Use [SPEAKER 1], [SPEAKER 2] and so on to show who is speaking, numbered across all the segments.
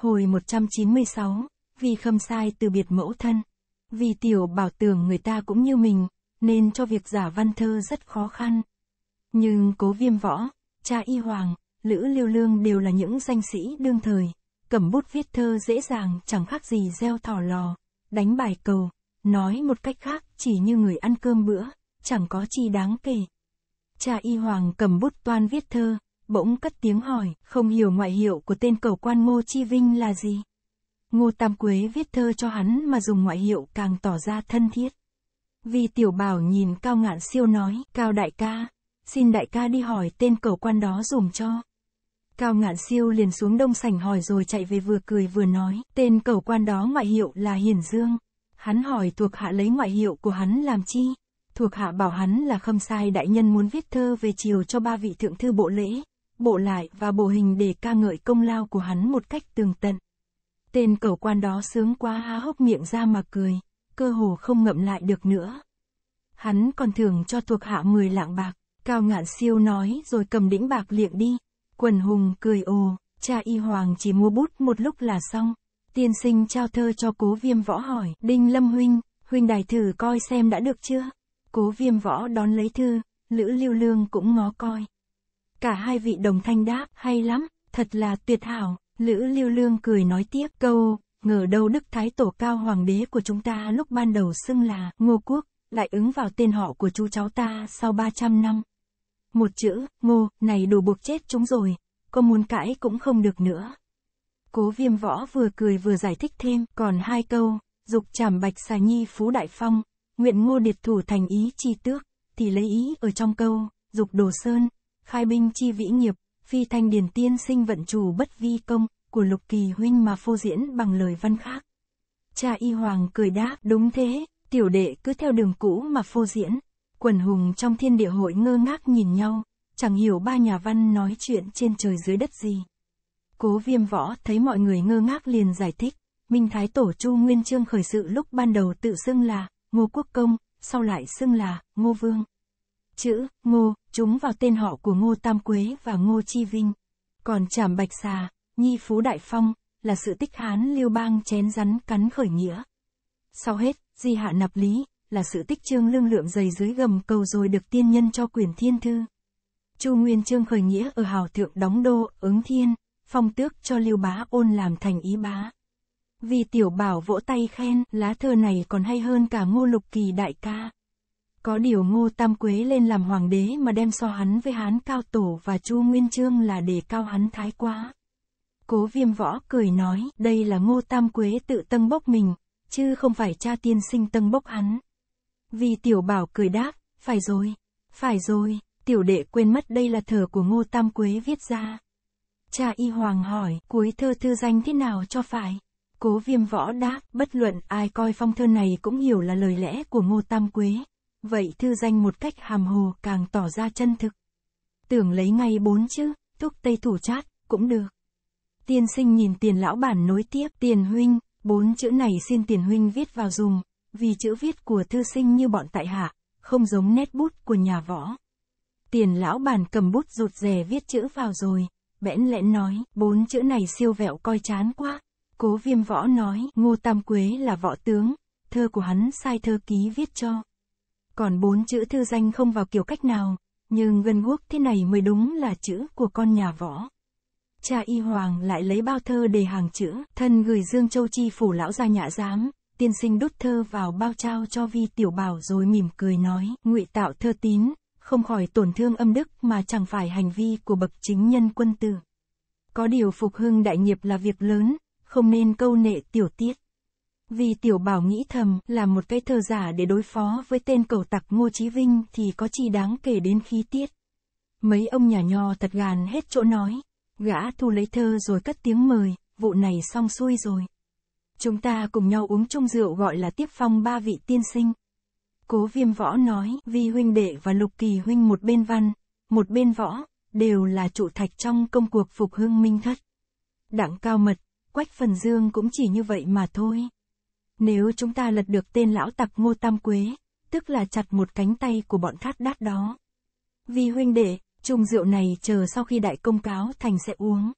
[SPEAKER 1] Hồi 196, vì khâm sai từ biệt mẫu thân. Vì tiểu bảo tưởng người ta cũng như mình, nên cho việc giả văn thơ rất khó khăn. Nhưng cố viêm võ, cha y hoàng, lữ liêu lương đều là những danh sĩ đương thời. Cầm bút viết thơ dễ dàng chẳng khác gì gieo thỏ lò, đánh bài cầu, nói một cách khác chỉ như người ăn cơm bữa, chẳng có chi đáng kể. Cha y hoàng cầm bút toan viết thơ, bỗng cất tiếng hỏi, không hiểu ngoại hiệu của tên cầu quan Ngô Chi Vinh là gì. Ngô Tam Quế viết thơ cho hắn mà dùng ngoại hiệu càng tỏ ra thân thiết. Vì tiểu bảo nhìn Cao Ngạn Siêu nói, Cao đại ca, xin đại ca đi hỏi tên cầu quan đó dùng cho. Cao Ngạn Siêu liền xuống đông sảnh hỏi rồi chạy về vừa cười vừa nói, tên cầu quan đó ngoại hiệu là Hiền Dương. Hắn hỏi thuộc hạ lấy ngoại hiệu của hắn làm chi? Thuộc hạ bảo hắn là khâm sai đại nhân muốn viết thơ về chiều cho ba vị thượng thư bộ lễ, bộ lại và bộ hình để ca ngợi công lao của hắn một cách tường tận. Tên cầu quan đó sướng quá há hốc miệng ra mà cười, cơ hồ không ngậm lại được nữa. Hắn còn thưởng cho thuộc hạ 10 lạng bạc, cao ngạn siêu nói rồi cầm đĩnh bạc liệng đi. Quần hùng cười ồ, cha y hoàng chỉ mua bút một lúc là xong. Tiên sinh trao thơ cho cố viêm võ hỏi, đinh lâm huynh, huynh đài thử coi xem đã được chưa? Cố viêm võ đón lấy thư, lữ lưu lương cũng ngó coi. Cả hai vị đồng thanh đáp, hay lắm, thật là tuyệt hảo, Lữ lưu Lương cười nói tiếp câu, ngờ đâu Đức Thái Tổ Cao Hoàng đế của chúng ta lúc ban đầu xưng là Ngô Quốc, lại ứng vào tên họ của chú cháu ta sau 300 năm. Một chữ, ngô, này đủ buộc chết chúng rồi, có muốn cãi cũng không được nữa. Cố viêm võ vừa cười vừa giải thích thêm, còn hai câu, dục trảm bạch xà nhi phú đại phong, nguyện ngô điệt thủ thành ý chi tước, thì lấy ý ở trong câu, dục đồ sơn, khai binh chi vĩ nghiệp, phi thanh điển tiên sinh vận chủ bất vi công, của lục kỳ huynh mà phô diễn bằng lời văn khác. Cha y hoàng cười đáp, đúng thế, tiểu đệ cứ theo đường cũ mà phô diễn. Quần hùng trong thiên địa hội ngơ ngác nhìn nhau, chẳng hiểu ba nhà văn nói chuyện trên trời dưới đất gì. Cố viêm võ thấy mọi người ngơ ngác liền giải thích, Minh Thái Tổ Chu Nguyên Trương khởi sự lúc ban đầu tự xưng là Ngô Quốc Công, sau lại xưng là Ngô Vương chữ Ngô chúng vào tên họ của Ngô Tam Quế và Ngô Chi Vinh. Còn Tràm Bạch Xà, Nhi Phú Đại Phong là sự tích Hán Liêu Bang chén rắn cắn khởi nghĩa. Sau hết, Di Hạ Nạp Lý là sự tích Trương Lương Lượng dày dưới gầm cầu rồi được tiên nhân cho quyền thiên thư. Chu Nguyên Trương khởi nghĩa ở Hào Thượng đóng đô, ứng thiên, phong tước cho Lưu Bá ôn làm thành ý bá. Vì tiểu bảo vỗ tay khen, lá thơ này còn hay hơn cả ngô lục kỳ đại ca. Có điều Ngô Tam Quế lên làm hoàng đế mà đem so hắn với Hán Cao Tổ và Chu Nguyên Chương là để cao hắn thái quá. Cố viêm võ cười nói, đây là Ngô Tam Quế tự tân bốc mình, chứ không phải cha tiên sinh tân bốc hắn. Vì tiểu bảo cười đáp, phải rồi, phải rồi, tiểu đệ quên mất đây là thờ của Ngô Tam Quế viết ra. Cha y hoàng hỏi, cuối thơ thư danh thế nào cho phải? Cố viêm võ đáp, bất luận ai coi phong thơ này cũng hiểu là lời lẽ của Ngô Tam Quế, vậy thư danh một cách hàm hồ càng tỏ ra chân thực. Tưởng lấy ngay bốn chữ, thúc tây thủ chát, cũng được. Tiên sinh nhìn tiền lão bản nối tiếp, tiền huynh, bốn chữ này xin tiền huynh viết vào dùng, vì chữ viết của thư sinh như bọn tại hạ, không giống nét bút của nhà võ. Tiền lão bản cầm bút rụt rè viết chữ vào rồi, bẽn lẽn nói, bốn chữ này siêu vẹo coi chán quá. Cố viêm võ nói, ngô tam quế là võ tướng, thơ của hắn sai thơ ký viết cho. Còn bốn chữ thư danh không vào kiểu cách nào, nhưng gần quốc thế này mới đúng là chữ của con nhà võ. Cha y hoàng lại lấy bao thơ để hàng chữ, thân gửi Dương Châu Chi phủ lão ra nhã giám, tiên sinh đút thơ vào bao trao cho vi tiểu bảo rồi mỉm cười nói, ngụy tạo thơ tín, không khỏi tổn thương âm đức mà chẳng phải hành vi của bậc chính nhân quân tử. Có điều phục hưng đại nghiệp là việc lớn, không nên câu nệ tiểu tiết. Vì tiểu bảo nghĩ thầm, là một cái thơ giả để đối phó với tên cầu tặc Ngô Chí Vinh thì có chi đáng kể đến khí tiết. Mấy ông nhà nho thật gàn hết chỗ nói. Gã thu lấy thơ rồi cất tiếng mời, vụ này xong xuôi rồi. Chúng ta cùng nhau uống chung rượu gọi là tiếp phong ba vị tiên sinh. Cố viêm võ nói, vì huynh đệ và lục kỳ huynh một bên văn, một bên võ, đều là trụ thạch trong công cuộc phục hương minh thất. Đặng cao mật, quách phần dương cũng chỉ như vậy mà thôi. Nếu chúng ta lật được tên lão tặc Ngô Tam Quế, tức là chặt một cánh tay của bọn khát đát đó. Vì huynh đệ, chung rượu này chờ sau khi đại công cáo thành sẽ uống.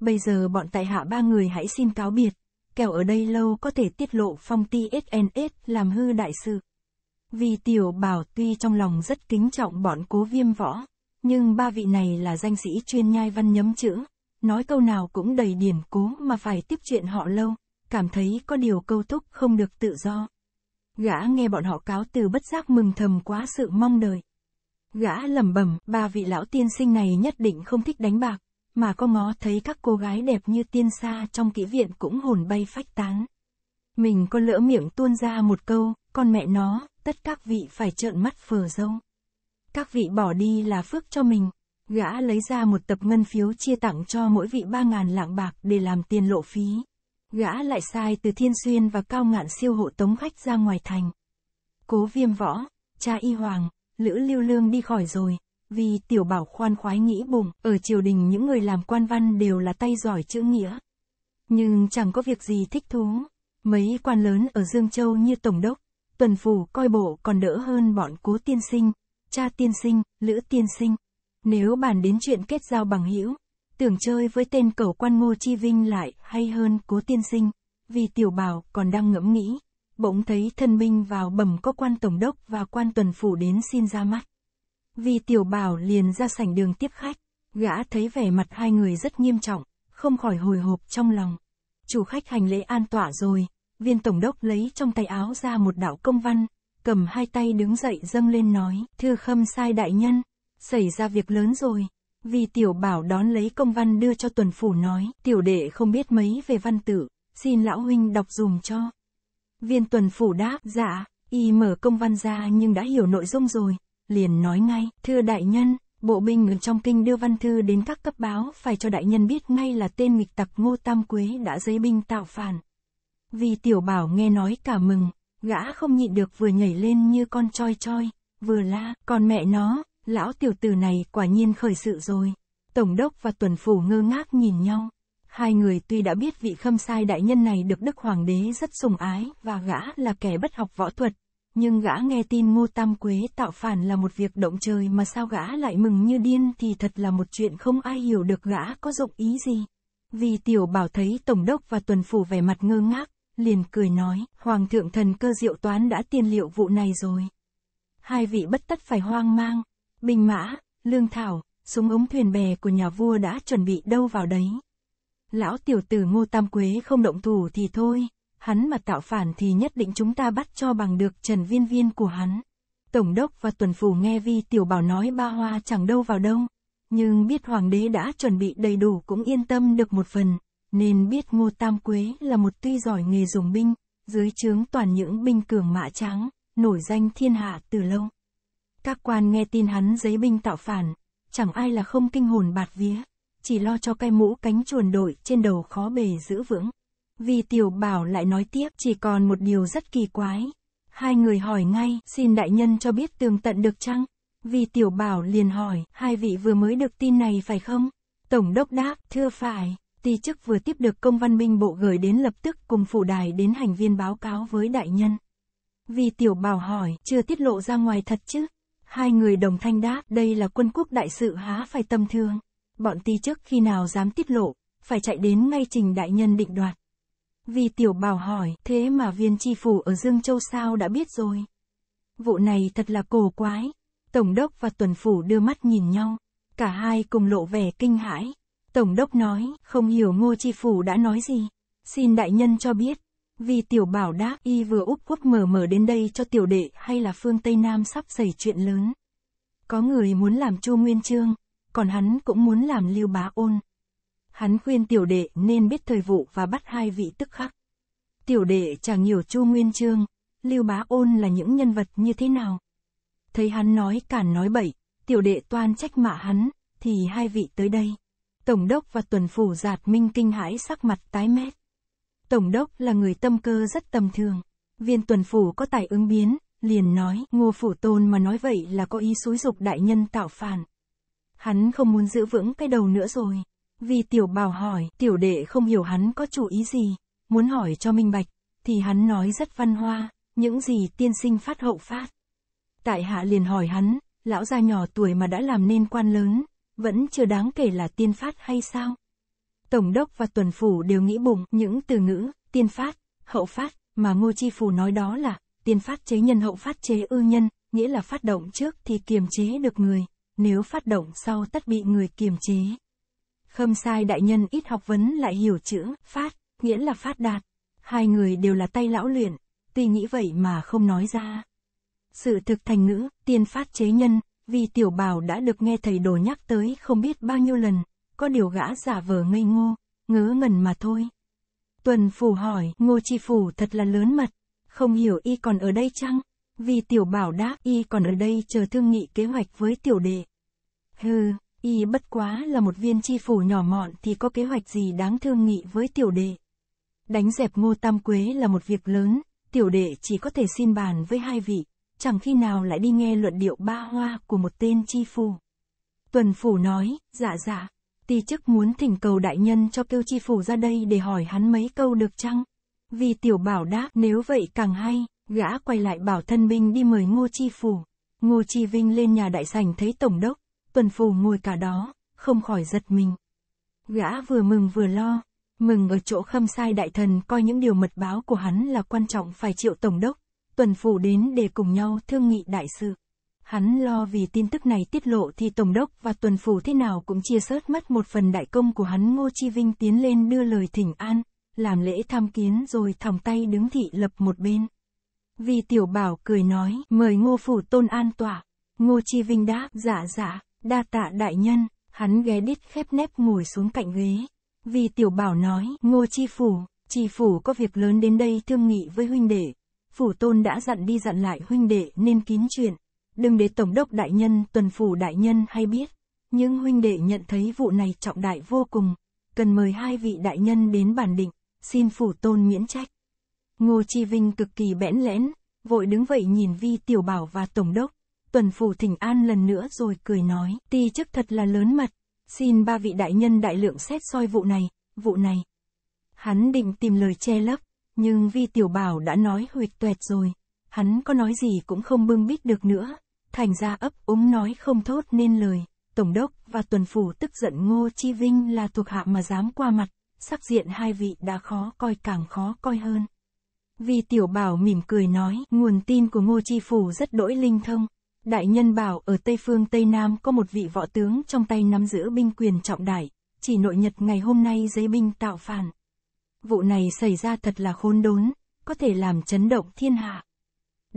[SPEAKER 1] Bây giờ bọn tại hạ ba người hãy xin cáo biệt, kẻo ở đây lâu có thể tiết lộ phong ti sns làm hư đại sự. Vì tiểu bảo tuy trong lòng rất kính trọng bọn cố viêm võ, nhưng ba vị này là danh sĩ chuyên nhai văn nhấm chữ, nói câu nào cũng đầy điển cố mà phải tiếp chuyện họ lâu cảm thấy có điều câu thúc không được tự do. Gã nghe bọn họ cáo từ bất giác mừng thầm quá sự mong đợi. Gã lẩm bẩm, ba vị lão tiên sinh này nhất định không thích đánh bạc, mà có ngó thấy các cô gái đẹp như tiên sa trong kỹ viện cũng hồn bay phách tán. Mình có lỡ miệng tuôn ra một câu, con mẹ nó, tất các vị phải trợn mắt phờ dâu. Các vị bỏ đi là phước cho mình. Gã lấy ra một tập ngân phiếu chia tặng cho mỗi vị ba ngàn lạng bạc để làm tiền lộ phí. Gã lại sai từ Thiên Xuyên và Cao Ngạn siêu hộ tống khách ra ngoài thành. Cố viêm võ, cha y hoàng, Lữ Lưu Lương đi khỏi rồi, vì tiểu bảo khoan khoái nghĩ bụng, ở triều đình những người làm quan văn đều là tay giỏi chữ nghĩa. Nhưng chẳng có việc gì thích thú, mấy quan lớn ở Dương Châu như Tổng đốc, Tuần Phủ coi bộ còn đỡ hơn bọn cố tiên sinh, cha tiên sinh, lữ tiên sinh. Nếu bàn đến chuyện kết giao bằng hữu tưởng chơi với tên cầu quan Ngô Chi Vinh lại hay hơn cố tiên sinh, vì tiểu bảo còn đang ngẫm nghĩ, bỗng thấy thân binh vào bẩm có quan tổng đốc và quan tuần phủ đến xin ra mắt. Vì tiểu bảo liền ra sảnh đường tiếp khách, gã thấy vẻ mặt hai người rất nghiêm trọng, không khỏi hồi hộp trong lòng. Chủ khách hành lễ an tỏa rồi, viên tổng đốc lấy trong tay áo ra một đạo công văn, cầm hai tay đứng dậy dâng lên nói, thưa khâm sai đại nhân, xảy ra việc lớn rồi. Vì tiểu bảo đón lấy công văn đưa cho tuần phủ nói, tiểu đệ không biết mấy về văn tự xin lão huynh đọc dùm cho. Viên tuần phủ đáp, dạ, y mở công văn ra nhưng đã hiểu nội dung rồi, liền nói ngay, thưa đại nhân, bộ binh ở trong kinh đưa văn thư đến các cấp báo phải cho đại nhân biết ngay là tên nghịch tặc Ngô Tam Quế đã giấy binh tạo phản. Vì tiểu bảo nghe nói cả mừng, gã không nhịn được vừa nhảy lên như con choi choi, vừa la, còn mẹ nó, lão tiểu tử này quả nhiên khởi sự rồi. Tổng đốc và tuần phủ ngơ ngác nhìn nhau. Hai người tuy đã biết vị khâm sai đại nhân này được Đức Hoàng đế rất sùng ái và gã là kẻ bất học võ thuật, nhưng gã nghe tin Ngô Tam Quế tạo phản là một việc động trời mà sao gã lại mừng như điên thì thật là một chuyện không ai hiểu được gã có dụng ý gì. Vì tiểu bảo thấy Tổng đốc và tuần phủ vẻ mặt ngơ ngác, liền cười nói, Hoàng thượng thần cơ diệu toán đã tiên liệu vụ này rồi. Hai vị bất tất phải hoang mang, binh mã, lương thảo, súng ống thuyền bè của nhà vua đã chuẩn bị đâu vào đấy. Lão tiểu tử Ngô Tam Quế không động thủ thì thôi, hắn mà tạo phản thì nhất định chúng ta bắt cho bằng được Trần Viên Viên của hắn. Tổng đốc và tuần phủ nghe Vi Tiểu Bảo nói ba hoa chẳng đâu vào đâu, nhưng biết hoàng đế đã chuẩn bị đầy đủ cũng yên tâm được một phần, nên biết Ngô Tam Quế là một tuy giỏi nghề dùng binh, dưới trướng toàn những binh cường mã trắng, nổi danh thiên hạ từ lâu. Các quan nghe tin hắn giấy binh tạo phản, chẳng ai là không kinh hồn bạt vía, chỉ lo cho cái mũ cánh chuồn đội trên đầu khó bề giữ vững. Vì tiểu bảo lại nói tiếp chỉ còn một điều rất kỳ quái. Hai người hỏi ngay, xin đại nhân cho biết tường tận được chăng? Vì tiểu bảo liền hỏi, hai vị vừa mới được tin này phải không? Tổng đốc đáp, thưa phải, ty chức vừa tiếp được công văn binh bộ gửi đến lập tức cùng phủ đài đến hành viên báo cáo với đại nhân. Vì tiểu bảo hỏi, chưa tiết lộ ra ngoài thật chứ? Hai người đồng thanh đáp, đây là quân quốc đại sự há phải tâm thương. Bọn ti chức khi nào dám tiết lộ, phải chạy đến ngay trình đại nhân định đoạt. Vì tiểu bảo hỏi, thế mà viên tri phủ ở Dương Châu sao đã biết rồi. Vụ này thật là cổ quái. Tổng đốc và tuần phủ đưa mắt nhìn nhau. Cả hai cùng lộ vẻ kinh hãi. Tổng đốc nói, không hiểu ngô tri phủ đã nói gì. Xin đại nhân cho biết. Vì tiểu bảo đã y vừa úp quốc mở mở đến đây cho tiểu đệ hay là phương Tây Nam sắp xảy chuyện lớn. Có người muốn làm chu Nguyên Trương, còn hắn cũng muốn làm lưu bá ôn. Hắn khuyên tiểu đệ nên biết thời vụ và bắt hai vị tức khắc. Tiểu đệ chẳng hiểu chu Nguyên Trương, lưu bá ôn là những nhân vật như thế nào. Thấy hắn nói cản nói bậy, tiểu đệ toan trách mạ hắn, thì hai vị tới đây. Tổng đốc và tuần phủ giạt minh kinh hãi sắc mặt tái mét. Tổng đốc là người tâm cơ rất tầm thường. Viên tuần phủ có tài ứng biến, liền nói, ngô phủ tôn mà nói vậy là có ý xúi dục đại nhân tạo phản. Hắn không muốn giữ vững cái đầu nữa rồi. Vì tiểu bảo hỏi, tiểu đệ không hiểu hắn có chủ ý gì, muốn hỏi cho minh bạch, thì hắn nói rất văn hoa, những gì tiên sinh phát hậu phát. Tại hạ liền hỏi hắn, lão gia nhỏ tuổi mà đã làm nên quan lớn, vẫn chưa đáng kể là tiên phát hay sao? Tổng đốc và tuần phủ đều nghĩ bụng những từ ngữ, tiên phát, hậu phát, mà Ngô Chi phủ nói đó là, tiên phát chế nhân hậu phát chế ư nhân, nghĩa là phát động trước thì kiềm chế được người, nếu phát động sau tất bị người kiềm chế. Khâm sai đại nhân ít học vấn lại hiểu chữ phát, nghĩa là phát đạt. Hai người đều là tay lão luyện, tuy nghĩ vậy mà không nói ra. Sự thực thành ngữ, tiên phát chế nhân, vì tiểu bào đã được nghe thầy đồ nhắc tới không biết bao nhiêu lần, có điều gã giả vờ ngây ngô, ngớ ngẩn mà thôi. Tuần Phủ hỏi, Ngô Chi Phủ thật là lớn mật, không hiểu y còn ở đây chăng? Vì tiểu bảo đáp y còn ở đây chờ thương nghị kế hoạch với tiểu đệ. Hừ, y bất quá là một viên chi phủ nhỏ mọn thì có kế hoạch gì đáng thương nghị với tiểu đệ. Đánh dẹp ngô tam quế là một việc lớn, tiểu đệ chỉ có thể xin bàn với hai vị, chẳng khi nào lại đi nghe luận điệu ba hoa của một tên chi phủ. Tuần phủ nói, dạ dạ, Ti chức muốn thỉnh cầu đại nhân cho kêu chi phủ ra đây để hỏi hắn mấy câu được chăng? Vì tiểu bảo đáp nếu vậy càng hay, gã quay lại bảo thân binh đi mời ngô chi phủ. Ngô chi vinh lên nhà đại sảnh thấy tổng đốc, tuần phủ ngồi cả đó, không khỏi giật mình. Gã vừa mừng vừa lo, mừng ở chỗ khâm sai đại thần coi những điều mật báo của hắn là quan trọng phải triệu tổng đốc, tuần phủ đến để cùng nhau thương nghị đại sự. Hắn lo vì tin tức này tiết lộ thì Tổng đốc và tuần phủ thế nào cũng chia sớt mất một phần đại công của hắn Ngô Chi Vinh tiến lên đưa lời thỉnh an, làm lễ tham kiến rồi thòng tay đứng thị lập một bên. Vì tiểu bảo cười nói, mời ngô phủ tôn an tỏa. Ngô Chi Vinh đáp, dạ dạ, đa tạ đại nhân, hắn ghé đít khép nép ngồi xuống cạnh ghế. Vì tiểu bảo nói, ngô chi phủ, chi phủ có việc lớn đến đây thương nghị với huynh đệ. Phủ tôn đã dặn đi dặn lại huynh đệ nên kín chuyện. Đừng để Tổng đốc Đại Nhân, Tuần Phủ Đại Nhân hay biết. Nhưng huynh đệ nhận thấy vụ này trọng đại vô cùng, cần mời hai vị đại nhân đến bàn định, xin phủ tôn miễn trách. Ngô Chi Vinh cực kỳ bẽn lẽn, vội đứng vậy nhìn Vi Tiểu Bảo và Tổng đốc, tuần phủ thỉnh an lần nữa rồi cười nói, ti chức thật là lớn mật, xin ba vị đại nhân đại lượng xét soi vụ này, vụ này. Hắn định tìm lời che lấp, nhưng Vi Tiểu Bảo đã nói huyệt tuẹt rồi, hắn có nói gì cũng không bưng bít được nữa. Thành ra ấp úng nói không thốt nên lời, Tổng đốc và tuần phủ tức giận Ngô Chi Vinh là thuộc hạ mà dám qua mặt, sắc diện hai vị đã khó coi càng khó coi hơn. Vì tiểu bảo mỉm cười nói, nguồn tin của Ngô Chi Phủ rất đỗi linh thông. Đại nhân bảo ở Tây Phương Tây Nam có một vị võ tướng trong tay nắm giữ binh quyền trọng đại, chỉ nội nhật ngày hôm nay giấy binh tạo phản. Vụ này xảy ra thật là khôn đốn, có thể làm chấn động thiên hạ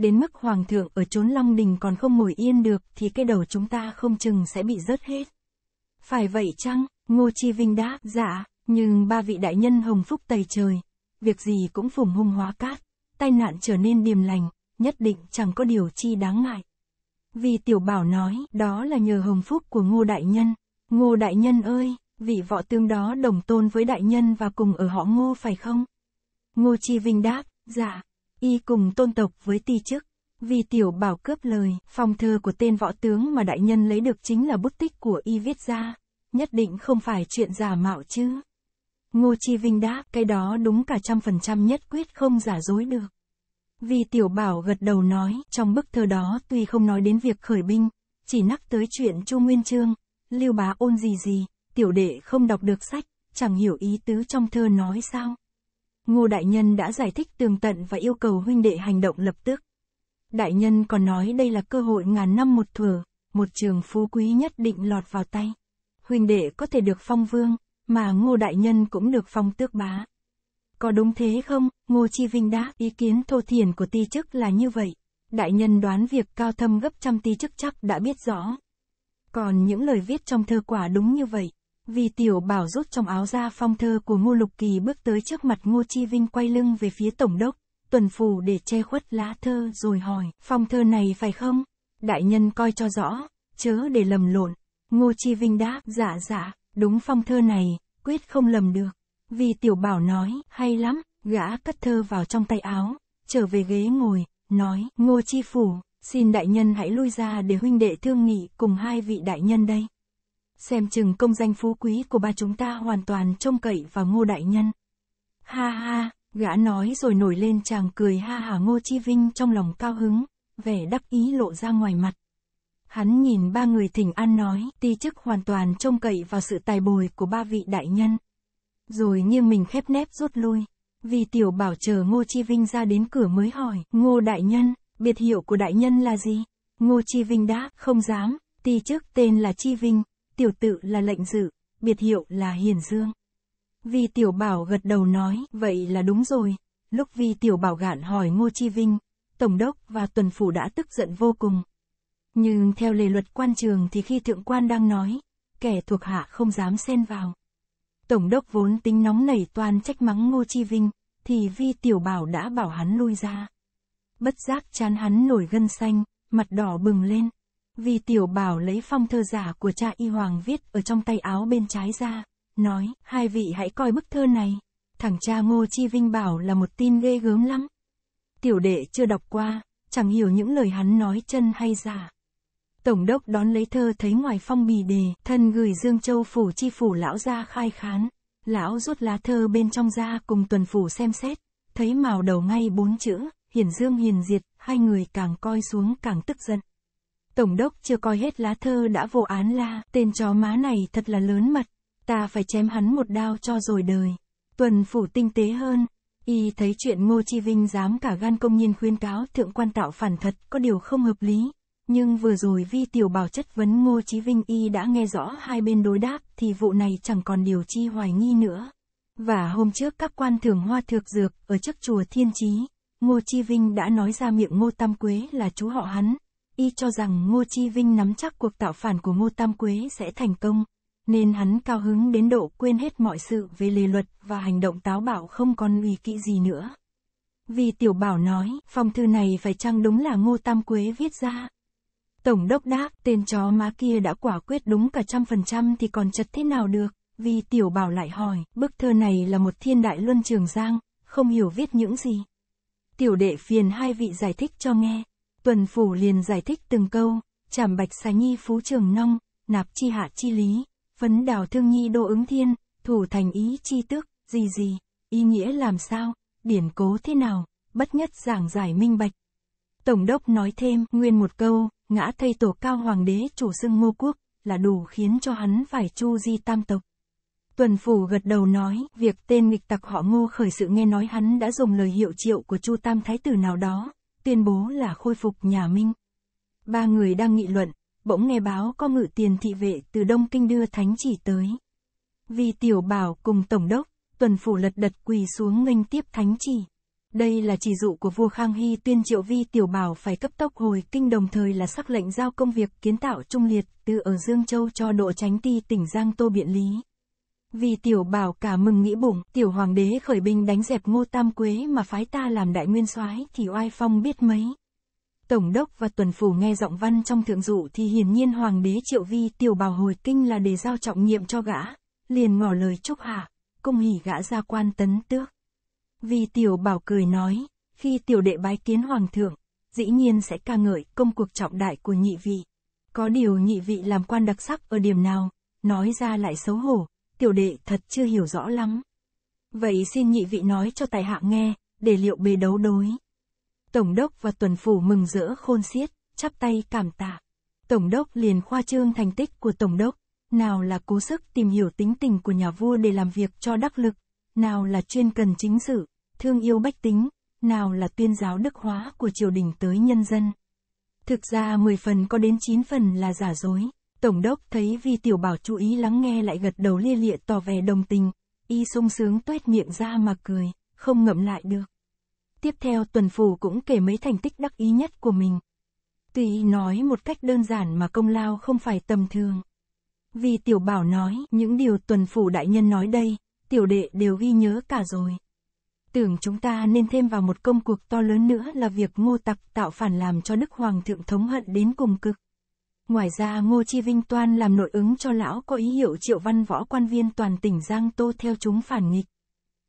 [SPEAKER 1] đến mức hoàng thượng ở chốn Long Đình còn không ngồi yên được thì cái đầu chúng ta không chừng sẽ bị rớt hết. Phải vậy chăng? Ngô Chi Vinh đáp, dạ, nhưng ba vị đại nhân hồng phúc tày trời, việc gì cũng phủng hung hóa cát, tai nạn trở nên điềm lành, nhất định chẳng có điều chi đáng ngại. Vì tiểu bảo nói, đó là nhờ hồng phúc của Ngô Đại Nhân. Ngô Đại Nhân ơi, vị võ tương đó đồng tôn với Đại Nhân và cùng ở họ Ngô phải không? Ngô Chi Vinh đáp, dạ, y cùng tôn tộc với ti chức. Vì tiểu bảo cướp lời, phong thơ của tên võ tướng mà đại nhân lấy được chính là bút tích của y viết ra, nhất định không phải chuyện giả mạo chứ. Ngô Chi Vinh đáp, cái đó đúng cả trăm phần trăm nhất quyết không giả dối được. Vì tiểu bảo gật đầu nói, trong bức thơ đó tuy không nói đến việc khởi binh, chỉ nhắc tới chuyện Chu Nguyên Trương, Lưu Bá ôn gì gì, tiểu đệ không đọc được sách, chẳng hiểu ý tứ trong thơ nói sao. Ngô Đại Nhân đã giải thích tường tận và yêu cầu huynh đệ hành động lập tức. Đại Nhân còn nói đây là cơ hội ngàn năm một thừa, một trường phú quý nhất định lọt vào tay. Huynh đệ có thể được phong vương, mà Ngô Đại Nhân cũng được phong tước bá. Có đúng thế không? Ngô Chi Vinh đáp ý kiến thô thiển của ti chức là như vậy. Đại nhân đoán việc cao thâm gấp trăm ti chức chắc đã biết rõ. Còn những lời viết trong thơ quả đúng như vậy. Vì tiểu bảo rút trong áo ra phong thơ của Ngô Lục Kỳ bước tới trước mặt Ngô Chi Vinh quay lưng về phía tổng đốc, tuần phủ để che khuất lá thơ rồi hỏi, phong thơ này phải không? Đại nhân coi cho rõ, chớ để lầm lộn. Ngô Chi Vinh đáp, dạ dạ, đúng phong thơ này, quyết không lầm được. Vì tiểu bảo nói, hay lắm, gã cất thơ vào trong tay áo, trở về ghế ngồi, nói, Ngô Chi Phủ, xin đại nhân hãy lui ra để huynh đệ thương nghị cùng hai vị đại nhân đây xem chừng công danh phú quý của ba chúng ta hoàn toàn trông cậy vào ngô đại nhân. Ha ha, gã nói rồi nổi lên chàng cười ha hả ngô chi vinh trong lòng cao hứng, vẻ đắc ý lộ ra ngoài mặt. Hắn nhìn ba người thỉnh an nói, ti chức hoàn toàn trông cậy vào sự tài bồi của ba vị đại nhân. Rồi nghiêng mình khép nép rút lui. Vì tiểu bảo chờ Ngô Chi Vinh ra đến cửa mới hỏi, Ngô Đại Nhân, biệt hiệu của Đại Nhân là gì? Ngô Chi Vinh đáp, không dám, ti chức tên là Chi Vinh, tiểu tự là lệnh dự, biệt hiệu là hiền dương. Vi tiểu bảo gật đầu nói, vậy là đúng rồi. Lúc vi tiểu bảo gạn hỏi Ngô Chi Vinh, Tổng đốc và tuần phủ đã tức giận vô cùng. Nhưng theo lề luật quan trường thì khi thượng quan đang nói, kẻ thuộc hạ không dám xen vào. Tổng đốc vốn tính nóng nảy toàn trách mắng Ngô Chi Vinh, thì vi tiểu bảo đã bảo hắn lui ra. Bất giác chán hắn nổi gân xanh, mặt đỏ bừng lên. Vì tiểu bảo lấy phong thơ giả của cha y hoàng viết ở trong tay áo bên trái ra, nói, hai vị hãy coi bức thơ này. Thằng cha Ngô Chi Vinh bảo là một tin ghê gớm lắm. Tiểu đệ chưa đọc qua, chẳng hiểu những lời hắn nói chân hay giả. Tổng đốc đón lấy thơ thấy ngoài phong bì đề, thân gửi Dương Châu phủ chi phủ lão ra khai khán. Lão rút lá thơ bên trong ra cùng tuần phủ xem xét, thấy màu đầu ngay bốn chữ, hiển dương hiền diệt, hai người càng coi xuống càng tức giận. Tổng đốc chưa coi hết lá thơ đã vô án la, tên chó má này thật là lớn mật, ta phải chém hắn một đao cho rồi đời. Tuần phủ tinh tế hơn, y thấy chuyện Ngô Chi Vinh dám cả gan công nhiên khuyên cáo thượng quan tạo phản thật có điều không hợp lý. Nhưng vừa rồi vi tiểu bảo chất vấn Ngô Chí Vinh y đã nghe rõ hai bên đối đáp thì vụ này chẳng còn điều chi hoài nghi nữa. Và hôm trước các quan thưởng hoa thược dược ở trước chùa Thiên Chí, Ngô Chi Vinh đã nói ra miệng Ngô Tam Quế là chú họ hắn, y cho rằng Ngô Chi Vinh nắm chắc cuộc tạo phản của Ngô Tam Quế sẽ thành công, nên hắn cao hứng đến độ quên hết mọi sự về lề luật và hành động táo bạo không còn uy kỵ gì nữa. Vì Tiểu Bảo nói, phong thư này phải chăng đúng là Ngô Tam Quế viết ra? Tổng đốc đáp, tên chó má kia đã quả quyết đúng cả trăm phần trăm thì còn chật thế nào được, vì Tiểu Bảo lại hỏi, bức thơ này là một thiên đại luân trường giang, không hiểu viết những gì. Tiểu đệ phiền hai vị giải thích cho nghe. Tuần Phủ liền giải thích từng câu, chảm bạch xà nhi phú trường nong, nạp chi hạ chi lý, phấn đào thương nhi đô ứng thiên, thủ thành ý chi tước, gì gì, ý nghĩa làm sao, điển cố thế nào, bất nhất giảng giải minh bạch. Tổng đốc nói thêm, nguyên một câu, ngã thây tổ cao hoàng đế chủ xưng ngô quốc, là đủ khiến cho hắn phải chu di tam tộc. Tuần Phủ gật đầu nói, việc tên nghịch tặc họ ngô khởi sự nghe nói hắn đã dùng lời hiệu triệu của Chu Tam Thái Tử nào đó, tuyên bố là khôi phục nhà Minh. Ba người đang nghị luận, bỗng nghe báo có ngự tiền thị vệ từ Đông Kinh đưa thánh chỉ tới. Vì tiểu bảo cùng tổng đốc, tuần phủ lật đật quỳ xuống nghênh tiếp thánh chỉ. Đây là chỉ dụ của vua Khang Hy tuyên triệu vi tiểu bảo phải cấp tốc hồi kinh đồng thời là sắc lệnh giao công việc kiến tạo trung liệt từ ở Dương Châu cho độ tránh ti tỉnh Giang Tô Biện Lý. Vì tiểu bảo cả mừng nghĩ bụng, tiểu hoàng đế khởi binh đánh dẹp ngô tam quế mà phái ta làm đại nguyên soái thì oai phong biết mấy. Tổng đốc và tuần phủ nghe giọng văn trong thượng dụ thì hiển nhiên hoàng đế triệu vi tiểu bảo hồi kinh là để giao trọng nhiệm cho gã, liền ngỏ lời chúc hạ, công hỉ gã ra quan tấn tước. Vì tiểu bảo cười nói, khi tiểu đệ bái kiến hoàng thượng, dĩ nhiên sẽ ca ngợi công cuộc trọng đại của nhị vị. Có điều nhị vị làm quan đặc sắc ở điểm nào, nói ra lại xấu hổ, tiểu đệ thật chưa hiểu rõ lắm. Vậy xin nhị vị nói cho tài hạ nghe, để liệu bề đấu đối. Tổng đốc và tuần phủ mừng rỡ khôn xiết, chắp tay cảm tạ. Tổng đốc liền khoa trương thành tích của tổng đốc, nào là cố sức tìm hiểu tính tình của nhà vua để làm việc cho đắc lực, nào là chuyên cần chính sự, thương yêu bách tính, nào là tuyên giáo đức hóa của triều đình tới nhân dân. Thực ra 10 phần có đến 9 phần là giả dối. Tổng đốc thấy Vi Tiểu Bảo chú ý lắng nghe lại gật đầu lia lịa tỏ vẻ đồng tình, y sung sướng tuét miệng ra mà cười, không ngậm lại được. Tiếp theo tuần phủ cũng kể mấy thành tích đắc ý nhất của mình. Tuy nói một cách đơn giản mà công lao không phải tầm thường. Vì tiểu bảo nói những điều tuần phủ đại nhân nói đây, tiểu đệ đều ghi nhớ cả rồi. Tưởng chúng ta nên thêm vào một công cuộc to lớn nữa là việc ngô tặc tạo phản làm cho Đức Hoàng thượng thống hận đến cùng cực. Ngoài ra Ngô Chi Vinh Toan làm nội ứng cho lão có ý hiệu triệu văn võ quan viên toàn tỉnh Giang Tô theo chúng phản nghịch.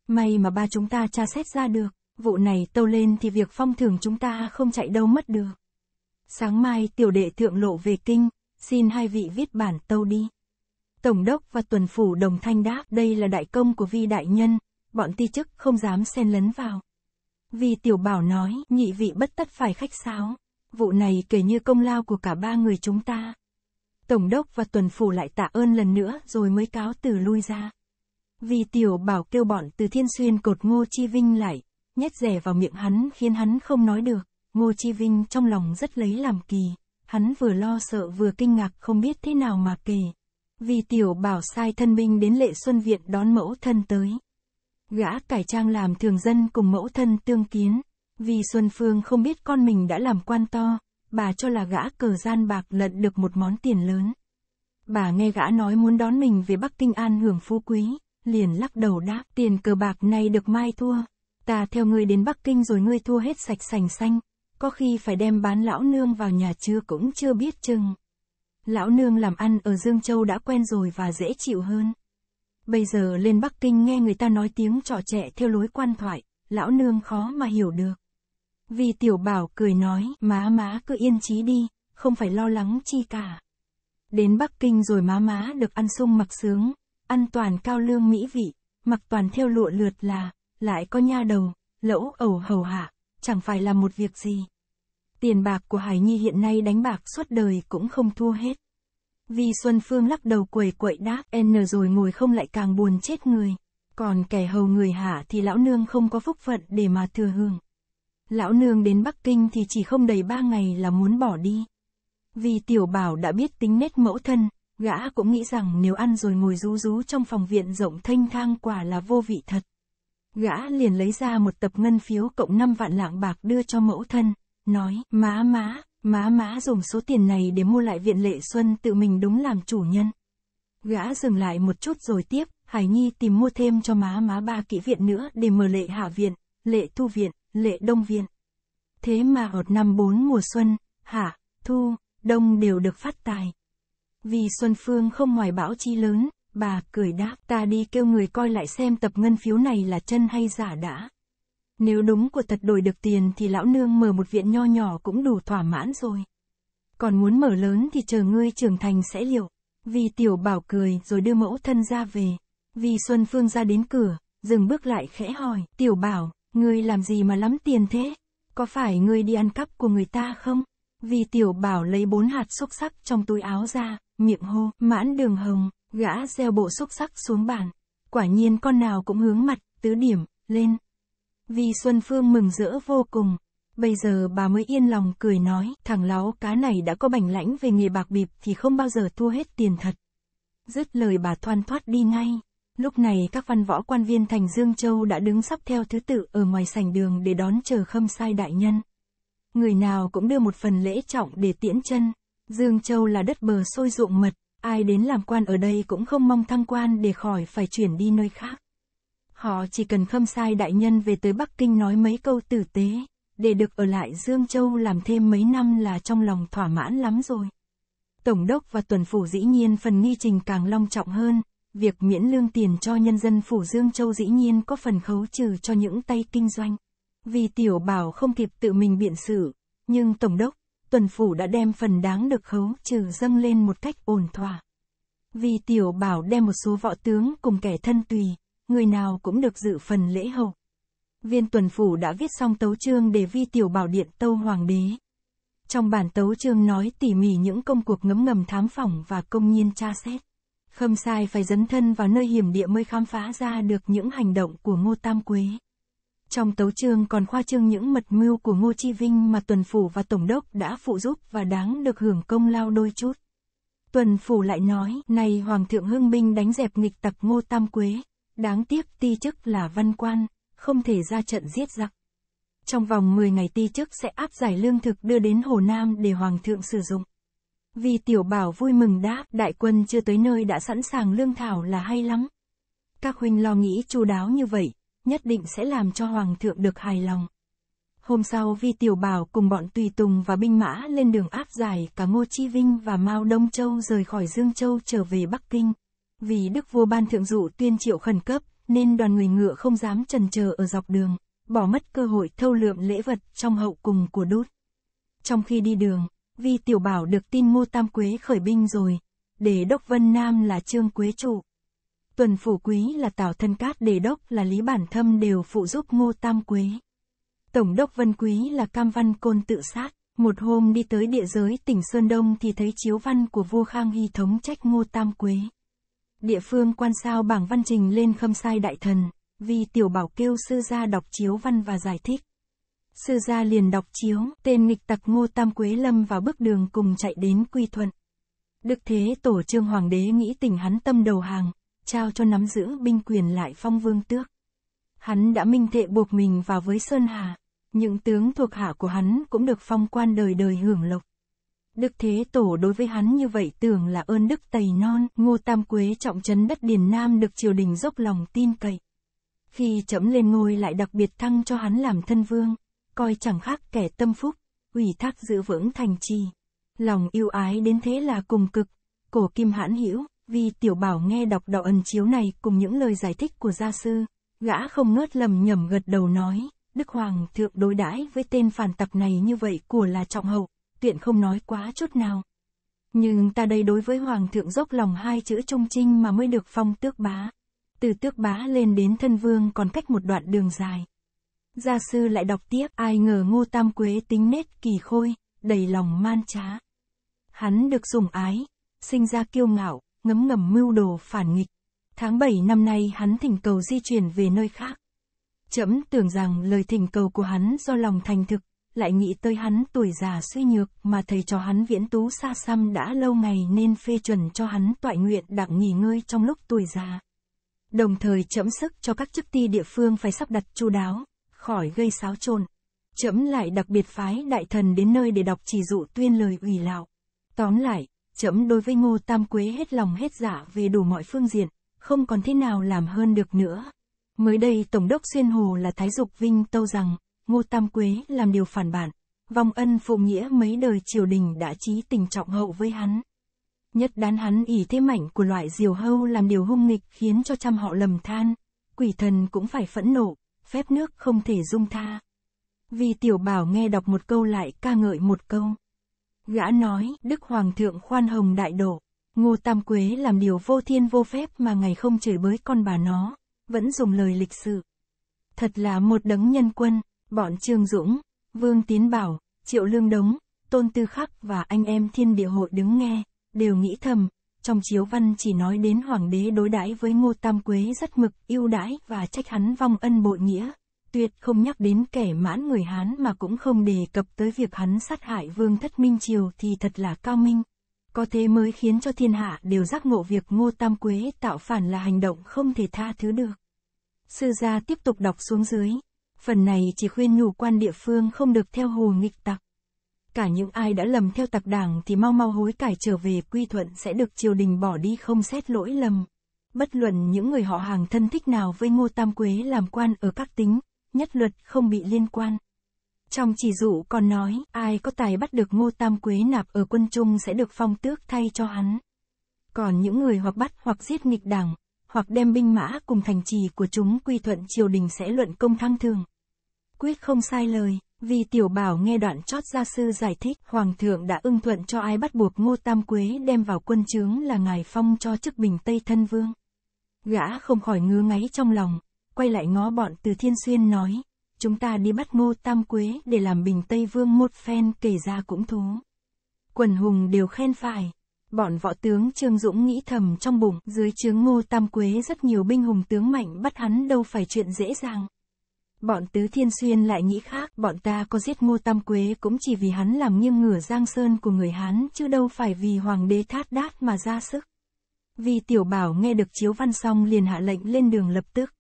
[SPEAKER 1] May mà ba chúng ta tra xét ra được, vụ này tâu lên thì việc phong thưởng chúng ta không chạy đâu mất được. Sáng mai tiểu đệ thượng lộ về kinh, xin hai vị viết bản tâu đi. Tổng đốc và tuần phủ đồng thanh đáp đây là đại công của vi đại nhân, bọn ti chức không dám xen lấn vào. Vì tiểu bảo nói nhị vị bất tất phải khách sáo. Vụ này kể như công lao của cả ba người chúng ta. Tổng đốc và tuần phủ lại tạ ơn lần nữa rồi mới cáo từ lui ra. Vì tiểu bảo kêu bọn từ thiên xuyên cột Ngô Chi Vinh lại, nhét rẻ vào miệng hắn khiến hắn không nói được. Ngô Chi Vinh trong lòng rất lấy làm kỳ. Hắn vừa lo sợ vừa kinh ngạc không biết thế nào mà kể. Vì tiểu bảo sai thân binh đến lệ xuân viện đón mẫu thân tới. Gã cải trang làm thường dân cùng mẫu thân tương kiến. Vì Xuân Phương không biết con mình đã làm quan to, bà cho là gã cờ gian bạc lận được một món tiền lớn. Bà nghe gã nói muốn đón mình về Bắc Kinh An hưởng phú quý, liền lắc đầu đáp tiền cờ bạc này được mai thua. Ta theo ngươi đến Bắc Kinh rồi ngươi thua hết sạch sành xanh, có khi phải đem bán lão nương vào nhà chưa cũng chưa biết chừng. Lão nương làm ăn ở Dương Châu đã quen rồi và dễ chịu hơn. Bây giờ lên Bắc Kinh nghe người ta nói tiếng trò trẻ theo lối quan thoại, lão nương khó mà hiểu được. Vì tiểu bảo cười nói, má má cứ yên trí đi, không phải lo lắng chi cả. Đến Bắc Kinh rồi má má được ăn sung mặc sướng, ăn toàn cao lương mỹ vị, mặc toàn theo lụa lượt là, lại có nha đầu, lẫu ẩu hầu hạ, chẳng phải là một việc gì. Tiền bạc của Hải Nhi hiện nay đánh bạc suốt đời cũng không thua hết. Vì Xuân Phương lắc đầu quẩy quậy đáp, N rồi ngồi không lại càng buồn chết người. Còn kẻ hầu người hạ thì lão nương không có phúc phận để mà thừa hưởng. Lão nương đến Bắc Kinh thì chỉ không đầy ba ngày là muốn bỏ đi. Vì tiểu bảo đã biết tính nét mẫu thân, gã cũng nghĩ rằng nếu ăn rồi ngồi rú rú trong phòng viện rộng thanh thang quả là vô vị thật. Gã liền lấy ra một tập ngân phiếu cộng 5 vạn lạng bạc đưa cho mẫu thân, nói, má má, má má dùng số tiền này để mua lại viện lệ xuân tự mình đúng làm chủ nhân. Gã dừng lại một chút rồi tiếp, Hải Nhi tìm mua thêm cho má má ba kỹ viện nữa để mở lệ hạ viện, lệ thu viện lệ đông viện Thế mà ở năm bốn mùa xuân, hạ, thu, đông đều được phát tài. Vì Xuân Phương không ngoài bão chi lớn, bà cười đáp ta đi kêu người coi lại xem tập ngân phiếu này là chân hay giả đã. Nếu đúng của thật đổi được tiền thì lão nương mở một viện nho nhỏ cũng đủ thỏa mãn rồi. Còn muốn mở lớn thì chờ ngươi trưởng thành sẽ liệu. Vì tiểu bảo cười rồi đưa mẫu thân ra về. Vì Xuân Phương ra đến cửa, dừng bước lại khẽ hỏi, tiểu bảo, Ngươi làm gì mà lắm tiền thế? Có phải ngươi đi ăn cắp của người ta không? Vì tiểu bảo lấy bốn hạt xúc sắc trong túi áo ra, miệng hô, mãn đường hồng, gã gieo bộ xúc sắc xuống bàn. Quả nhiên con nào cũng hướng mặt, tứ điểm, lên. Vì Xuân Phương mừng rỡ vô cùng. Bây giờ bà mới yên lòng cười nói, thằng láo cá này đã có bảnh lãnh về nghề bạc bịp thì không bao giờ thua hết tiền thật. Dứt lời bà thoan thoát đi ngay. Lúc này các văn võ quan viên thành Dương Châu đã đứng sắp theo thứ tự ở ngoài sảnh đường để đón chờ khâm sai đại nhân. Người nào cũng đưa một phần lễ trọng để tiễn chân. Dương Châu là đất bờ sôi ruộng mật, ai đến làm quan ở đây cũng không mong thăng quan để khỏi phải chuyển đi nơi khác. Họ chỉ cần khâm sai đại nhân về tới Bắc Kinh nói mấy câu tử tế, để được ở lại Dương Châu làm thêm mấy năm là trong lòng thỏa mãn lắm rồi. Tổng đốc và tuần phủ dĩ nhiên phần nghi trình càng long trọng hơn, việc miễn lương tiền cho nhân dân Phủ Dương Châu dĩ nhiên có phần khấu trừ cho những tay kinh doanh. Vì tiểu bảo không kịp tự mình biện xử, nhưng Tổng đốc, tuần phủ đã đem phần đáng được khấu trừ dâng lên một cách ổn thỏa. Vì tiểu bảo đem một số võ tướng cùng kẻ thân tùy, người nào cũng được dự phần lễ hậu. Viên tuần phủ đã viết xong tấu chương để vi tiểu bảo điện tâu hoàng đế. Trong bản tấu chương nói tỉ mỉ những công cuộc ngấm ngầm thám phỏng và công nhiên tra xét. Khâm sai phải dấn thân vào nơi hiểm địa mới khám phá ra được những hành động của Ngô Tam Quế. Trong tấu chương còn khoa trương những mật mưu của Ngô Chi Vinh mà tuần phủ và tổng đốc đã phụ giúp và đáng được hưởng công lao đôi chút. Tuần phủ lại nói, này Hoàng thượng Hưng Minh đánh dẹp nghịch tặc Ngô Tam Quế, đáng tiếc ti chức là văn quan, không thể ra trận giết giặc. Trong vòng 10 ngày ti chức sẽ áp giải lương thực đưa đến Hồ Nam để Hoàng thượng sử dụng. Vì tiểu bảo vui mừng đáp, đại quân chưa tới nơi đã sẵn sàng lương thảo là hay lắm. Các huynh lo nghĩ chu đáo như vậy, nhất định sẽ làm cho hoàng thượng được hài lòng. Hôm sau Vi Tiểu Bảo cùng bọn Tùy Tùng và binh mã lên đường áp giải cả Ngô Chi Vinh và Mao Đông Châu rời khỏi Dương Châu trở về Bắc Kinh. Vì Đức Vua Ban Thượng Dụ tuyên triệu khẩn cấp, nên đoàn người ngựa không dám trần chờ ở dọc đường, bỏ mất cơ hội thâu lượm lễ vật trong hậu cùng của đốt Trong khi đi đường, Vi Tiểu Bảo được tin Ngô Tam Quế khởi binh rồi, đề đốc Vân Nam là Trương Quế Trụ. Tuần Phủ Quý là Tào Thân Cát đề đốc là Lý Bản Thâm đều phụ giúp Ngô Tam Quế. Tổng đốc Vân Quý là Cam Văn Côn tự sát. Một hôm đi tới địa giới tỉnh Sơn Đông thì thấy chiếu văn của vua Khang Hy thống trách Ngô Tam Quế. Địa phương quan sao bảng văn trình lên khâm sai đại thần, Vi tiểu bảo kêu sư gia đọc chiếu văn và giải thích. Sư gia liền đọc chiếu, tên nghịch tặc Ngô Tam Quế Lâm vào bước đường cùng chạy đến Quy Thuận. Đức Thế Tổ Trương Hoàng đế nghĩ tình hắn tâm đầu hàng, trao cho nắm giữ binh quyền lại phong vương tước. Hắn đã minh thệ buộc mình vào với Sơn Hà, những tướng thuộc hạ của hắn cũng được phong quan đời đời hưởng lộc. Đức Thế Tổ đối với hắn như vậy tưởng là ơn đức tày non, Ngô Tam Quế trọng trấn đất Điền Nam được triều đình dốc lòng tin cậy. Khi chấm lên ngôi lại đặc biệt thăng cho hắn làm thân vương, coi chẳng khác kẻ tâm phúc, ủy thác giữ vững thành trì. Lòng yêu ái đến thế là cùng cực, cổ kim hãn hiểu vì tiểu bảo nghe đọc đạo ẩn chiếu này cùng những lời giải thích của gia sư, gã không ngớt lầm nhầm gật đầu nói, Đức Hoàng thượng đối đãi với tên phản tặc này như vậy của là trọng hậu, tiện không nói quá chút nào. Nhưng ta đây đối với Hoàng thượng dốc lòng hai chữ trung trinh mà mới được phong tước bá. Từ tước bá lên đến thân vương còn cách một đoạn đường dài. Gia sư lại đọc tiếp, ai ngờ Ngô Tam Quế tính nết kỳ khôi, đầy lòng man trá. Hắn được sủng ái, sinh ra kiêu ngạo, ngấm ngầm mưu đồ phản nghịch. Tháng 7 năm nay hắn thỉnh cầu di chuyển về nơi khác. Chấm tưởng rằng lời thỉnh cầu của hắn do lòng thành thực, lại nghĩ tới hắn tuổi già suy nhược mà thầy cho hắn viễn tú xa xăm đã lâu ngày nên phê chuẩn cho hắn toại nguyện đặng nghỉ ngơi trong lúc tuổi già. Đồng thời chấm sức cho các chức ty địa phương phải sắp đặt chu đáo, khỏi gây xáo trộn. Chấm lại đặc biệt phái đại thần đến nơi để đọc chỉ dụ tuyên lời ủy lạo. Tóm lại, chấm đối với Ngô Tam Quế hết lòng hết dạ về đủ mọi phương diện, không còn thế nào làm hơn được nữa. Mới đây Tổng đốc Xuyên Hồ là Thái Dục Vinh tâu rằng, Ngô Tam Quế làm điều phản bản, vong ân phụ nghĩa mấy đời triều đình đã trí tình trọng hậu với hắn. Nhất đán hắn ỉ thế mạnh của loại diều hâu làm điều hung nghịch khiến cho trăm họ lầm than, quỷ thần cũng phải phẫn nộ, phép nước không thể dung tha. Vì tiểu bảo nghe đọc một câu lại ca ngợi một câu. Gã nói, Đức Hoàng thượng khoan hồng đại độ, Ngô Tam Quế làm điều vô thiên vô phép mà ngày không chửi bới con bà nó, vẫn dùng lời lịch sự. Thật là một đấng nhân quân, bọn Trương Dũng, Vương Tiến Bảo, Triệu Lương Đống, Tôn Tư Khắc và anh em Thiên Địa Hội đứng nghe, đều nghĩ thầm, trong chiếu văn chỉ nói đến hoàng đế đối đãi với Ngô Tam Quế rất mực, yêu đãi và trách hắn vong ân bội nghĩa, tuyệt không nhắc đến kẻ mãn người Hán mà cũng không đề cập tới việc hắn sát hại vương thất Minh Triều thì thật là cao minh. Có thế mới khiến cho thiên hạ đều giác ngộ việc Ngô Tam Quế tạo phản là hành động không thể tha thứ được. Sư gia tiếp tục đọc xuống dưới. Phần này chỉ khuyên nhủ quan địa phương không được theo hồ nghịch tặc cả những ai đã lầm theo tặc đảng thì mau mau hối cải trở về quy thuận sẽ được triều đình bỏ đi không xét lỗi lầm. Bất luận những người họ hàng thân thích nào với Ngô Tam Quế làm quan ở các tính, nhất luật không bị liên quan. Trong chỉ dụ còn nói, ai có tài bắt được Ngô Tam Quế nạp ở quân trung sẽ được phong tước thay cho hắn. Còn những người hoặc bắt hoặc giết nghịch đảng, hoặc đem binh mã cùng thành trì của chúng quy thuận triều đình sẽ luận công thăng thường. Quyết không sai lời. Vì tiểu bảo nghe đoạn chót gia sư giải thích, Hoàng thượng đã ưng thuận cho ai bắt buộc Ngô Tam Quế đem vào quân chướng là ngài phong cho chức bình Tây Thân Vương. Gã không khỏi ngứa ngáy trong lòng, quay lại ngó bọn từ Thiên Xuyên nói, chúng ta đi bắt Ngô Tam Quế để làm bình Tây Vương một phen kể ra cũng thú. Quần hùng đều khen phải. Bọn võ tướng Trương Dũng nghĩ thầm trong bụng, dưới chướng Ngô Tam Quế rất nhiều binh hùng tướng mạnh bắt hắn đâu phải chuyện dễ dàng. Bọn Tứ Thiên Xuyên lại nghĩ khác, bọn ta có giết Ngô Tam Quế cũng chỉ vì hắn làm nghiêng ngửa giang sơn của người Hán chứ đâu phải vì Hoàng đế thát đát mà ra sức. Vì Tiểu Bảo nghe được chiếu văn xong liền hạ lệnh lên đường lập tức.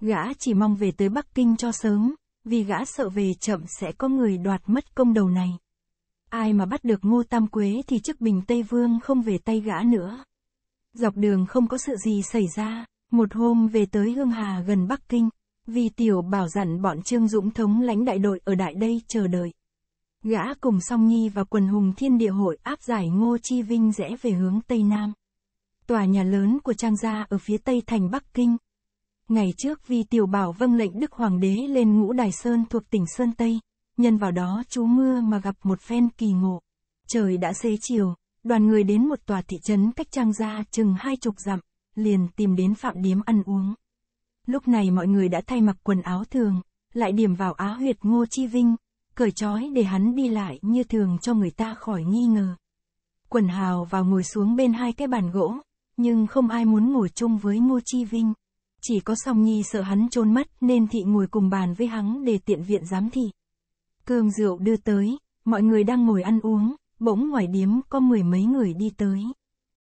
[SPEAKER 1] Gã chỉ mong về tới Bắc Kinh cho sớm, vì gã sợ về chậm sẽ có người đoạt mất công đầu này. Ai mà bắt được Ngô Tam Quế thì chức bình Tây Vương không về tay gã nữa. Dọc đường không có sự gì xảy ra, một hôm về tới Hương Hà gần Bắc Kinh, vì tiểu bảo dặn bọn Trương Dũng thống lãnh đại đội ở đại đây chờ đợi. Gã cùng song nhi và quần hùng thiên địa hội áp giải ngô chi vinh rẽ về hướng Tây Nam. Tòa nhà lớn của Trang gia ở phía Tây thành Bắc Kinh. Ngày trước vì tiểu bảo vâng lệnh Đức Hoàng đế lên ngũ Đài Sơn thuộc tỉnh Sơn Tây, nhân vào đó chú mưa mà gặp một phen kỳ ngộ. Trời đã xế chiều, đoàn người đến một tòa thị trấn cách trang gia chừng hai chục dặm, liền tìm đến phạm điếm ăn uống. Lúc này mọi người đã thay mặc quần áo thường, lại điểm vào áo huyệt Ngô Chi Vinh, cởi trói để hắn đi lại như thường cho người ta khỏi nghi ngờ. Quần hào vào ngồi xuống bên hai cái bàn gỗ, nhưng không ai muốn ngồi chung với Ngô Chi Vinh. Chỉ có Song Nhi sợ hắn trốn mất nên thị ngồi cùng bàn với hắn để tiện viện giám thị. Cơm rượu đưa tới, mọi người đang ngồi ăn uống, bỗng ngoài điếm có mười mấy người đi tới.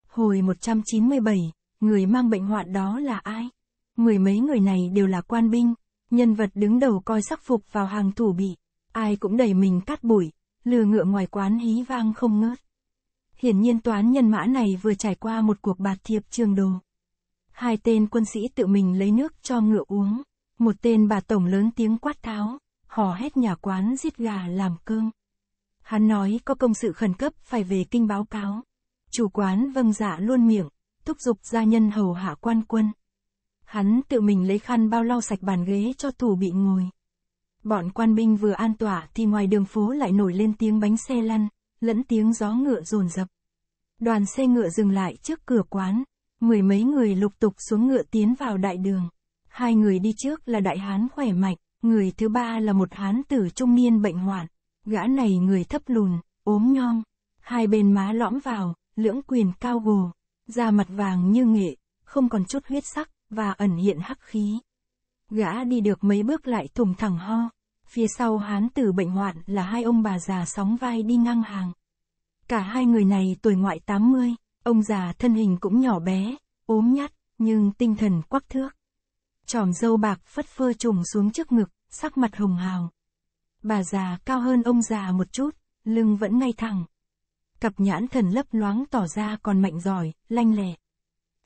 [SPEAKER 1] Hồi 197, người mang bệnh hoạn đó là ai? mười mấy người này đều là quan binh, nhân vật đứng đầu coi sắc phục vào hàng thủ bị, ai cũng đầy mình cắt bụi, lừa ngựa ngoài quán hí vang không ngớt. Hiển nhiên toán nhân mã này vừa trải qua một cuộc bạt thiệp trường đồ. Hai tên quân sĩ tự mình lấy nước cho ngựa uống, một tên bà tổng lớn tiếng quát tháo, hò hét nhà quán giết gà làm cơm. Hắn nói có công sự khẩn cấp phải về kinh báo cáo. Chủ quán vâng dạ luôn miệng, thúc giục gia nhân hầu hạ quan quân. Hắn tự mình lấy khăn bao lau sạch bàn ghế cho thủ bị ngồi. Bọn quan binh vừa an tỏa thì ngoài đường phố lại nổi lên tiếng bánh xe lăn, lẫn tiếng gió ngựa rồn rập. Đoàn xe ngựa dừng lại trước cửa quán, mười mấy người lục tục xuống ngựa tiến vào đại đường. Hai người đi trước là đại hán khỏe mạnh, người thứ ba là một hán tử trung niên bệnh hoạn. Gã này người thấp lùn, ốm nhom, hai bên má lõm vào, lưỡng quyền cao gồ, da mặt vàng như nghệ, không còn chút huyết sắc và ẩn hiện hắc khí. Gã đi được mấy bước lại thùng thẳng ho, phía sau hán tử bệnh hoạn là hai ông bà già sóng vai đi ngang hàng. Cả hai người này tuổi ngoại 80, ông già thân hình cũng nhỏ bé, ốm nhát, nhưng tinh thần quắc thước. Tròm dâu bạc phất phơ trùng xuống trước ngực, sắc mặt hồng hào. Bà già cao hơn ông già một chút, lưng vẫn ngay thẳng. Cặp nhãn thần lấp loáng tỏ ra còn mạnh giỏi, lanh lẹ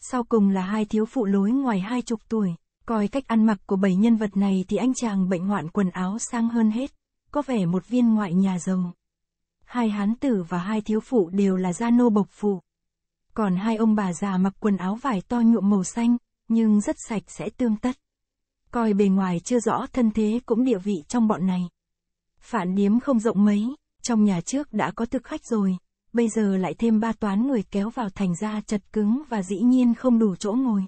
[SPEAKER 1] sau cùng là hai thiếu phụ lối ngoài hai chục tuổi. Coi cách ăn mặc của bảy nhân vật này thì anh chàng bệnh hoạn quần áo sang hơn hết, có vẻ một viên ngoại nhà giàu. Hai hán tử và hai thiếu phụ đều là gia nô bộc phụ. Còn hai ông bà già mặc quần áo vải to nhuộm màu xanh, nhưng rất sạch sẽ tương tất. Coi bề ngoài chưa rõ thân thế cũng địa vị trong bọn này. Phản điếm không rộng mấy, trong nhà trước đã có thực khách rồi, bây giờ lại thêm ba toán người kéo vào thành ra chật cứng và dĩ nhiên không đủ chỗ ngồi.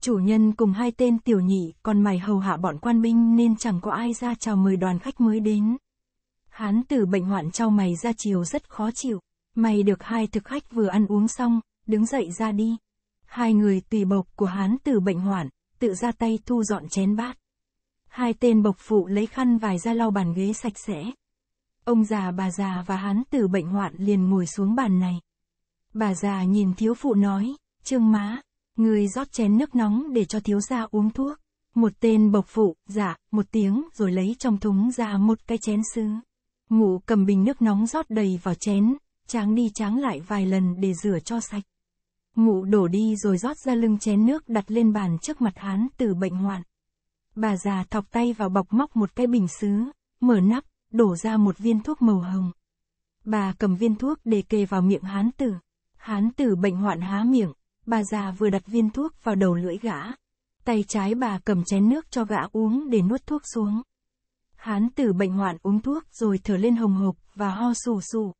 [SPEAKER 1] Chủ nhân cùng hai tên tiểu nhị còn mày hầu hạ bọn quan binh nên chẳng có ai ra chào mời đoàn khách mới đến. Hán tử bệnh hoạn trao mày ra chiều rất khó chịu. Mày được hai thực khách vừa ăn uống xong, đứng dậy ra đi. Hai người tùy bộc của hán tử bệnh hoạn, tự ra tay thu dọn chén bát. Hai tên bộc phụ lấy khăn vải ra lau bàn ghế sạch sẽ, Ông già bà già và hán tử bệnh hoạn liền ngồi xuống bàn này. Bà già nhìn thiếu phụ nói, trương má, người rót chén nước nóng để cho thiếu gia uống thuốc. Một tên bộc phụ, dạ, một tiếng rồi lấy trong thúng ra một cái chén sứ. Ngủ cầm bình nước nóng rót đầy vào chén, tráng đi tráng lại vài lần để rửa cho sạch. Ngụ đổ đi rồi rót ra lưng chén nước đặt lên bàn trước mặt hán tử bệnh hoạn. Bà già thọc tay vào bọc móc một cái bình sứ, mở nắp, đổ ra một viên thuốc màu hồng. Bà cầm viên thuốc để kề vào miệng hán tử. Hán tử bệnh hoạn há miệng, bà già vừa đặt viên thuốc vào đầu lưỡi gã. Tay trái bà cầm chén nước cho gã uống để nuốt thuốc xuống. Hán tử bệnh hoạn uống thuốc rồi thở lên hồng hộc và ho sù sù.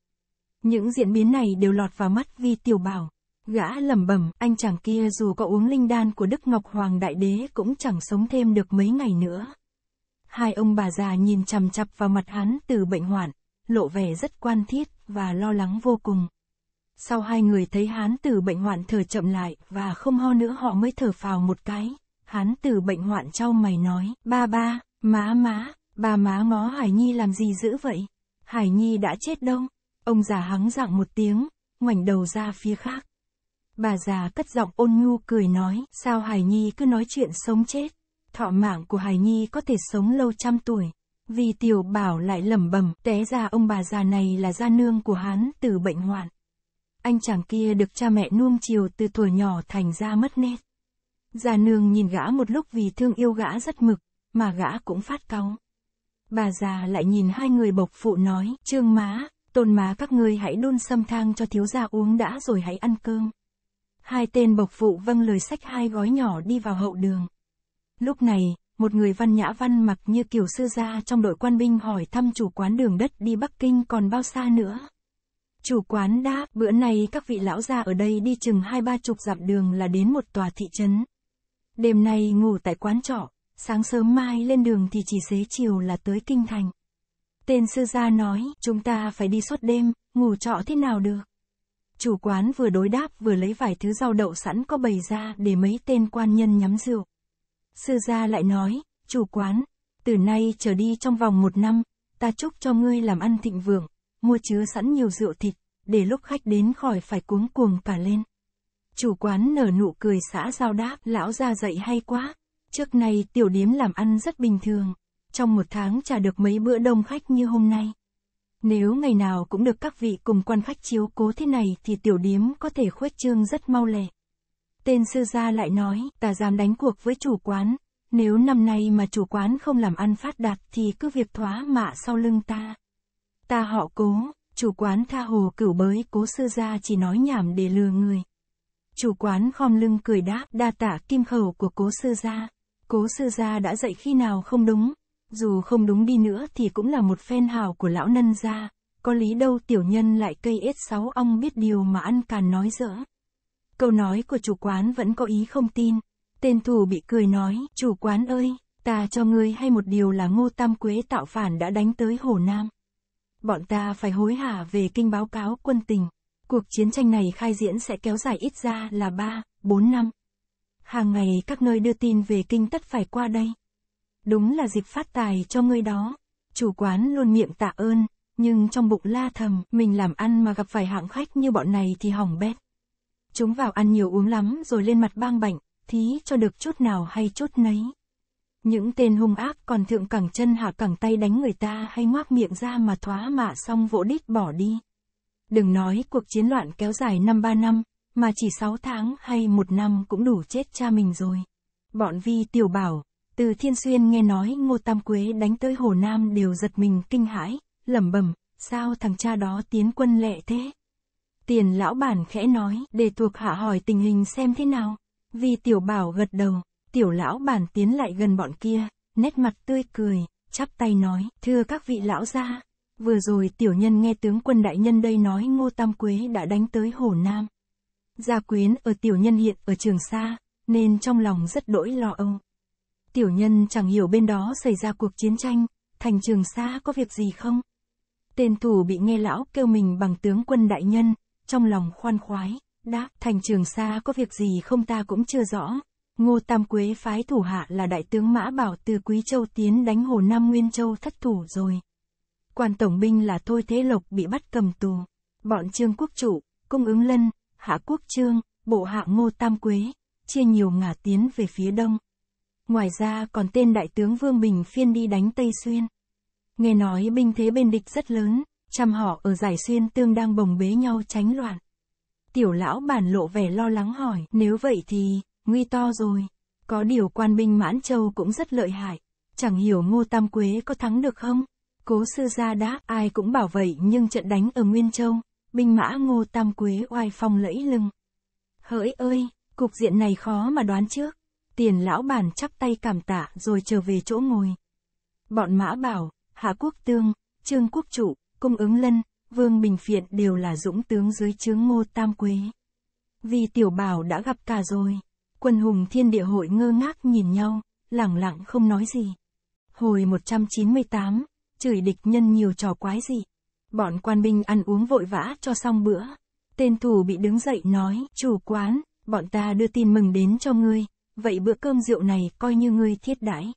[SPEAKER 1] Những diễn biến này đều lọt vào mắt Vi Tiểu Bảo. Gã lẩm bẩm, anh chàng kia dù có uống linh đan của Đức Ngọc Hoàng Đại Đế cũng chẳng sống thêm được mấy ngày nữa hai ông bà già nhìn chằm chặp vào mặt hắn từ bệnh hoạn, lộ vẻ rất quan thiết và lo lắng vô cùng. Sau hai người thấy hán tử bệnh hoạn thở chậm lại và không ho nữa họ mới thở phào một cái. Hán tử bệnh hoạn trao mày nói, ba ba, má má, bà má ngó Hải Nhi làm gì dữ vậy? Hải Nhi đã chết đâu? Ông già hắng giọng một tiếng, ngoảnh đầu ra phía khác. Bà già cất giọng ôn nhu cười nói, sao Hải Nhi cứ nói chuyện sống chết? thọ mạng của hài nhi có thể sống lâu trăm tuổi. Vì tiểu bảo lại lẩm bẩm, té ra ông bà già này là gia nương của hắn từ bệnh hoạn. Anh chàng kia được cha mẹ nuông chiều từ tuổi nhỏ thành ra mất nét. gia nương nhìn gã một lúc vì thương yêu gã rất mực, mà gã cũng phát cáu. Bà già lại nhìn hai người bộc phụ nói, trương má, tôn má các ngươi hãy đun xâm thang cho thiếu gia uống đã rồi hãy ăn cơm. Hai tên bộc phụ vâng lời sách hai gói nhỏ đi vào hậu đường. Lúc này, một người văn nhã văn mặc như kiểu sư gia trong đội quan binh hỏi thăm chủ quán đường đất đi Bắc Kinh còn bao xa nữa. Chủ quán đáp, bữa nay các vị lão gia ở đây đi chừng hai ba chục dặm đường là đến một tòa thị trấn. Đêm nay ngủ tại quán trọ, sáng sớm mai lên đường thì chỉ xế chiều là tới kinh thành. Tên sư gia nói, chúng ta phải đi suốt đêm, ngủ trọ thế nào được. Chủ quán vừa đối đáp vừa lấy vài thứ rau đậu sẵn có bày ra để mấy tên quan nhân nhắm rượu. Sư gia lại nói, chủ quán, từ nay trở đi trong vòng một năm, ta chúc cho ngươi làm ăn thịnh vượng, mua chứa sẵn nhiều rượu thịt, để lúc khách đến khỏi phải cuống cuồng cả lên. Chủ quán nở nụ cười xã giao đáp, lão ra dậy hay quá, trước nay tiểu điếm làm ăn rất bình thường, trong một tháng trả được mấy bữa đông khách như hôm nay. Nếu ngày nào cũng được các vị cùng quan khách chiếu cố thế này thì tiểu điếm có thể khuếch trương rất mau lẹ. Tên sư gia lại nói, ta dám đánh cuộc với chủ quán, nếu năm nay mà chủ quán không làm ăn phát đạt thì cứ việc thoá mạ sau lưng ta. Ta họ cố, chủ quán tha hồ cửu bới cố sư gia chỉ nói nhảm để lừa người. Chủ quán khom lưng cười đáp đa tả kim khẩu của cố sư gia. Cố sư gia đã dạy khi nào không đúng, dù không đúng đi nữa thì cũng là một phen hào của lão nân gia. Có lý đâu tiểu nhân lại cây ết sáu ong biết điều mà ăn càn nói dỡ. Câu nói của chủ quán vẫn có ý không tin. Tên thù bị cười nói, chủ quán ơi, ta cho ngươi hay một điều là ngô tam quế tạo phản đã đánh tới Hồ Nam. Bọn ta phải hối hả về kinh báo cáo quân tình. Cuộc chiến tranh này khai diễn sẽ kéo dài ít ra là 3, 4 năm. Hàng ngày các nơi đưa tin về kinh tất phải qua đây. Đúng là dịp phát tài cho ngươi đó. Chủ quán luôn miệng tạ ơn, nhưng trong bụng la thầm, mình làm ăn mà gặp phải hạng khách như bọn này thì hỏng bét. Chúng vào ăn nhiều uống lắm rồi lên mặt bang bệnh, thí cho được chút nào hay chút nấy. Những tên hung ác còn thượng cẳng chân hạ cẳng tay đánh người ta hay ngoác miệng ra mà thoá mạ xong vỗ đít bỏ đi. Đừng nói cuộc chiến loạn kéo dài năm ba năm, mà chỉ 6 tháng hay một năm cũng đủ chết cha mình rồi. Bọn vi tiểu bảo, từ Thiên Xuyên nghe nói Ngô Tam Quế đánh tới Hồ Nam đều giật mình kinh hãi, lẩm bẩm, sao thằng cha đó tiến quân lệ thế? Tiền lão bản khẽ nói, để thuộc hạ hỏi tình hình xem thế nào. Vì tiểu bảo gật đầu, tiểu lão bản tiến lại gần bọn kia, nét mặt tươi cười, chắp tay nói, thưa các vị lão gia. Vừa rồi tiểu nhân nghe tướng quân đại nhân đây nói Ngô Tam Quế đã đánh tới Hồ Nam. Gia quyến ở tiểu nhân hiện ở trường Sa, nên trong lòng rất đỗi lo âu. Tiểu nhân chẳng hiểu bên đó xảy ra cuộc chiến tranh, thành trường Sa có việc gì không? Tên thủ bị nghe lão kêu mình bằng tướng quân đại nhân, trong lòng khoan khoái, đáp thành trường xa có việc gì không ta cũng chưa rõ. Ngô Tam Quế phái thủ hạ là đại tướng Mã Bảo từ Quý Châu tiến đánh Hồ Nam Nguyên Châu thất thủ rồi. Quan tổng binh là Thôi Thế Lộc bị bắt cầm tù. Bọn Trương Quốc Trụ, Cung ứng Lân, Hạ Quốc Trương, bộ hạ Ngô Tam Quế, chia nhiều ngả tiến về phía đông. Ngoài ra còn tên đại tướng Vương Bình Phiên đi đánh Tây Xuyên. Nghe nói binh thế bên địch rất lớn, chăm họ ở giải xuyên tương đang bồng bế nhau tránh loạn. Tiểu lão bản lộ vẻ lo lắng hỏi, nếu vậy thì, nguy to rồi. Có điều quan binh Mãn Châu cũng rất lợi hại, chẳng hiểu Ngô Tam Quế có thắng được không? Cố sư gia đáp, ai cũng bảo vậy nhưng trận đánh ở Nguyên Châu, binh mã Ngô Tam Quế oai phong lẫy lưng. Hỡi ơi, cục diện này khó mà đoán trước. Tiền lão bản chắp tay cảm tạ rồi trở về chỗ ngồi. Bọn mã bảo, Hạ Quốc Tương, Trương Quốc Trụ, Cung ứng lân, Vương Bình Phiện đều là dũng tướng dưới chướng ngô tam quế. Vì tiểu bảo đã gặp cả rồi, quân hùng thiên địa hội ngơ ngác nhìn nhau, lẳng lặng không nói gì. Hồi 198, chửi địch nhân nhiều trò quái gì. Bọn quan binh ăn uống vội vã cho xong bữa. Tên thủ bị đứng dậy nói, chủ quán, bọn ta đưa tin mừng đến cho ngươi, vậy bữa cơm rượu này coi như ngươi thiết đãi.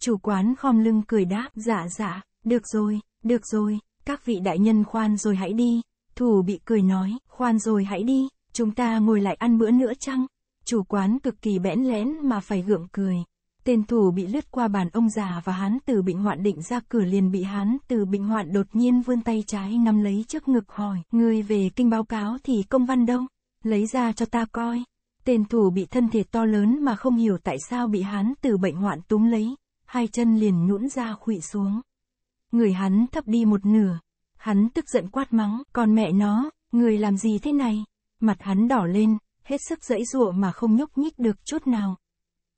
[SPEAKER 1] Chủ quán khom lưng cười đáp, dạ dạ, được rồi, được rồi, các vị đại nhân khoan rồi hãy đi. Thủ bị cười nói, khoan rồi hãy đi, chúng ta ngồi lại ăn bữa nữa chăng? Chủ quán cực kỳ bẽn lẽn mà phải gượng cười. Tên thủ bị lướt qua bàn ông già và hán từ bệnh hoạn định ra cửa liền bị hán từ bệnh hoạn đột nhiên vươn tay trái nắm lấy trước ngực hỏi, người về kinh báo cáo thì công văn đâu? Lấy ra cho ta coi. Tên thủ bị thân thể to lớn mà không hiểu tại sao bị hán từ bệnh hoạn túm lấy, hai chân liền nhũn ra khụy xuống người hắn thấp đi một nửa. Hắn tức giận quát mắng, còn mẹ nó, người làm gì thế này? Mặt hắn đỏ lên, hết sức dẫy dụa mà không nhúc nhích được chút nào.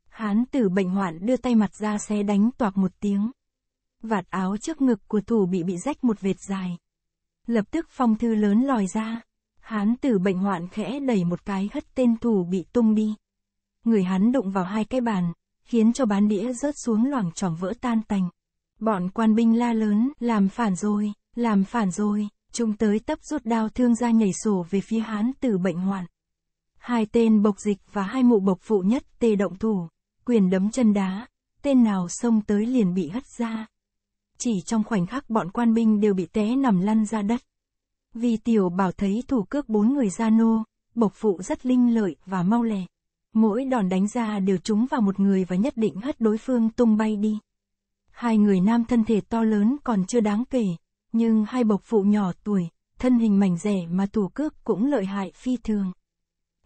[SPEAKER 1] Hán tử bệnh hoạn đưa tay mặt ra xe đánh toạc một tiếng. Vạt áo trước ngực của thủ bị bị rách một vệt dài. Lập tức phong thư lớn lòi ra. Hán tử bệnh hoạn khẽ đẩy một cái hất tên thủ bị tung đi. Người hắn đụng vào hai cái bàn, khiến cho bán đĩa rớt xuống loảng trỏng vỡ tan tành. Bọn quan binh la lớn, làm phản rồi, làm phản rồi, chúng tới tấp rút đao thương ra nhảy sổ về phía hán tử bệnh hoạn. Hai tên bộc dịch và hai mụ bộc phụ nhất tê động thủ, quyền đấm chân đá, tên nào xông tới liền bị hất ra. Chỉ trong khoảnh khắc bọn quan binh đều bị té nằm lăn ra đất. Vì tiểu bảo thấy thủ cước bốn người gia nô, bộc phụ rất linh lợi và mau lẹ. Mỗi đòn đánh ra đều trúng vào một người và nhất định hất đối phương tung bay đi. Hai người nam thân thể to lớn còn chưa đáng kể, nhưng hai bộc phụ nhỏ tuổi, thân hình mảnh rẻ mà thủ cước cũng lợi hại phi thường.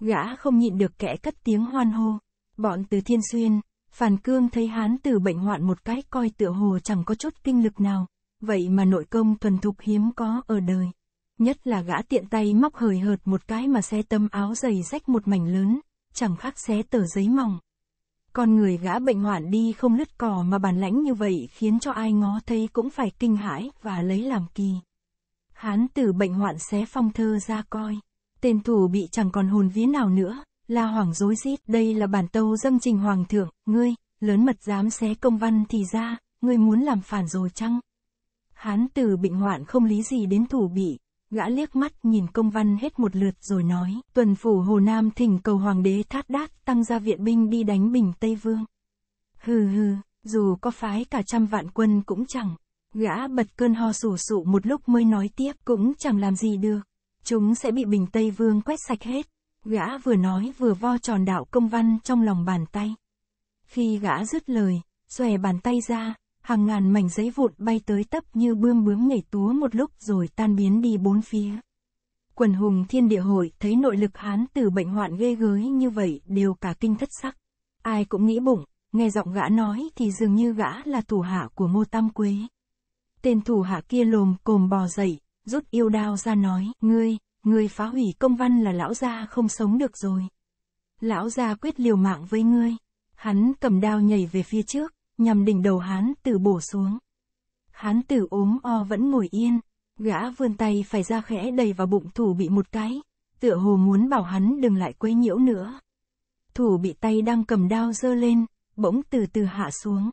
[SPEAKER 1] Gã không nhịn được kẽ cất tiếng hoan hô. Bọn từ thiên xuyên, phản cương thấy hán tử bệnh hoạn một cái coi tựa hồ chẳng có chút kinh lực nào, vậy mà nội công thuần thục hiếm có ở đời. Nhất là gã tiện tay móc hời hợt một cái mà xe tâm áo dày rách một mảnh lớn, chẳng khác xé tờ giấy mỏng. Con người gã bệnh hoạn đi không lứt cỏ mà bản lãnh như vậy khiến cho ai ngó thấy cũng phải kinh hãi và lấy làm kỳ. Hán tử bệnh hoạn xé phong thơ ra coi. Tên thủ bị chẳng còn hồn vía nào nữa, la hoàng rối rít đây là bản tâu dâng trình hoàng thượng, ngươi, lớn mật dám xé công văn thì ra, ngươi muốn làm phản rồi chăng? Hán tử bệnh hoạn không lý gì đến thủ bị, Gã liếc mắt nhìn công văn hết một lượt rồi nói, tuần phủ Hồ Nam thỉnh cầu hoàng đế thát đát tăng ra viện binh đi đánh bình Tây Vương. Hừ hừ, dù có phái cả trăm vạn quân cũng chẳng. Gã bật cơn ho sủ sụ một lúc mới nói tiếp cũng chẳng làm gì được. Chúng sẽ bị bình Tây Vương quét sạch hết. Gã vừa nói vừa vo tròn đạo công văn trong lòng bàn tay. Khi gã dứt lời, xòe bàn tay ra, hàng ngàn mảnh giấy vụn bay tới tấp như bươm bướm nhảy túa một lúc rồi tan biến đi bốn phía. Quần hùng thiên địa hội thấy nội lực hán từ bệnh hoạn ghê gớm như vậy đều cả kinh thất sắc. Ai cũng nghĩ bụng, nghe giọng gã nói thì dường như gã là thủ hạ của mô tam quế. Tên thủ hạ kia lồm cồm bò dậy, rút yêu đao ra nói, ngươi, ngươi phá hủy công văn là lão gia không sống được rồi. Lão gia quyết liều mạng với ngươi. Hắn cầm đao nhảy về phía trước, nhằm đỉnh đầu hán tử bổ xuống. Hán tử ốm o vẫn ngồi yên, gã vươn tay phải ra khẽ đầy vào bụng thủ bị một cái, tựa hồ muốn bảo hắn đừng lại quấy nhiễu nữa. Thủ bị tay đang cầm đao giơ lên, bỗng từ từ hạ xuống.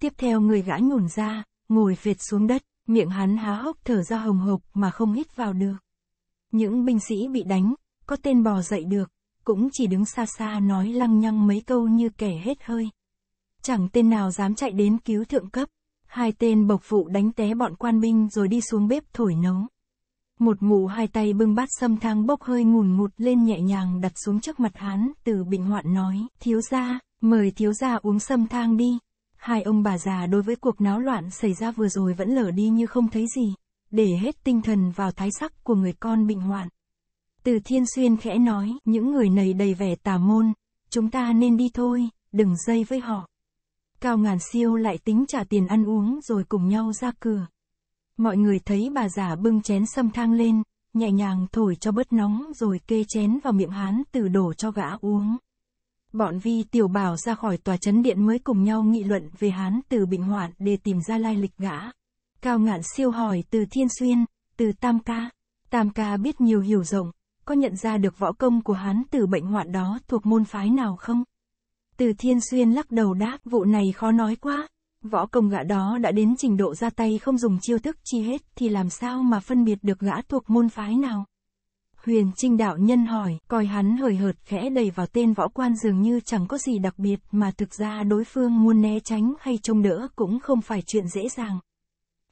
[SPEAKER 1] Tiếp theo người gã nhổn ra, ngồi phệt xuống đất, miệng hắn há hốc thở ra hồng hộc mà không hít vào được. Những binh sĩ bị đánh, có tên bò dậy được, cũng chỉ đứng xa xa nói lăng nhăng mấy câu như kẻ hết hơi. Chẳng tên nào dám chạy đến cứu thượng cấp. Hai tên bộc phụ đánh té bọn quan binh rồi đi xuống bếp thổi nấu. Một mụ hai tay bưng bát sâm thang bốc hơi ngùn ngụt lên nhẹ nhàng đặt xuống trước mặt hắn, từ bệnh hoạn nói, thiếu gia, mời thiếu gia uống sâm thang đi. Hai ông bà già đối với cuộc náo loạn xảy ra vừa rồi vẫn lở đi như không thấy gì, để hết tinh thần vào thái sắc của người con bệnh hoạn. Từ thiên xuyên khẽ nói, những người này đầy vẻ tà môn, chúng ta nên đi thôi, đừng dây với họ. Cao ngàn siêu lại tính trả tiền ăn uống rồi cùng nhau ra cửa. Mọi người thấy bà già bưng chén sâm thang lên, nhẹ nhàng thổi cho bớt nóng rồi kê chén vào miệng hán từ đổ cho gã uống. Bọn vi tiểu bảo ra khỏi tòa chấn điện mới cùng nhau nghị luận về hán từ bệnh hoạn để tìm ra lai lịch gã. Cao ngạn siêu hỏi từ thiên xuyên, từ tam ca. Tam ca biết nhiều hiểu rộng, có nhận ra được võ công của hán từ bệnh hoạn đó thuộc môn phái nào không? Từ Thiên Xuyên lắc đầu đáp vụ này khó nói quá. Võ công gã đó đã đến trình độ ra tay không dùng chiêu thức chi hết thì làm sao mà phân biệt được gã thuộc môn phái nào. Huyền Trinh đạo nhân hỏi, coi hắn hời hợt khẽ đẩy vào tên võ quan dường như chẳng có gì đặc biệt mà thực ra đối phương muốn né tránh hay trông đỡ cũng không phải chuyện dễ dàng.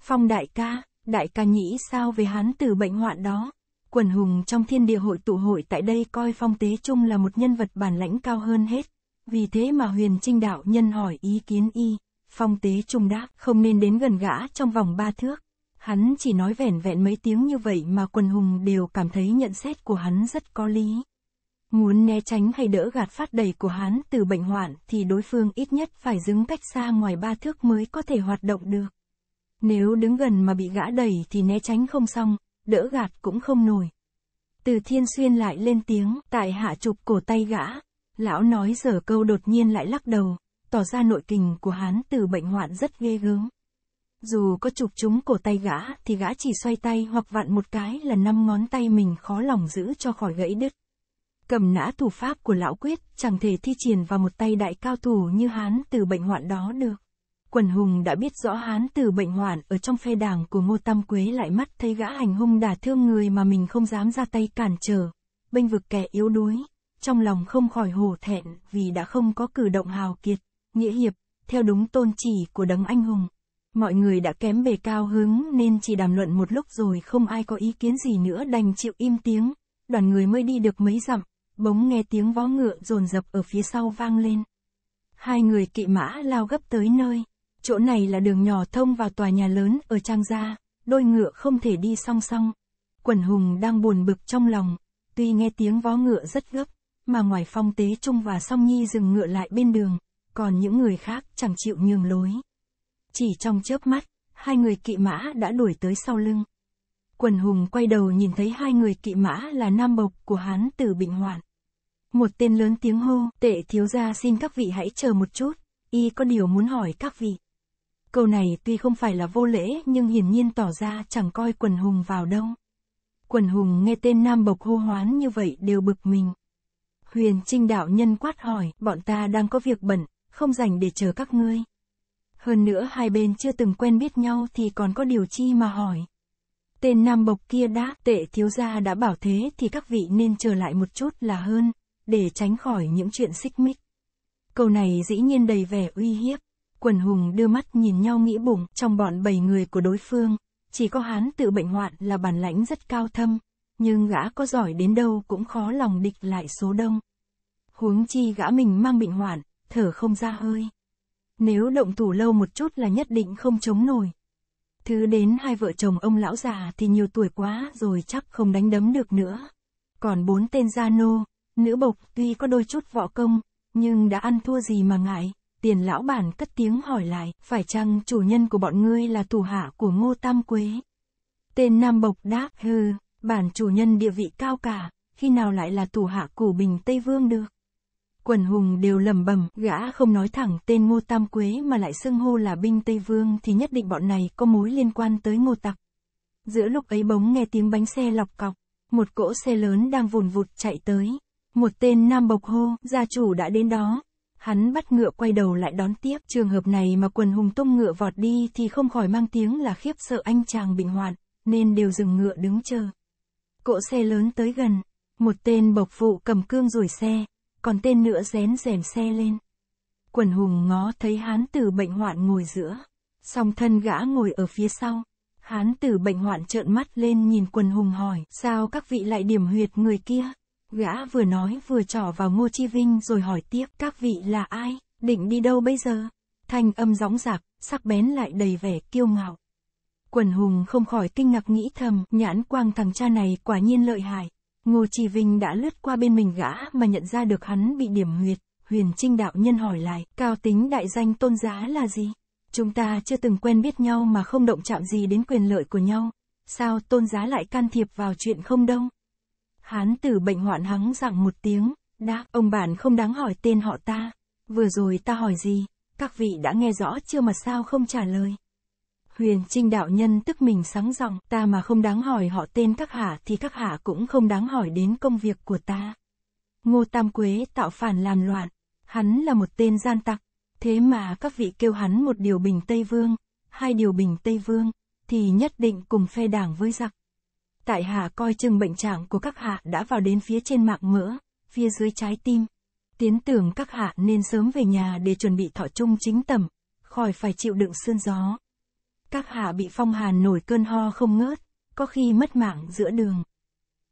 [SPEAKER 1] Phong đại ca, đại ca nghĩ sao về hắn từ bệnh hoạn đó? Quần hùng trong thiên địa hội tụ hội tại đây coi phong tế trung là một nhân vật bản lãnh cao hơn hết. Vì thế mà huyền trinh đạo nhân hỏi ý kiến y, phong tế trung đáp không nên đến gần gã trong vòng ba thước. Hắn chỉ nói vẻn vẹn mấy tiếng như vậy mà quần hùng đều cảm thấy nhận xét của hắn rất có lý. Muốn né tránh hay đỡ gạt phát đầy của hắn từ bệnh hoạn thì đối phương ít nhất phải đứng cách xa ngoài ba thước mới có thể hoạt động được. Nếu đứng gần mà bị gã đẩy thì né tránh không xong, đỡ gạt cũng không nổi. Từ thiên xuyên lại lên tiếng, tại hạ chụp cổ tay gã, Lão nói giờ câu đột nhiên lại lắc đầu, tỏ ra nội tình của hán tử bệnh hoạn rất ghê gớm. Dù có chụp chúng cổ tay gã thì gã chỉ xoay tay hoặc vặn một cái là năm ngón tay mình khó lòng giữ cho khỏi gãy đứt. Cầm nã thủ pháp của lão quyết chẳng thể thi triển vào một tay đại cao thủ như hán tử bệnh hoạn đó được. Quần hùng đã biết rõ hán tử bệnh hoạn ở trong phe đảng của Ngô Tam Quế lại mắt thấy gã hành hung đả thương người mà mình không dám ra tay cản trở, bênh vực kẻ yếu đuối, trong lòng không khỏi hổ thẹn vì đã không có cử động hào kiệt, nghĩa hiệp, theo đúng tôn chỉ của đấng anh hùng. Mọi người đã kém bề cao hứng nên chỉ đàm luận một lúc rồi không ai có ý kiến gì nữa đành chịu im tiếng, đoàn người mới đi được mấy dặm, bỗng nghe tiếng vó ngựa rồn rập ở phía sau vang lên. Hai người kỵ mã lao gấp tới nơi, chỗ này là đường nhỏ thông vào tòa nhà lớn ở Trang Gia, đôi ngựa không thể đi song song. Quần hùng đang buồn bực trong lòng, tuy nghe tiếng vó ngựa rất gấp, mà ngoài phong tế trung và song nhi dừng ngựa lại bên đường, còn những người khác chẳng chịu nhường lối. Chỉ trong chớp mắt, hai người kỵ mã đã đuổi tới sau lưng. Quần hùng quay đầu nhìn thấy hai người kỵ mã là nam bộc của hán tử Bình Hoạn. Một tên lớn tiếng hô, tệ thiếu gia xin các vị hãy chờ một chút, y có điều muốn hỏi các vị. Câu này tuy không phải là vô lễ nhưng hiển nhiên tỏ ra chẳng coi quần hùng vào đâu. Quần hùng nghe tên nam bộc hô hoán như vậy đều bực mình. Huyền Trinh đạo nhân quát hỏi, bọn ta đang có việc bẩn, không rảnh để chờ các ngươi. Hơn nữa hai bên chưa từng quen biết nhau thì còn có điều chi mà hỏi. Tên nam bộc kia đã, tệ thiếu gia đã bảo thế thì các vị nên chờ lại một chút là hơn, để tránh khỏi những chuyện xích mích. Câu này dĩ nhiên đầy vẻ uy hiếp, quần hùng đưa mắt nhìn nhau nghĩ bụng trong bọn bảy người của đối phương, chỉ có hán tự bệnh hoạn là bản lãnh rất cao thâm, nhưng gã có giỏi đến đâu cũng khó lòng địch lại số đông. Huống chi gã mình mang bệnh hoạn, thở không ra hơi. Nếu động thủ lâu một chút là nhất định không chống nổi. Thứ đến hai vợ chồng ông lão già thì nhiều tuổi quá rồi chắc không đánh đấm được nữa. Còn bốn tên gia nô, nữ bộc tuy có đôi chút võ công, nhưng đã ăn thua gì mà ngại. Tiền lão bản cất tiếng hỏi lại, phải chăng chủ nhân của bọn ngươi là thủ hạ của ngô tam quế? Tên nam bộc đáp, hừ, Bản chủ nhân địa vị cao cả, khi nào lại là thủ hạ củ bình Tây Vương được? Quần hùng đều lầm bầm, gã không nói thẳng tên Ngô Tam Quế mà lại xưng hô là binh Tây Vương thì nhất định bọn này có mối liên quan tới Ngô Tặc. Giữa lúc ấy bỗng nghe tiếng bánh xe lọc cọc, một cỗ xe lớn đang vùn vụt chạy tới. Một tên nam bộc hô, gia chủ đã đến đó. Hắn bắt ngựa quay đầu lại đón tiếp, trường hợp này mà quần hùng tung ngựa vọt đi thì không khỏi mang tiếng là khiếp sợ anh chàng bình hoạn, nên đều dừng ngựa đứng chờ. Cỗ xe lớn tới gần, một tên bộc vụ cầm cương rủi xe, còn tên nữa rén rèm xe lên. Quần hùng ngó thấy hán tử bệnh hoạn ngồi giữa, song thân gã ngồi ở phía sau. Hán tử bệnh hoạn trợn mắt lên nhìn quần hùng hỏi, sao các vị lại điểm huyệt người kia? Gã vừa nói vừa trỏ vào Ngô Chi Vinh rồi hỏi tiếp, các vị là ai, định đi đâu bây giờ? Thanh âm gióng giạc, sắc bén lại đầy vẻ kiêu ngạo. Quần hùng không khỏi kinh ngạc nghĩ thầm, nhãn quang thằng cha này quả nhiên lợi hại. Ngô Chi Vinh đã lướt qua bên mình gã mà nhận ra được hắn bị điểm huyệt. Huyền Trinh đạo nhân hỏi lại, cao tính đại danh tôn giá là gì? Chúng ta chưa từng quen biết nhau mà không động chạm gì đến quyền lợi của nhau. Sao tôn giá lại can thiệp vào chuyện không đông? Hán tử bệnh hoạn hắng rằng một tiếng, đáp, ông bạn không đáng hỏi tên họ ta. Vừa rồi ta hỏi gì, các vị đã nghe rõ chưa mà sao không trả lời. Huyền Trinh đạo nhân tức mình sáng giọng, ta mà không đáng hỏi họ tên các hạ thì các hạ cũng không đáng hỏi đến công việc của ta. Ngô Tam Quế tạo phản làm loạn, hắn là một tên gian tặc, thế mà các vị kêu hắn một điều bình Tây Vương, hai điều bình Tây Vương, thì nhất định cùng phe đảng với giặc. Tại hạ coi chừng bệnh trạng của các hạ đã vào đến phía trên mạng mỡ, phía dưới trái tim. Tiến tưởng các hạ nên sớm về nhà để chuẩn bị thọ chung chính tầm, khỏi phải chịu đựng sương gió các hạ bị phong hàn nổi cơn ho không ngớt, có khi mất mạng giữa đường.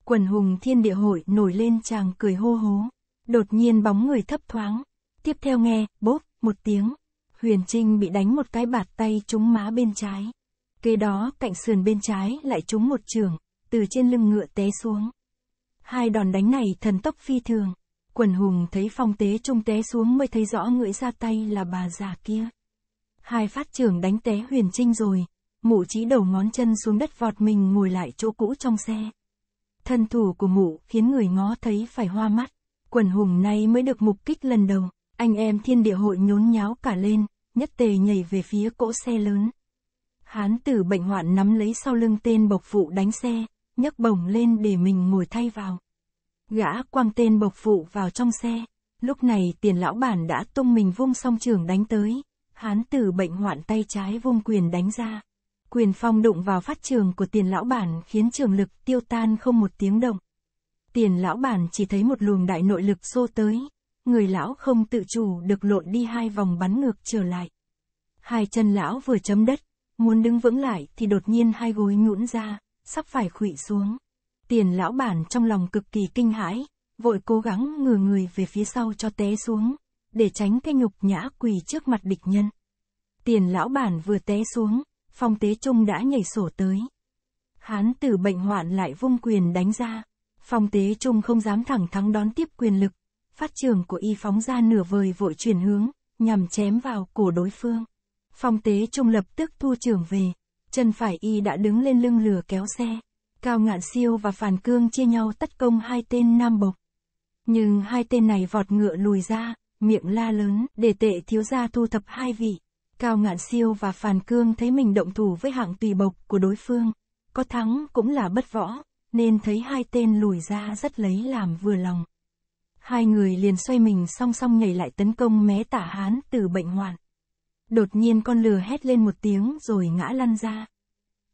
[SPEAKER 1] Quần hùng thiên địa hội nổi lên chàng cười hô hố, đột nhiên bóng người thấp thoáng, tiếp theo nghe, bốp, một tiếng, Huyền Trinh bị đánh một cái bạt tay trúng má bên trái. Kế đó, cạnh sườn bên trái lại trúng một trường, từ trên lưng ngựa té xuống. Hai đòn đánh này thần tốc phi thường. Quần hùng thấy phong tế trung té xuống mới thấy rõ người ra tay là bà già kia hai phát trường đánh té huyền trinh rồi mụ chỉ đầu ngón chân xuống đất vọt mình ngồi lại chỗ cũ trong xe thân thủ của mụ khiến người ngó thấy phải hoa mắt quần hùng nay mới được mục kích lần đầu anh em thiên địa hội nhốn nháo cả lên nhất tề nhảy về phía cỗ xe lớn hán tử bệnh hoạn nắm lấy sau lưng tên bộc phụ đánh xe nhấc bổng lên để mình ngồi thay vào gã quăng tên bộc phụ vào trong xe lúc này tiền lão bản đã tung mình vung song trường đánh tới Hán tử bệnh hoạn tay trái vung quyền đánh ra. Quyền phong đụng vào phát trường của tiền lão bản khiến trường lực tiêu tan không một tiếng động. Tiền lão bản chỉ thấy một luồng đại nội lực xô tới. Người lão không tự chủ được lộn đi hai vòng bắn ngược trở lại. Hai chân lão vừa chấm đất, muốn đứng vững lại thì đột nhiên hai gối nhũn ra, sắp phải khụy xuống. Tiền lão bản trong lòng cực kỳ kinh hãi, vội cố gắng ngừa người về phía sau cho té xuống, để tránh cái nhục nhã quỳ trước mặt địch nhân. Tiền lão bản vừa té xuống, phong tế trung đã nhảy sổ tới. Hán tử bệnh hoạn lại vung quyền đánh ra. Phong tế trung không dám thẳng thắng đón tiếp quyền lực. Phát trường của y phóng ra nửa vời vội chuyển hướng, nhằm chém vào cổ đối phương. Phong tế trung lập tức thu trường về. Chân phải y đã đứng lên lưng lừa kéo xe. Cao ngạn siêu và phản cương chia nhau tất công hai tên nam bộc. Nhưng hai tên này vọt ngựa lùi ra, miệng la lớn, để tệ thiếu gia thu thập hai vị. Cao Ngạn Siêu và Phàn Cương thấy mình động thủ với hạng tùy bộc của đối phương, có thắng cũng là bất võ, nên thấy hai tên lùi ra rất lấy làm vừa lòng. Hai người liền xoay mình song song nhảy lại tấn công mé tả hán từ bệnh hoạn. Đột nhiên con lừa hét lên một tiếng rồi ngã lăn ra.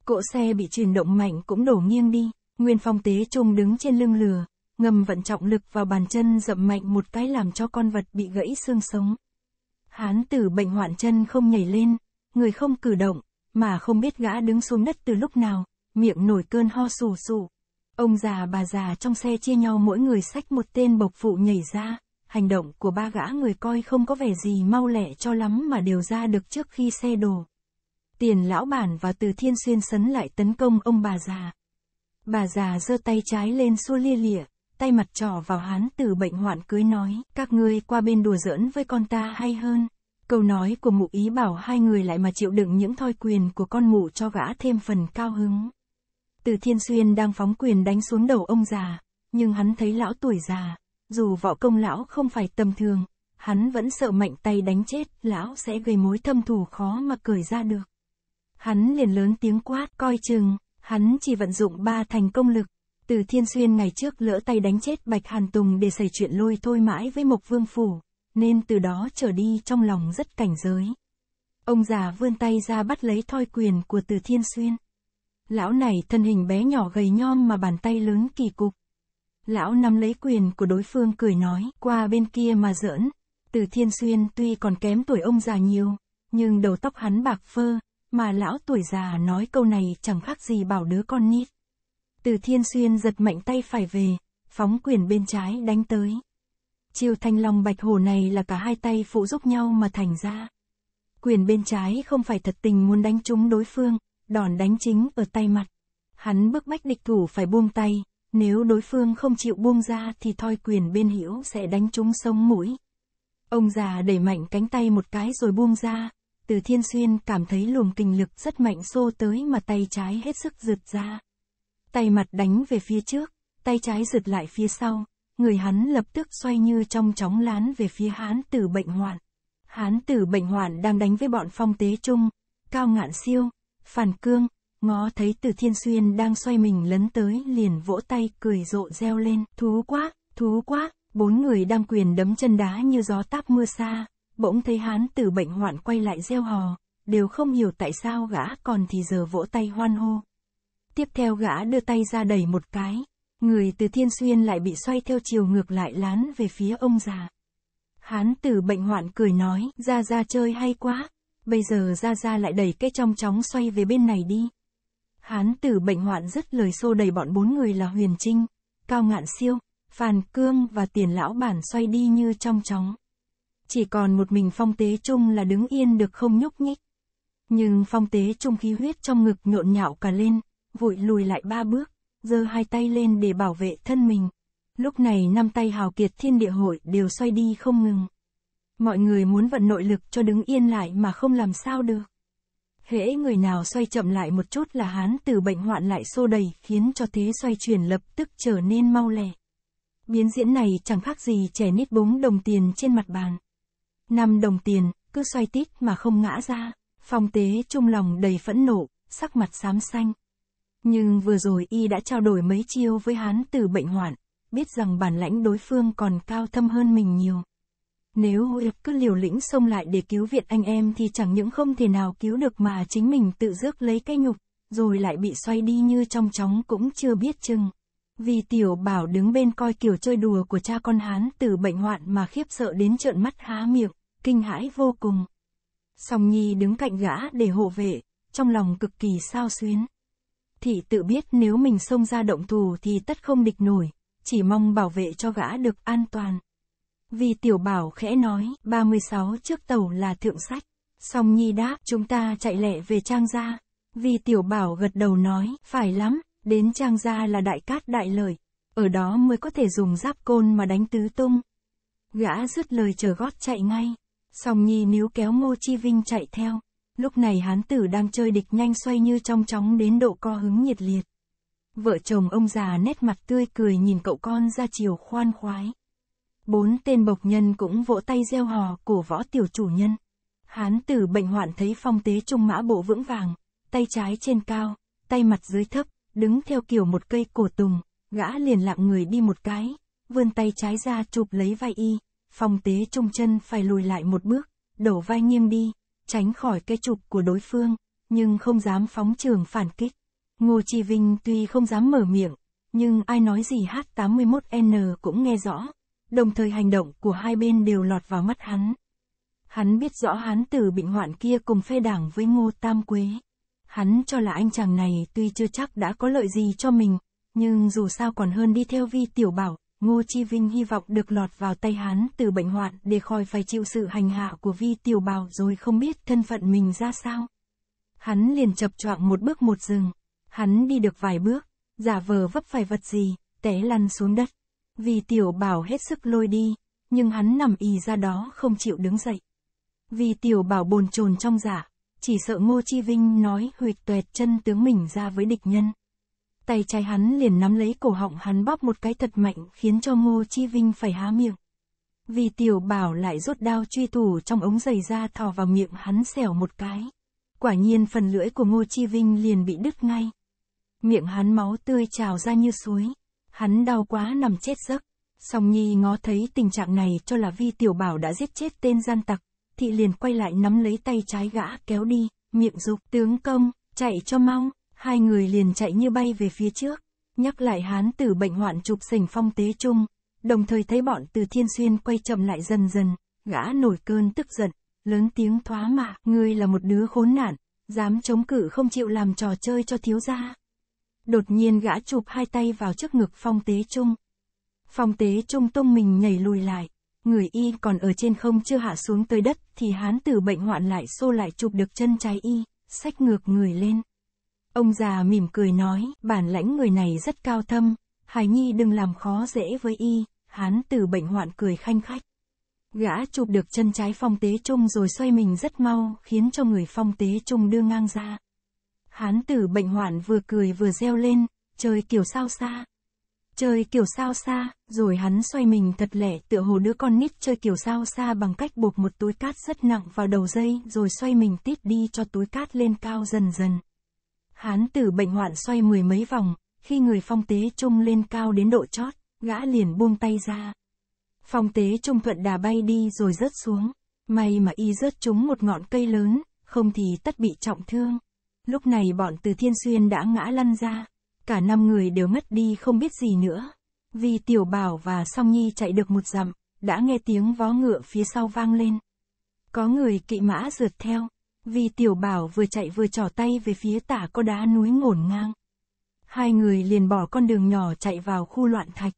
[SPEAKER 1] Cỗ xe bị chuyển động mạnh cũng đổ nghiêng đi, Nguyên Phong Tế Trung đứng trên lưng lừa, ngầm vận trọng lực vào bàn chân dậm mạnh một cái làm cho con vật bị gãy xương sống. Hán tử bệnh hoạn chân không nhảy lên, người không cử động, mà không biết gã đứng xuống đất từ lúc nào, miệng nổi cơn ho sù sụ. Ông già bà già trong xe chia nhau mỗi người sách một tên bộc phụ nhảy ra, hành động của ba gã người coi không có vẻ gì mau lẹ cho lắm mà đều ra được trước khi xe đổ. Tiền lão bản và từ thiên xuyên sấn lại tấn công ông bà già. Bà già giơ tay trái lên xua lia lịa, tay mặt trỏ vào hán từ bệnh hoạn cưới nói, các ngươi qua bên đùa giỡn với con ta hay hơn. Câu nói của mụ ý bảo hai người lại mà chịu đựng những thói quyền của con mụ cho gã thêm phần cao hứng. Từ Thiên Xuyên đang phóng quyền đánh xuống đầu ông già, nhưng hắn thấy lão tuổi già, dù võ công lão không phải tầm thường, hắn vẫn sợ mạnh tay đánh chết, lão sẽ gây mối thâm thù khó mà cười ra được. Hắn liền lớn tiếng quát, coi chừng, hắn chỉ vận dụng ba thành công lực, từ Thiên Xuyên ngày trước lỡ tay đánh chết Bạch Hàn Tùng để xảy chuyện lôi thôi mãi với Mộc Vương Phủ, nên từ đó trở đi trong lòng rất cảnh giới. Ông già vươn tay ra bắt lấy thoi quyền của Từ Thiên Xuyên. Lão này thân hình bé nhỏ gầy nhom mà bàn tay lớn kỳ cục. Lão nắm lấy quyền của đối phương cười nói, qua bên kia mà giỡn. Từ Thiên Xuyên tuy còn kém tuổi ông già nhiều, nhưng đầu tóc hắn bạc phơ, mà lão tuổi già nói câu này chẳng khác gì bảo đứa con nít. Từ Thiên Xuyên giật mạnh tay phải về, phóng quyền bên trái đánh tới. Chiêu thanh long bạch hổ này là cả hai tay phụ giúp nhau mà thành ra. Quyền bên trái không phải thật tình muốn đánh trúng đối phương, đòn đánh chính ở tay mặt. Hắn bức bách địch thủ phải buông tay, nếu đối phương không chịu buông ra thì thoi quyền bên hữu sẽ đánh trúng sông mũi. Ông già đẩy mạnh cánh tay một cái rồi buông ra, từ thiên xuyên cảm thấy luồng kinh lực rất mạnh xô tới mà tay trái hết sức rượt ra tay mặt đánh về phía trước, tay trái giật lại phía sau, người hắn lập tức xoay như trong chóng lán về phía hán tử bệnh hoạn. Hán tử bệnh hoạn đang đánh với bọn phong tế trung, cao ngạn siêu, phản cương, ngó thấy từ thiên xuyên đang xoay mình lấn tới liền vỗ tay cười rộ reo lên, thú quá, thú quá, bốn người đang quyền đấm chân đá như gió táp mưa xa, bỗng thấy hán tử bệnh hoạn quay lại reo hò, đều không hiểu tại sao gã còn thì giờ vỗ tay hoan hô tiếp theo gã đưa tay ra đẩy một cái. Người từ thiên xuyên lại bị xoay theo chiều ngược lại lán về phía ông già. Hán tử bệnh hoạn cười nói, ra ra chơi hay quá. Bây giờ ra ra lại đẩy cái trong chóng xoay về bên này đi. Hán tử bệnh hoạn rất lời xô đẩy bọn bốn người là Huyền Trinh, Cao Ngạn Siêu, Phàn Cương và Tiền Lão Bản xoay đi như trong chóng. Chỉ còn một mình phong tế trung là đứng yên được không nhúc nhích. Nhưng phong tế trung khí huyết trong ngực nhộn nhạo cả lên, vội lùi lại ba bước, giơ hai tay lên để bảo vệ thân mình. Lúc này năm tay hào kiệt thiên địa hội đều xoay đi không ngừng. Mọi người muốn vận nội lực cho đứng yên lại mà không làm sao được. Hễ người nào xoay chậm lại một chút là hán từ bệnh hoạn lại xô đầy khiến cho thế xoay chuyển lập tức trở nên mau lẹ. Biến diễn này chẳng khác gì trẻ nít búng đồng tiền trên mặt bàn. Năm đồng tiền, cứ xoay tít mà không ngã ra. Phong tế trung lòng đầy phẫn nộ, sắc mặt xám xanh, nhưng vừa rồi y đã trao đổi mấy chiêu với hán tử bệnh hoạn, biết rằng bản lãnh đối phương còn cao thâm hơn mình nhiều. Nếu Huyệp cứ liều lĩnh xông lại để cứu viện anh em thì chẳng những không thể nào cứu được mà chính mình tự rước lấy cái nhục, rồi lại bị xoay đi như trong chóng cũng chưa biết chừng. Vì tiểu bảo đứng bên coi kiểu chơi đùa của cha con hán tử bệnh hoạn mà khiếp sợ đến trợn mắt há miệng, kinh hãi vô cùng. Song Nhi đứng cạnh gã để hộ vệ, trong lòng cực kỳ sao xuyến. Thị tự biết nếu mình xông ra động thù thì tất không địch nổi, chỉ mong bảo vệ cho gã được an toàn. Vì tiểu bảo khẽ nói, 36 trước tàu là thượng sách. Song Nhi đáp, chúng ta chạy lẹ về Trang Gia. Vì tiểu bảo gật đầu nói, phải lắm, đến Trang Gia là đại cát đại lợi. Ở đó mới có thể dùng giáp côn mà đánh tứ tung. Gã rứt lời chờ gót chạy ngay. Song Nhi níu kéo Ngô Chi Vinh chạy theo. Lúc này hán tử đang chơi địch nhanh xoay như trong chóng đến độ co hứng nhiệt liệt. Vợ chồng ông già nét mặt tươi cười nhìn cậu con ra chiều khoan khoái. Bốn tên bộc nhân cũng vỗ tay gieo hò cổ võ tiểu chủ nhân. Hán tử bệnh hoạn thấy phong tế trung mã bộ vững vàng, tay trái trên cao, tay mặt dưới thấp, đứng theo kiểu một cây cổ tùng, gã liền lặng người đi một cái, vươn tay trái ra chụp lấy vai y, phong tế trung chân phải lùi lại một bước, đổ vai nghiêng đi, tránh khỏi cái chụp của đối phương, nhưng không dám phóng trường phản kích. Ngô Chi Vinh tuy không dám mở miệng, nhưng ai nói gì H81N cũng nghe rõ, đồng thời hành động của hai bên đều lọt vào mắt hắn. Hắn biết rõ hắn từ bệnh hoạn kia cùng phe đảng với Ngô Tam Quế. Hắn cho là anh chàng này tuy chưa chắc đã có lợi gì cho mình, nhưng dù sao còn hơn đi theo vi tiểu bảo, Ngô Chi Vinh hy vọng được lọt vào tay hắn từ bệnh hoạn để khỏi phải chịu sự hành hạ của vi tiểu bào rồi không biết thân phận mình ra sao. Hắn liền chập choạng một bước một rừng. Hắn đi được vài bước, giả vờ vấp phải vật gì, té lăn xuống đất. Vi tiểu bảo hết sức lôi đi, nhưng hắn nằm y ra đó không chịu đứng dậy. Vi tiểu bảo bồn chồn trong giả, dạ, chỉ sợ Ngô Chi Vinh nói huyệt tuệt chân tướng mình ra với địch nhân tay trái hắn liền nắm lấy cổ họng hắn bóp một cái thật mạnh khiến cho Ngô Chi Vinh phải há miệng. Vì tiểu bảo lại rút đao truy thủ trong ống giày ra thò vào miệng hắn xẻo một cái. Quả nhiên phần lưỡi của Ngô Chi Vinh liền bị đứt ngay. Miệng hắn máu tươi trào ra như suối. Hắn đau quá nằm chết giấc. Song Nhi ngó thấy tình trạng này cho là vi tiểu bảo đã giết chết tên gian tặc. Thị liền quay lại nắm lấy tay trái gã kéo đi, miệng dục tướng công, chạy cho mong hai người liền chạy như bay về phía trước, nhắc lại hán tử bệnh hoạn chụp sình phong tế chung, đồng thời thấy bọn từ thiên xuyên quay chậm lại dần dần, gã nổi cơn tức giận, lớn tiếng thoá mạ, ngươi là một đứa khốn nạn, dám chống cự không chịu làm trò chơi cho thiếu gia. Đột nhiên gã chụp hai tay vào trước ngực phong tế trung. Phong tế trung tung mình nhảy lùi lại, người y còn ở trên không chưa hạ xuống tới đất thì hán tử bệnh hoạn lại xô lại chụp được chân trái y, sách ngược người lên, Ông già mỉm cười nói, bản lãnh người này rất cao thâm, Hải Nhi đừng làm khó dễ với y, hán từ bệnh hoạn cười khanh khách. Gã chụp được chân trái phong tế trung rồi xoay mình rất mau, khiến cho người phong tế trung đưa ngang ra. Hán tử bệnh hoạn vừa cười vừa reo lên, trời kiểu sao xa. trời kiểu sao xa, rồi hắn xoay mình thật lẻ tựa hồ đứa con nít chơi kiểu sao xa bằng cách buộc một túi cát rất nặng vào đầu dây rồi xoay mình tít đi cho túi cát lên cao dần dần. Hán tử bệnh hoạn xoay mười mấy vòng, khi người phong tế trung lên cao đến độ chót, gã liền buông tay ra. Phong tế trung thuận đà bay đi rồi rớt xuống, may mà y rớt trúng một ngọn cây lớn, không thì tất bị trọng thương. Lúc này bọn từ thiên xuyên đã ngã lăn ra, cả năm người đều ngất đi không biết gì nữa. Vì tiểu bảo và song nhi chạy được một dặm, đã nghe tiếng vó ngựa phía sau vang lên. Có người kỵ mã rượt theo, vì tiểu bảo vừa chạy vừa trỏ tay về phía tả có đá núi ngổn ngang. Hai người liền bỏ con đường nhỏ chạy vào khu loạn thạch.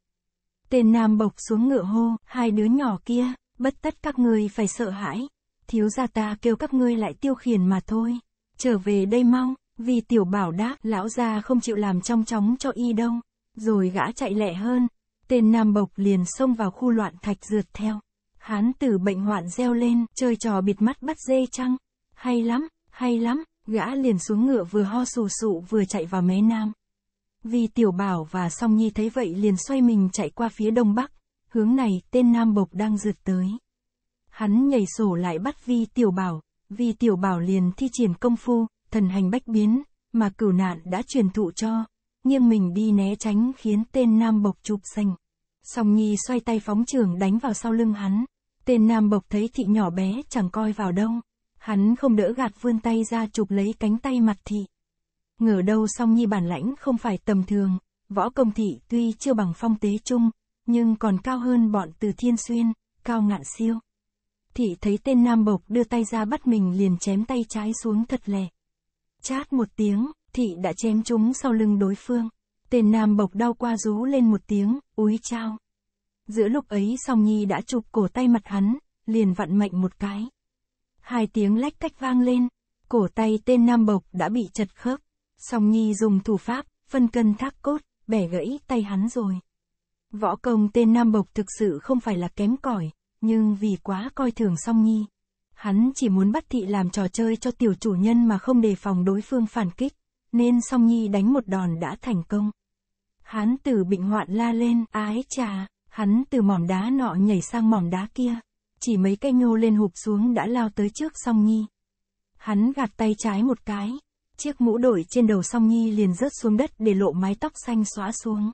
[SPEAKER 1] Tên nam bộc xuống ngựa hô, hai đứa nhỏ kia, bất tất các ngươi phải sợ hãi. Thiếu gia ta kêu các ngươi lại tiêu khiển mà thôi. Trở về đây mau, vì tiểu bảo đáp, lão gia không chịu làm trong chóng cho y đâu. Rồi gã chạy lẹ hơn, tên nam bộc liền xông vào khu loạn thạch rượt theo. Hán tử bệnh hoạn reo lên, chơi trò bịt mắt bắt dê chăng? hay lắm, hay lắm, gã liền xuống ngựa vừa ho sù sụ vừa chạy vào mé nam. Vì tiểu bảo và song nhi thấy vậy liền xoay mình chạy qua phía đông bắc, hướng này tên nam bộc đang rượt tới. Hắn nhảy sổ lại bắt vi tiểu bảo, vì tiểu bảo liền thi triển công phu, thần hành bách biến, mà cửu nạn đã truyền thụ cho, nghiêng mình đi né tránh khiến tên nam bộc chụp xanh. Song nhi xoay tay phóng trường đánh vào sau lưng hắn, tên nam bộc thấy thị nhỏ bé chẳng coi vào đông. Hắn không đỡ gạt vươn tay ra chụp lấy cánh tay mặt thị. Ngờ đâu song nhi bản lãnh không phải tầm thường, võ công thị tuy chưa bằng phong tế chung, nhưng còn cao hơn bọn từ thiên xuyên, cao ngạn siêu. Thị thấy tên nam bộc đưa tay ra bắt mình liền chém tay trái xuống thật lẻ. Chát một tiếng, thị đã chém chúng sau lưng đối phương. Tên nam bộc đau qua rú lên một tiếng, úi trao. Giữa lúc ấy song nhi đã chụp cổ tay mặt hắn, liền vặn mạnh một cái hai tiếng lách cách vang lên, cổ tay tên nam bộc đã bị chật khớp, song nhi dùng thủ pháp, phân cân thác cốt, bẻ gãy tay hắn rồi. Võ công tên nam bộc thực sự không phải là kém cỏi, nhưng vì quá coi thường song nhi. Hắn chỉ muốn bắt thị làm trò chơi cho tiểu chủ nhân mà không đề phòng đối phương phản kích, nên song nhi đánh một đòn đã thành công. Hắn từ bệnh hoạn la lên, ái trà, hắn từ mỏm đá nọ nhảy sang mỏm đá kia. Chỉ mấy cây nhô lên hụp xuống đã lao tới trước song nhi. Hắn gạt tay trái một cái, chiếc mũ đội trên đầu song nhi liền rớt xuống đất để lộ mái tóc xanh xóa xuống.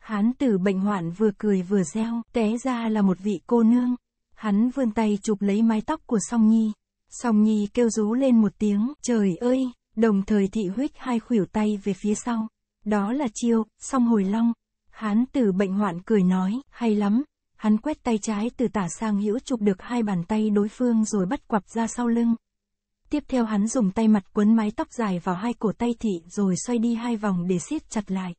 [SPEAKER 1] Hán tử bệnh hoạn vừa cười vừa reo, té ra là một vị cô nương. Hắn vươn tay chụp lấy mái tóc của song nhi. Song nhi kêu rú lên một tiếng, trời ơi, đồng thời thị huyết hai khuỷu tay về phía sau. Đó là chiêu, song hồi long. Hán tử bệnh hoạn cười nói, hay lắm, hắn quét tay trái từ tả sang hữu chụp được hai bàn tay đối phương rồi bắt quặp ra sau lưng. Tiếp theo hắn dùng tay mặt quấn mái tóc dài vào hai cổ tay thị rồi xoay đi hai vòng để siết chặt lại.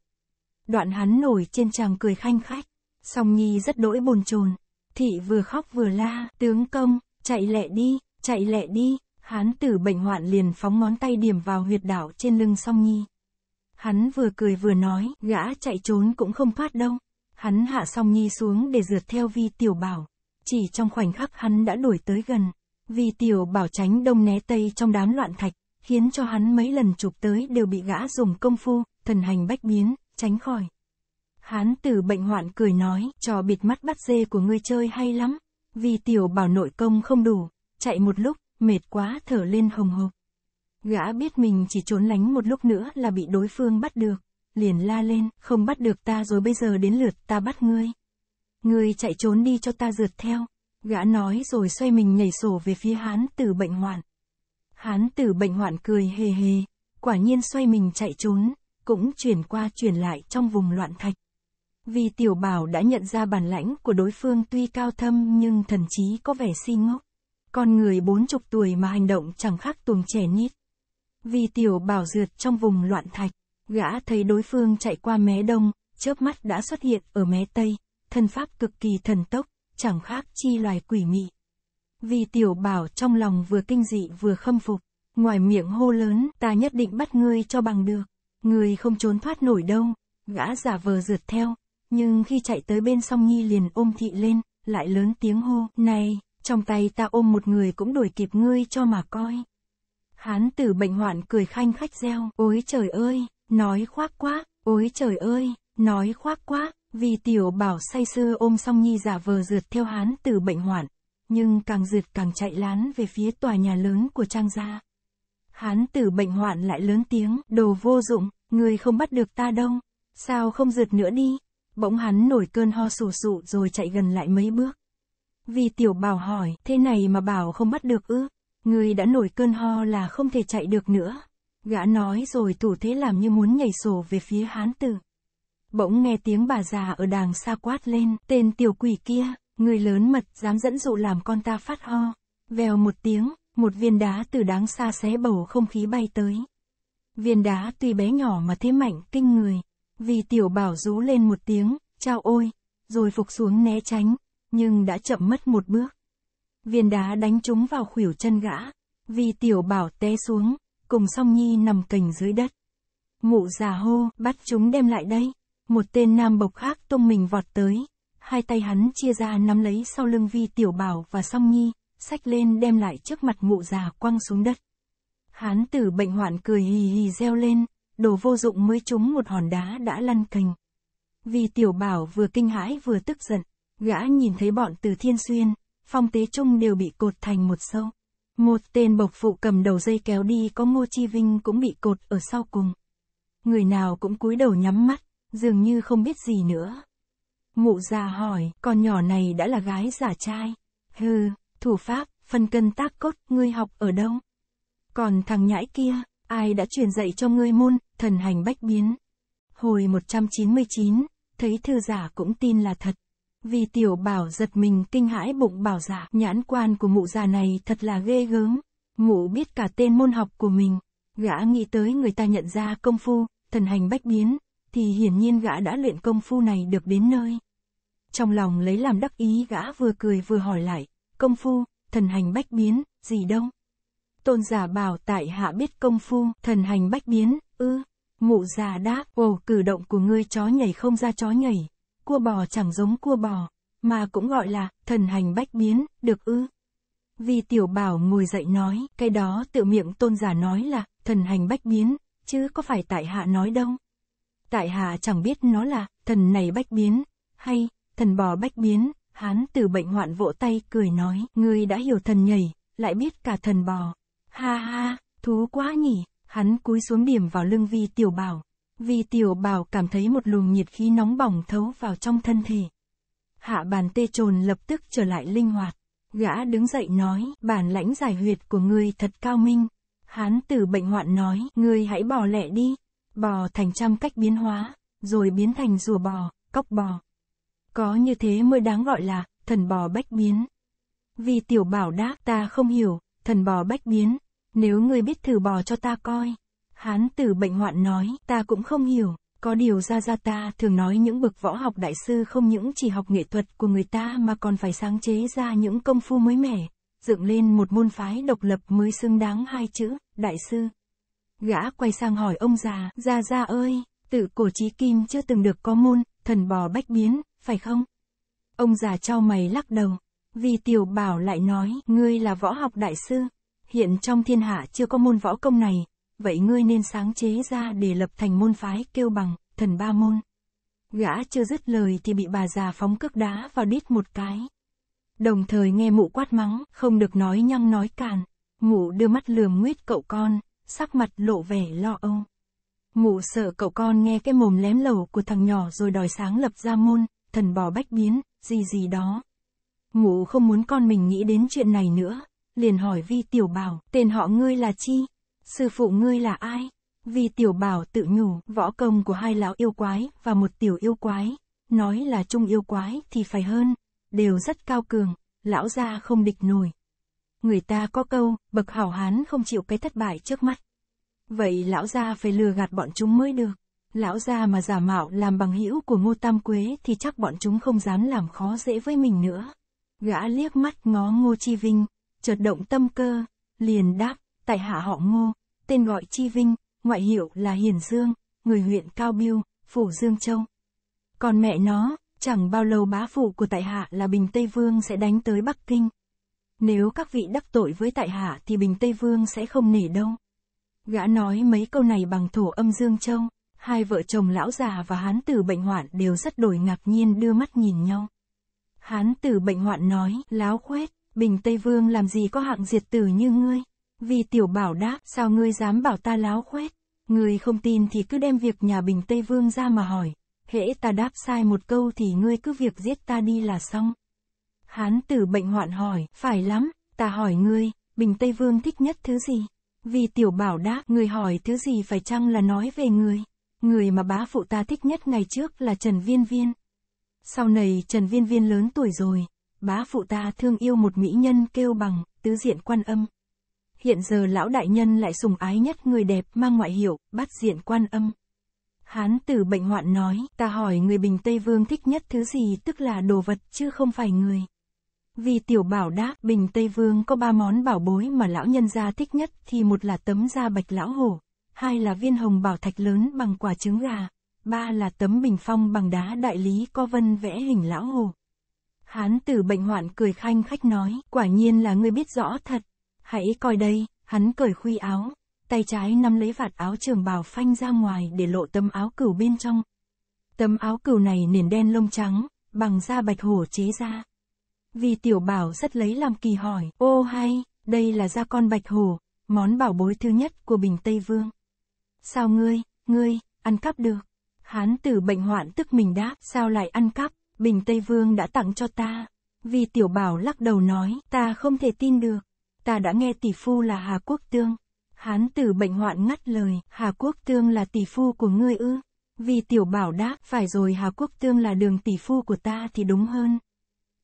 [SPEAKER 1] Đoạn hắn nổi trên chàng cười khanh khách, song nhi rất đỗi bồn chồn Thị vừa khóc vừa la, tướng công, chạy lẹ đi, chạy lẹ đi, hán tử bệnh hoạn liền phóng ngón tay điểm vào huyệt đảo trên lưng song nhi. Hắn vừa cười vừa nói, gã chạy trốn cũng không thoát đâu. Hắn hạ song nhi xuống để rượt theo vi tiểu bảo. Chỉ trong khoảnh khắc hắn đã đuổi tới gần. Vi tiểu bảo tránh đông né tây trong đám loạn thạch, khiến cho hắn mấy lần chụp tới đều bị gã dùng công phu, thần hành bách biến, tránh khỏi. Hán tử bệnh hoạn cười nói, trò bịt mắt bắt dê của ngươi chơi hay lắm. vi tiểu bảo nội công không đủ, chạy một lúc, mệt quá thở lên hồng hộc. Gã biết mình chỉ trốn lánh một lúc nữa là bị đối phương bắt được liền la lên, không bắt được ta rồi bây giờ đến lượt ta bắt ngươi. Ngươi chạy trốn đi cho ta rượt theo. Gã nói rồi xoay mình nhảy sổ về phía hán tử bệnh hoạn. Hán tử bệnh hoạn cười hề hề, quả nhiên xoay mình chạy trốn, cũng chuyển qua chuyển lại trong vùng loạn thạch. Vì tiểu bảo đã nhận ra bản lãnh của đối phương tuy cao thâm nhưng thần chí có vẻ si ngốc. Con người bốn chục tuổi mà hành động chẳng khác tuồng trẻ nít. Vì tiểu bảo rượt trong vùng loạn thạch, Gã thấy đối phương chạy qua mé đông, chớp mắt đã xuất hiện ở mé tây, thân pháp cực kỳ thần tốc, chẳng khác chi loài quỷ mị. Vì tiểu bảo trong lòng vừa kinh dị vừa khâm phục, ngoài miệng hô lớn ta nhất định bắt ngươi cho bằng được, ngươi không trốn thoát nổi đâu, gã giả vờ rượt theo, nhưng khi chạy tới bên song nhi liền ôm thị lên, lại lớn tiếng hô, này, trong tay ta ôm một người cũng đuổi kịp ngươi cho mà coi. Hán tử bệnh hoạn cười khanh khách reo, ôi trời ơi, nói khoác quá, ôi trời ơi, nói khoác quá, vì tiểu bảo say sưa ôm song nhi giả vờ rượt theo hán từ bệnh hoạn, nhưng càng rượt càng chạy lán về phía tòa nhà lớn của trang gia. Hán tử bệnh hoạn lại lớn tiếng, đồ vô dụng, người không bắt được ta đâu, sao không rượt nữa đi. Bỗng hắn nổi cơn ho sù sụ rồi chạy gần lại mấy bước. Vì tiểu bảo hỏi, thế này mà bảo không bắt được ư, người đã nổi cơn ho là không thể chạy được nữa. Gã nói rồi thủ thế làm như muốn nhảy sổ về phía hán tử. Bỗng nghe tiếng bà già ở đàng xa quát lên, tên tiểu quỷ kia, người lớn mật dám dẫn dụ làm con ta phát ho. Vèo một tiếng, một viên đá từ đáng xa xé bầu không khí bay tới. Viên đá tuy bé nhỏ mà thế mạnh, kinh người. Vì tiểu bảo rú lên một tiếng, trao ôi, rồi phục xuống né tránh, nhưng đã chậm mất một bước. Viên đá đánh trúng vào khuỷu chân gã, vì tiểu bảo té xuống, cùng song nhi nằm cành dưới đất. Mụ già hô, bắt chúng đem lại đây. Một tên nam bộc khác tung mình vọt tới. Hai tay hắn chia ra nắm lấy sau lưng vi tiểu bảo và song nhi, sách lên đem lại trước mặt mụ già quăng xuống đất. Hán tử bệnh hoạn cười hì hì reo lên, đồ vô dụng mới trúng một hòn đá đã lăn cành. Vì tiểu bảo vừa kinh hãi vừa tức giận, gã nhìn thấy bọn từ thiên xuyên, phong tế trung đều bị cột thành một sâu. Một tên bộc phụ cầm đầu dây kéo đi có Ngô Chi Vinh cũng bị cột ở sau cùng. Người nào cũng cúi đầu nhắm mắt, dường như không biết gì nữa. Mụ già hỏi, con nhỏ này đã là gái giả trai. Hừ, thủ pháp, phần cân tác cốt, ngươi học ở đâu? Còn thằng nhãi kia, ai đã truyền dạy cho ngươi môn, thần hành bách biến? Hồi 199, thấy thư giả cũng tin là thật. Vì tiểu bảo giật mình kinh hãi bụng bảo giả, dạ, nhãn quan của mụ già này thật là ghê gớm. Mụ biết cả tên môn học của mình, gã nghĩ tới người ta nhận ra công phu, thần hành bách biến, thì hiển nhiên gã đã luyện công phu này được đến nơi. Trong lòng lấy làm đắc ý gã vừa cười vừa hỏi lại, công phu, thần hành bách biến, gì đâu? Tôn giả bảo tại hạ biết công phu, thần hành bách biến, ư, mụ già đáp, ồ cử động của ngươi chó nhảy không ra chó nhảy, cua bò chẳng giống cua bò, mà cũng gọi là thần hành bách biến, được ư? Vì tiểu bảo ngồi dậy nói, cái đó tự miệng tôn giả nói là thần hành bách biến, chứ có phải tại hạ nói đâu. Tại hạ chẳng biết nó là thần này bách biến, hay thần bò bách biến, hán từ bệnh hoạn vỗ tay cười nói, ngươi đã hiểu thần nhảy, lại biết cả thần bò. Ha ha, thú quá nhỉ, hắn cúi xuống điểm vào lưng vi tiểu bảo, vì tiểu bảo cảm thấy một luồng nhiệt khí nóng bỏng thấu vào trong thân thể. Hạ bàn tê trồn lập tức trở lại linh hoạt. Gã đứng dậy nói, bản lãnh giải huyệt của ngươi thật cao minh. Hán tử bệnh hoạn nói, ngươi hãy bỏ lẹ đi. Bò thành trăm cách biến hóa, rồi biến thành rùa bò, cóc bò. Có như thế mới đáng gọi là, thần bò bách biến. Vì tiểu bảo đáp ta không hiểu, thần bò bách biến. Nếu ngươi biết thử bò cho ta coi. Hán tử bệnh hoạn nói, ta cũng không hiểu, có điều ra ra ta thường nói những bậc võ học đại sư không những chỉ học nghệ thuật của người ta mà còn phải sáng chế ra những công phu mới mẻ, dựng lên một môn phái độc lập mới xứng đáng hai chữ, đại sư. Gã quay sang hỏi ông già, ra ra ơi, tự cổ trí kim chưa từng được có môn, thần bò bách biến, phải không? Ông già trao mày lắc đầu, vì tiểu bảo lại nói, ngươi là võ học đại sư, hiện trong thiên hạ chưa có môn võ công này, vậy ngươi nên sáng chế ra để lập thành môn phái kêu bằng, thần ba môn. Gã chưa dứt lời thì bị bà già phóng cước đá vào đít một cái. Đồng thời nghe mụ quát mắng, không được nói nhăng nói càn. Mụ đưa mắt lườm nguyết cậu con, sắc mặt lộ vẻ lo âu. Mụ sợ cậu con nghe cái mồm lém lầu của thằng nhỏ rồi đòi sáng lập ra môn, thần bò bách biến, gì gì đó. Mụ không muốn con mình nghĩ đến chuyện này nữa, liền hỏi vi tiểu bảo, tên họ ngươi là chi? Sư phụ ngươi là ai? Vì tiểu bảo tự nhủ, võ công của hai lão yêu quái và một tiểu yêu quái, nói là trung yêu quái thì phải hơn, đều rất cao cường, lão gia không địch nổi. Người ta có câu, bậc hảo hán không chịu cái thất bại trước mắt. Vậy lão gia phải lừa gạt bọn chúng mới được. Lão gia mà giả mạo làm bằng hữu của Ngô Tam Quế thì chắc bọn chúng không dám làm khó dễ với mình nữa. Gã liếc mắt ngó Ngô Chi Vinh, chợt động tâm cơ, liền đáp, tại hạ họ Ngô, tên gọi Chi Vinh, ngoại hiệu là Hiền Dương, người huyện Cao Biêu, phủ Dương Châu. Còn mẹ nó, chẳng bao lâu bá phụ của tại hạ là Bình Tây Vương sẽ đánh tới Bắc Kinh. Nếu các vị đắc tội với tại hạ thì Bình Tây Vương sẽ không nể đâu. Gã nói mấy câu này bằng thổ âm Dương Châu, hai vợ chồng lão già và hán tử bệnh hoạn đều rất đổi ngạc nhiên đưa mắt nhìn nhau. Hán tử bệnh hoạn nói, láo khuét, Bình Tây Vương làm gì có hạng diệt tử như ngươi. Vì tiểu bảo đáp, sao ngươi dám bảo ta láo khoét? Ngươi không tin thì cứ đem việc nhà Bình Tây Vương ra mà hỏi. Hễ ta đáp sai một câu thì ngươi cứ việc giết ta đi là xong. Hán tử bệnh hoạn hỏi, phải lắm, ta hỏi ngươi, Bình Tây Vương thích nhất thứ gì? Vì tiểu bảo đáp, người hỏi thứ gì phải chăng là nói về người? Người mà bá phụ ta thích nhất ngày trước là Trần Viên Viên. Sau này Trần Viên Viên lớn tuổi rồi, bá phụ ta thương yêu một mỹ nhân kêu bằng tứ diện quan âm hiện giờ lão đại nhân lại sùng ái nhất người đẹp mang ngoại hiệu, bát diện quan âm. Hán tử bệnh hoạn nói, ta hỏi người bình Tây Vương thích nhất thứ gì tức là đồ vật chứ không phải người. Vì tiểu bảo đáp, bình Tây Vương có ba món bảo bối mà lão nhân gia thích nhất thì một là tấm da bạch lão hổ, hai là viên hồng bảo thạch lớn bằng quả trứng gà, ba là tấm bình phong bằng đá đại lý có vân vẽ hình lão hổ. Hán tử bệnh hoạn cười khanh khách nói, quả nhiên là người biết rõ thật, Hãy coi đây, hắn cởi khuy áo, tay trái nắm lấy vạt áo trường bào phanh ra ngoài để lộ tấm áo cửu bên trong. Tấm áo cửu này nền đen lông trắng, bằng da bạch hổ chế ra. Vì tiểu bảo rất lấy làm kỳ hỏi, ô hay, đây là da con bạch hổ, món bảo bối thứ nhất của Bình Tây Vương. Sao ngươi, ngươi, ăn cắp được? Hán tử bệnh hoạn tức mình đáp, sao lại ăn cắp, Bình Tây Vương đã tặng cho ta. Vì tiểu bảo lắc đầu nói, ta không thể tin được, ta đã nghe tỷ phu là Hà Quốc Tương. Hán tử bệnh hoạn ngắt lời, Hà Quốc Tương là tỷ phu của ngươi ư. Vì tiểu bảo đáp, phải rồi Hà Quốc Tương là đường tỷ phu của ta thì đúng hơn.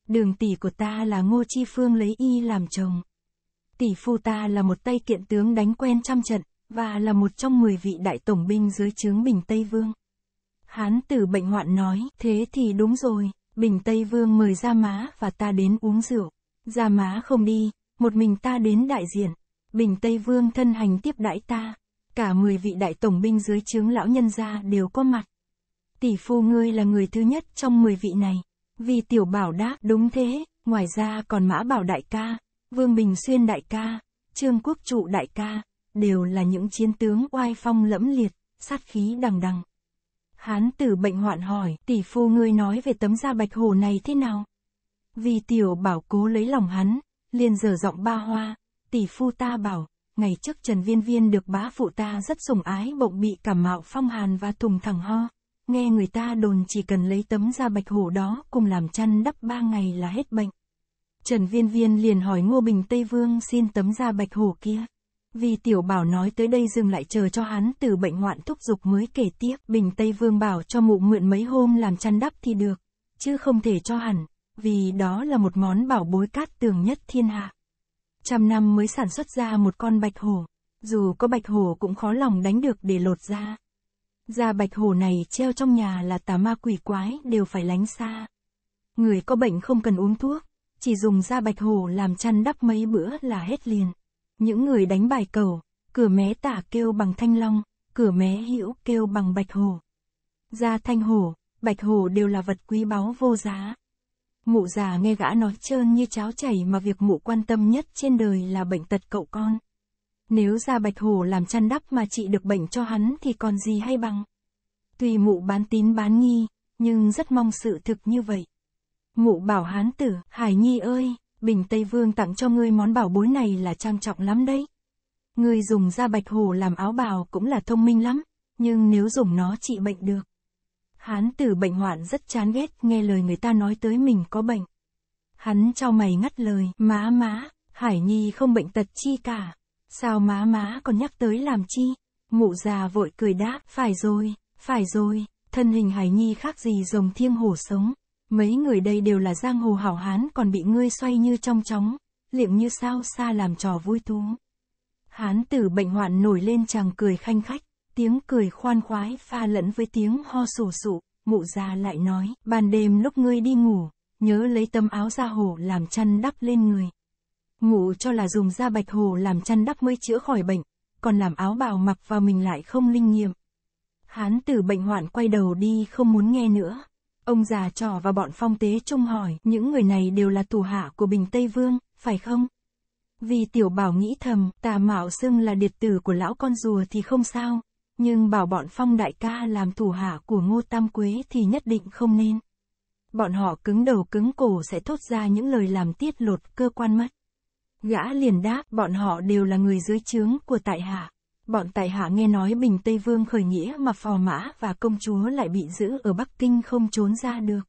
[SPEAKER 1] Đường tỷ của ta là Ngô Chi Phương lấy y làm chồng. Tỷ phu ta là một tay kiện tướng đánh quen trăm trận, và là một trong 10 vị đại tổng binh dưới trướng Bình Tây Vương. Hán tử bệnh hoạn nói, thế thì đúng rồi, Bình Tây Vương mời ra má và ta đến uống rượu. Ra má không đi, một mình ta đến đại diện, Bình Tây Vương thân hành tiếp đãi ta, cả 10 vị đại tổng binh dưới trướng lão nhân gia đều có mặt. Tỷ phu ngươi là người thứ nhất trong 10 vị này, vì tiểu bảo đáp đúng thế, ngoài ra còn mã bảo đại ca, Vương Bình Xuyên đại ca, Trương Quốc Trụ đại ca, đều là những chiến tướng oai phong lẫm liệt, sát khí đằng đằng. Hán tử bệnh hoạn hỏi, tỷ phu ngươi nói về tấm da bạch hồ này thế nào? Vì tiểu bảo cố lấy lòng hắn, liền dở giọng ba hoa, tỷ phu ta bảo, ngày trước Trần Viên Viên được bá phụ ta rất sủng ái bỗng bị cảm mạo phong hàn và thùng thẳng ho. Nghe người ta đồn chỉ cần lấy tấm da bạch hổ đó cùng làm chăn đắp ba ngày là hết bệnh. Trần Viên Viên liền hỏi Ngô Bình Tây Vương xin tấm da bạch hổ kia. Vì tiểu bảo nói tới đây dừng lại chờ cho hắn từ bệnh hoạn thúc giục mới kể tiếp. Bình Tây Vương bảo cho mụ mượn mấy hôm làm chăn đắp thì được, chứ không thể cho hẳn vì đó là một món bảo bối cát tường nhất thiên hạ. Trăm năm mới sản xuất ra một con bạch hổ, dù có bạch hổ cũng khó lòng đánh được để lột ra. Da bạch hổ này treo trong nhà là tà ma quỷ quái đều phải lánh xa. Người có bệnh không cần uống thuốc, chỉ dùng da bạch hổ làm chăn đắp mấy bữa là hết liền. Những người đánh bài cầu, cửa mé tả kêu bằng thanh long, cửa mé hữu kêu bằng bạch hổ. Da thanh hổ, bạch hổ đều là vật quý báu vô giá. Mụ già nghe gã nói trơn như cháo chảy mà việc mụ quan tâm nhất trên đời là bệnh tật cậu con. Nếu ra bạch hồ làm chăn đắp mà trị được bệnh cho hắn thì còn gì hay bằng. Tùy mụ bán tín bán nghi, nhưng rất mong sự thực như vậy. Mụ bảo hán tử, Hải Nhi ơi, Bình Tây Vương tặng cho ngươi món bảo bối này là trang trọng lắm đấy. Ngươi dùng da bạch hồ làm áo bào cũng là thông minh lắm, nhưng nếu dùng nó trị bệnh được, Hán tử bệnh hoạn rất chán ghét nghe lời người ta nói tới mình có bệnh. Hắn cho mày ngắt lời, má má, Hải Nhi không bệnh tật chi cả. Sao má má còn nhắc tới làm chi? Mụ già vội cười đáp, phải rồi, phải rồi, thân hình Hải Nhi khác gì rồng thiêng hổ sống. Mấy người đây đều là giang hồ hảo hán còn bị ngươi xoay như trong chóng, liệm như sao xa làm trò vui thú. Hán tử bệnh hoạn nổi lên chàng cười khanh khách tiếng cười khoan khoái pha lẫn với tiếng ho sổ sụ, mụ già lại nói, ban đêm lúc ngươi đi ngủ, nhớ lấy tấm áo da hổ làm chăn đắp lên người. mụ cho là dùng da bạch hổ làm chăn đắp mới chữa khỏi bệnh, còn làm áo bào mặc vào mình lại không linh nghiệm. Hán tử bệnh hoạn quay đầu đi không muốn nghe nữa. Ông già trò và bọn phong tế trung hỏi, những người này đều là tù hạ của Bình Tây Vương, phải không? Vì tiểu bảo nghĩ thầm, tà mạo xưng là điệt tử của lão con rùa thì không sao, nhưng bảo bọn Phong đại ca làm thủ hạ của Ngô Tam Quế thì nhất định không nên. Bọn họ cứng đầu cứng cổ sẽ thốt ra những lời làm tiết lột cơ quan mất. Gã liền đáp, bọn họ đều là người dưới trướng của tại hạ. Bọn tại hạ nghe nói Bình Tây Vương khởi nghĩa mà phò mã và công chúa lại bị giữ ở Bắc Kinh không trốn ra được.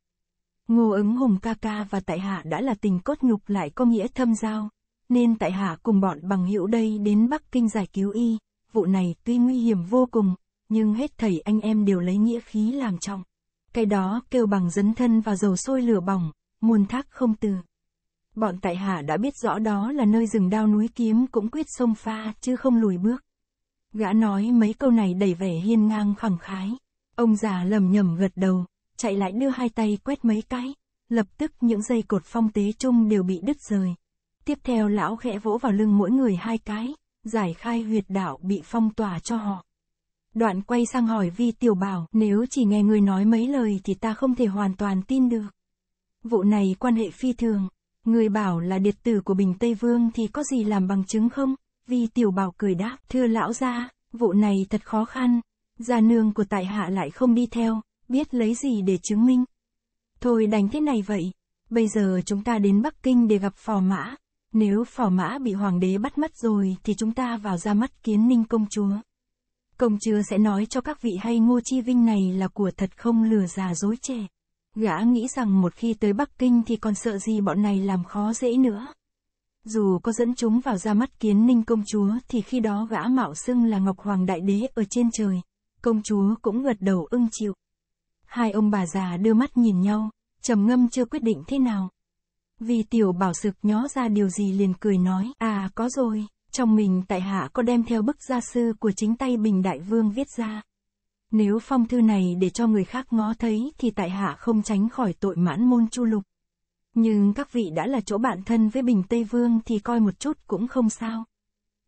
[SPEAKER 1] Ngô ứng hùng ca ca và tại hạ đã là tình cốt nhục lại có nghĩa thâm giao, nên tại hạ cùng bọn bằng hữu đây đến Bắc Kinh giải cứu y vụ này tuy nguy hiểm vô cùng, nhưng hết thầy anh em đều lấy nghĩa khí làm trọng. Cái đó kêu bằng dấn thân và dầu sôi lửa bỏng, muôn thác không từ. Bọn tại hạ đã biết rõ đó là nơi rừng đao núi kiếm cũng quyết sông pha chứ không lùi bước. Gã nói mấy câu này đầy vẻ hiên ngang khẳng khái. Ông già lầm nhầm gật đầu, chạy lại đưa hai tay quét mấy cái, lập tức những dây cột phong tế chung đều bị đứt rời. Tiếp theo lão khẽ vỗ vào lưng mỗi người hai cái, giải khai huyệt đạo bị phong tỏa cho họ. Đoạn quay sang hỏi Vi Tiểu Bảo, nếu chỉ nghe người nói mấy lời thì ta không thể hoàn toàn tin được. Vụ này quan hệ phi thường, người bảo là điệt tử của Bình Tây Vương thì có gì làm bằng chứng không? Vi Tiểu Bảo cười đáp, thưa lão gia, vụ này thật khó khăn, gia nương của tại hạ lại không đi theo, biết lấy gì để chứng minh. Thôi đánh thế này vậy, bây giờ chúng ta đến Bắc Kinh để gặp phò mã, nếu phò mã bị hoàng đế bắt mất rồi thì chúng ta vào ra mắt kiến ninh công chúa. Công chúa sẽ nói cho các vị hay Ngô Chi Vinh này là của thật không lừa già dối trẻ. Gã nghĩ rằng một khi tới Bắc Kinh thì còn sợ gì bọn này làm khó dễ nữa. Dù có dẫn chúng vào ra mắt kiến ninh công chúa thì khi đó gã mạo xưng là Ngọc Hoàng Đại Đế ở trên trời. Công chúa cũng gật đầu ưng chịu. Hai ông bà già đưa mắt nhìn nhau, trầm ngâm chưa quyết định thế nào vì tiểu bảo sực nhó ra điều gì liền cười nói, à có rồi, trong mình tại hạ có đem theo bức gia sư của chính tay Bình Đại Vương viết ra. Nếu phong thư này để cho người khác ngó thấy thì tại hạ không tránh khỏi tội mãn môn chu lục. Nhưng các vị đã là chỗ bạn thân với Bình Tây Vương thì coi một chút cũng không sao.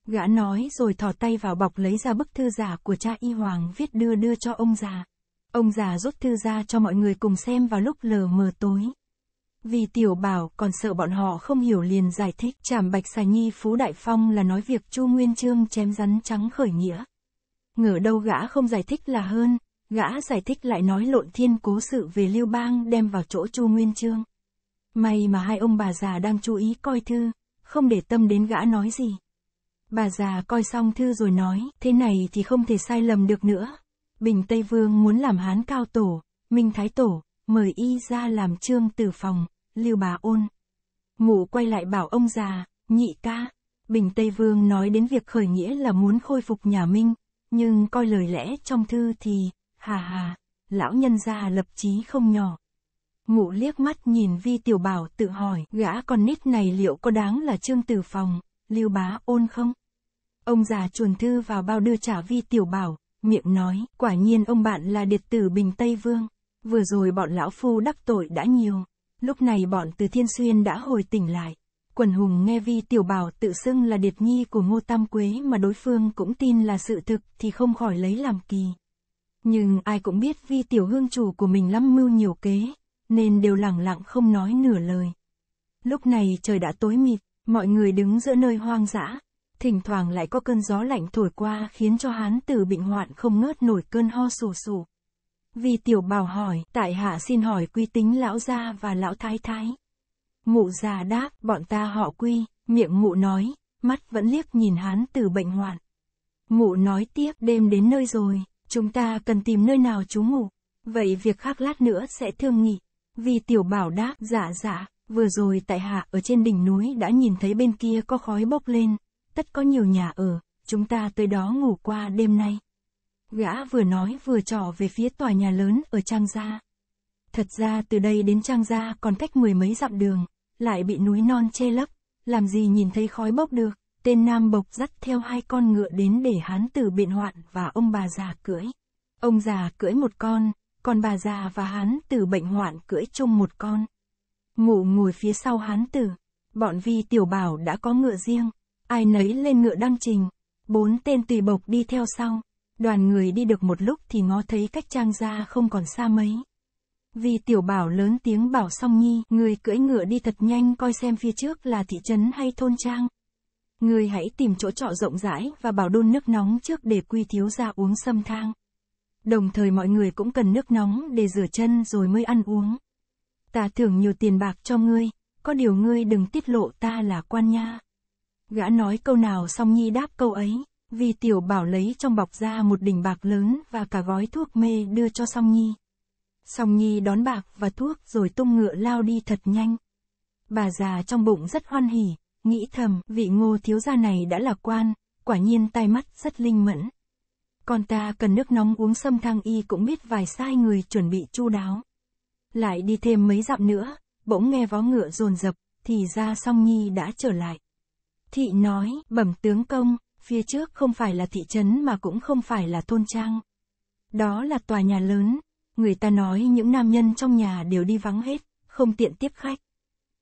[SPEAKER 1] Gã nói rồi thò tay vào bọc lấy ra bức thư giả của cha Y Hoàng viết đưa đưa cho ông già. Ông già rút thư ra cho mọi người cùng xem vào lúc lờ mờ tối. Vì tiểu bảo còn sợ bọn họ không hiểu liền giải thích chảm bạch xà nhi phú đại phong là nói việc chu nguyên trương chém rắn trắng khởi nghĩa. Ngờ đâu gã không giải thích là hơn, gã giải thích lại nói lộn thiên cố sự về lưu bang đem vào chỗ chu nguyên trương. May mà hai ông bà già đang chú ý coi thư, không để tâm đến gã nói gì. Bà già coi xong thư rồi nói, thế này thì không thể sai lầm được nữa. Bình Tây Vương muốn làm hán cao tổ, Minh Thái Tổ, mời y ra làm trương tử phòng, Lưu bà ôn. Ngủ quay lại bảo ông già, nhị ca. Bình Tây Vương nói đến việc khởi nghĩa là muốn khôi phục nhà Minh, nhưng coi lời lẽ trong thư thì, hà hà, lão nhân gia lập chí không nhỏ. Ngụ liếc mắt nhìn Vi Tiểu Bảo tự hỏi, gã con nít này liệu có đáng là Trương Tử Phòng, Lưu Bá Ôn không? Ông già chuồn thư vào bao đưa trả Vi Tiểu Bảo, miệng nói, quả nhiên ông bạn là điệt tử Bình Tây Vương, vừa rồi bọn lão phu đắc tội đã nhiều, Lúc này bọn từ Thiên Xuyên đã hồi tỉnh lại. Quần hùng nghe vi tiểu bảo tự xưng là điệp nhi của Ngô Tam Quế mà đối phương cũng tin là sự thực thì không khỏi lấy làm kỳ. Nhưng ai cũng biết vi tiểu hương chủ của mình lắm mưu nhiều kế, nên đều lẳng lặng không nói nửa lời. Lúc này trời đã tối mịt, mọi người đứng giữa nơi hoang dã, thỉnh thoảng lại có cơn gió lạnh thổi qua khiến cho hán tử bệnh hoạn không ngớt nổi cơn ho sù sù vì tiểu bảo hỏi, tại hạ xin hỏi quy tính lão gia và lão thái thái. Mụ già đáp, bọn ta họ quy, miệng mụ nói, mắt vẫn liếc nhìn hán từ bệnh hoạn. Mụ nói tiếp, đêm đến nơi rồi, chúng ta cần tìm nơi nào trú ngủ. Vậy việc khác lát nữa sẽ thương nghị. Vì tiểu bảo đáp, dạ dạ, vừa rồi tại hạ ở trên đỉnh núi đã nhìn thấy bên kia có khói bốc lên. Tất có nhiều nhà ở, chúng ta tới đó ngủ qua đêm nay. Gã vừa nói vừa trỏ về phía tòa nhà lớn ở Trang Gia. Thật ra từ đây đến Trang Gia còn cách mười mấy dặm đường, lại bị núi non che lấp, làm gì nhìn thấy khói bốc được. Tên nam bộc dắt theo hai con ngựa đến để hán tử biện hoạn và ông bà già cưỡi. Ông già cưỡi một con, còn bà già và hán tử bệnh hoạn cưỡi chung một con. Ngủ ngồi phía sau hán tử, bọn vi tiểu bảo đã có ngựa riêng, ai nấy lên ngựa đăng trình, bốn tên tùy bộc đi theo sau. Đoàn người đi được một lúc thì ngó thấy cách trang ra không còn xa mấy. Vì tiểu bảo lớn tiếng bảo song nhi, người cưỡi ngựa đi thật nhanh coi xem phía trước là thị trấn hay thôn trang. Người hãy tìm chỗ trọ rộng rãi và bảo đun nước nóng trước để quy thiếu ra uống sâm thang. Đồng thời mọi người cũng cần nước nóng để rửa chân rồi mới ăn uống. Ta thưởng nhiều tiền bạc cho ngươi, có điều ngươi đừng tiết lộ ta là quan nha. Gã nói câu nào song nhi đáp câu ấy. Vì tiểu bảo lấy trong bọc ra một đỉnh bạc lớn và cả gói thuốc mê đưa cho song nhi. Song nhi đón bạc và thuốc rồi tung ngựa lao đi thật nhanh. Bà già trong bụng rất hoan hỉ, nghĩ thầm vị ngô thiếu gia này đã là quan, quả nhiên tai mắt rất linh mẫn. con ta cần nước nóng uống sâm thang y cũng biết vài sai người chuẩn bị chu đáo. Lại đi thêm mấy dặm nữa, bỗng nghe vó ngựa rồn rập, thì ra song nhi đã trở lại. Thị nói, bẩm tướng công, phía trước không phải là thị trấn mà cũng không phải là thôn trang. Đó là tòa nhà lớn, người ta nói những nam nhân trong nhà đều đi vắng hết, không tiện tiếp khách.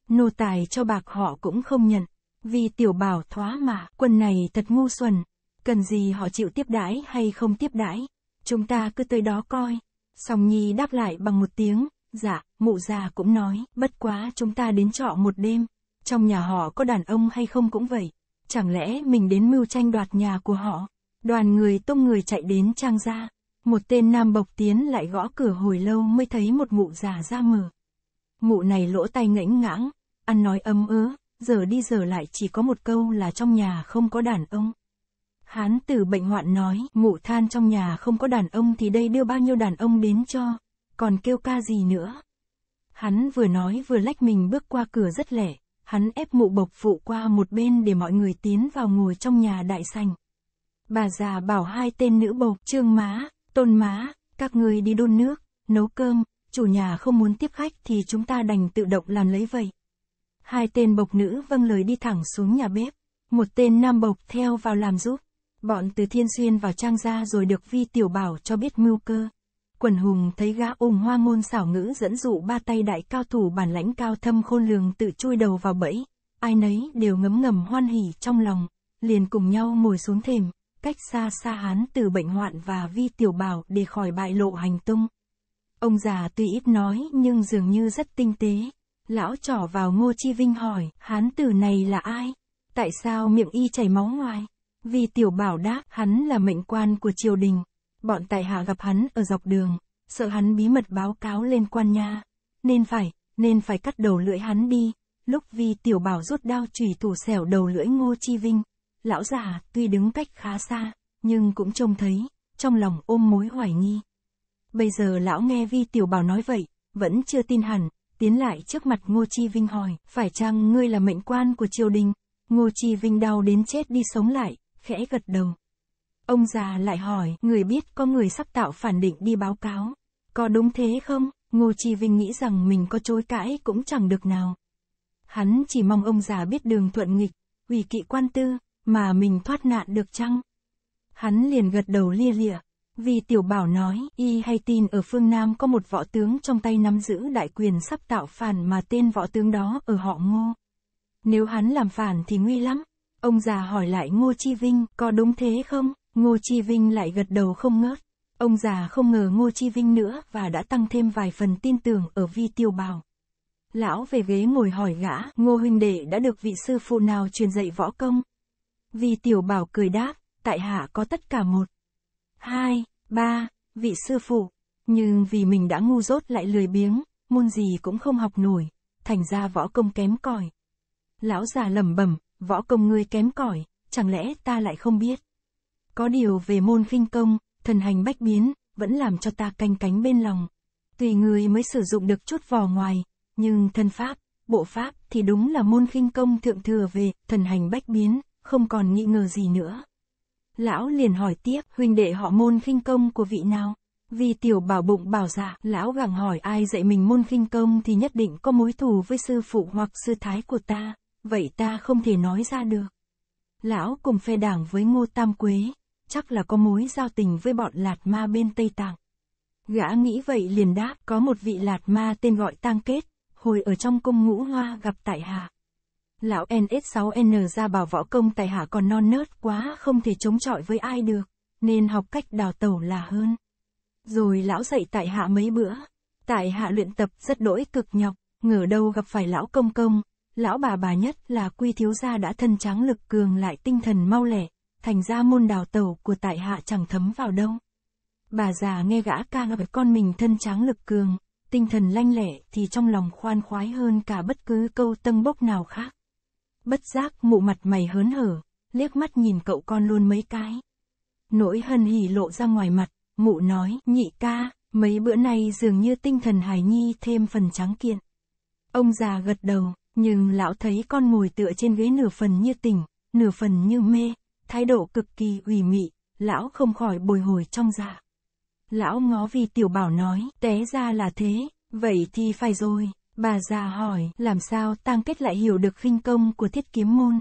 [SPEAKER 1] Nô tài cho bạc họ cũng không nhận, vì tiểu bảo thoá mà, quân này thật ngu xuẩn, cần gì họ chịu tiếp đãi hay không tiếp đãi, chúng ta cứ tới đó coi. Song Nhi đáp lại bằng một tiếng, dạ, mụ già cũng nói, bất quá chúng ta đến trọ một đêm, trong nhà họ có đàn ông hay không cũng vậy, Chẳng lẽ mình đến mưu tranh đoạt nhà của họ? Đoàn người tung người chạy đến trang gia. Một tên nam bộc tiến lại gõ cửa hồi lâu mới thấy một mụ già ra mở. Mụ này lỗ tay ngãnh ngãng, ăn nói ấm ứa, giờ đi giờ lại chỉ có một câu là trong nhà không có đàn ông. Hán tử bệnh hoạn nói, mụ than trong nhà không có đàn ông thì đây đưa bao nhiêu đàn ông đến cho, còn kêu ca gì nữa. Hắn vừa nói vừa lách mình bước qua cửa rất lẻ, hắn ép mụ bộc phụ qua một bên để mọi người tiến vào ngồi trong nhà đại sành. Bà già bảo hai tên nữ bộc trương má, tôn má, các người đi đun nước, nấu cơm, chủ nhà không muốn tiếp khách thì chúng ta đành tự động làm lấy vậy. Hai tên bộc nữ vâng lời đi thẳng xuống nhà bếp, một tên nam bộc theo vào làm giúp. Bọn từ Thiên Xuyên vào Trang Gia rồi được Vi Tiểu Bảo cho biết mưu cơ. Quần hùng thấy gã ôm hoa ngôn xảo ngữ dẫn dụ ba tay đại cao thủ bản lãnh cao thâm khôn lường tự chui đầu vào bẫy, ai nấy đều ngấm ngầm hoan hỉ trong lòng, liền cùng nhau ngồi xuống thềm, cách xa xa hán từ bệnh hoạn và vi tiểu bảo để khỏi bại lộ hành tung. Ông già tuy ít nói nhưng dường như rất tinh tế. Lão trỏ vào Ngô Chi Vinh hỏi, hán tử này là ai? Tại sao miệng y chảy máu ngoài? Vì tiểu bảo đáp, hắn là mệnh quan của triều đình, bọn tài hạ gặp hắn ở dọc đường, sợ hắn bí mật báo cáo lên quan nha, nên phải, nên phải cắt đầu lưỡi hắn đi. Lúc vi tiểu bảo rút đao chùy thủ xẻo đầu lưỡi ngô chi vinh, lão già tuy đứng cách khá xa, nhưng cũng trông thấy, trong lòng ôm mối hoài nghi. Bây giờ lão nghe vi tiểu bảo nói vậy, vẫn chưa tin hẳn, tiến lại trước mặt Ngô Chi Vinh hỏi, phải chăng ngươi là mệnh quan của triều đình? Ngô Chi Vinh đau đến chết đi sống lại, khẽ gật đầu. Ông già lại hỏi, người biết có người sắp tạo phản định đi báo cáo. Có đúng thế không? Ngô Chi Vinh nghĩ rằng mình có chối cãi cũng chẳng được nào. Hắn chỉ mong ông già biết đường thuận nghịch, ủy kỵ quan tư, mà mình thoát nạn được chăng? Hắn liền gật đầu lia lịa. Vì tiểu bảo nói, y hay tin ở phương Nam có một võ tướng trong tay nắm giữ đại quyền sắp tạo phản mà tên võ tướng đó ở họ ngô. Nếu hắn làm phản thì nguy lắm. Ông già hỏi lại Ngô Chi Vinh, có đúng thế không? Ngô Chi Vinh lại gật đầu không ngớt. Ông già không ngờ Ngô Chi Vinh nữa và đã tăng thêm vài phần tin tưởng ở vi tiêu bào. Lão về ghế ngồi hỏi gã, Ngô huynh đệ đã được vị sư phụ nào truyền dạy võ công? Vi tiểu bảo cười đáp, tại hạ có tất cả một, hai, ba, vị sư phụ. Nhưng vì mình đã ngu dốt lại lười biếng, môn gì cũng không học nổi, thành ra võ công kém cỏi. Lão già lẩm bẩm, võ công ngươi kém cỏi, chẳng lẽ ta lại không biết? Có điều về môn khinh công, thần hành bách biến, vẫn làm cho ta canh cánh bên lòng. Tùy người mới sử dụng được chút vỏ ngoài, nhưng thân pháp, bộ pháp thì đúng là môn khinh công thượng thừa về thần hành bách biến, không còn nghi ngờ gì nữa. Lão liền hỏi tiếp, huynh đệ họ môn khinh công của vị nào? Vì tiểu bảo bụng bảo dạ, lão gặng hỏi ai dạy mình môn khinh công thì nhất định có mối thù với sư phụ hoặc sư thái của ta, vậy ta không thể nói ra được. Lão cùng phe đảng với Ngô Tam Quế, chắc là có mối giao tình với bọn Lạt Ma bên Tây Tạng. Gã nghĩ vậy liền đáp, có một vị Lạt Ma tên gọi Tang Kết, hồi ở trong cung ngũ hoa gặp tại hạ. Lão NS6N ra bảo võ công tại hạ còn non nớt quá không thể chống chọi với ai được, nên học cách đào tẩu là hơn. Rồi lão dạy tại hạ mấy bữa, tại hạ luyện tập rất đỗi cực nhọc, ngờ đâu gặp phải lão công công, lão bà bà nhất là quy thiếu gia đã thân trắng lực cường lại tinh thần mau lẻ, thành ra môn đào tẩu của tại hạ chẳng thấm vào đâu. Bà già nghe gã ca ngợi con mình thân tráng lực cường, tinh thần lanh lẹ thì trong lòng khoan khoái hơn cả bất cứ câu tân bốc nào khác. Bất giác mụ mặt mày hớn hở, liếc mắt nhìn cậu con luôn mấy cái. Nỗi hân hỉ lộ ra ngoài mặt, mụ nói, nhị ca, mấy bữa nay dường như tinh thần hài nhi thêm phần trắng kiện. Ông già gật đầu, nhưng lão thấy con ngồi tựa trên ghế nửa phần như tỉnh, nửa phần như mê, thái độ cực kỳ ủy mị, lão không khỏi bồi hồi trong dạ. Lão ngó vì tiểu bảo nói, té ra là thế, vậy thì phải rồi, bà già hỏi, làm sao tang kết lại hiểu được khinh công của thiết kiếm môn.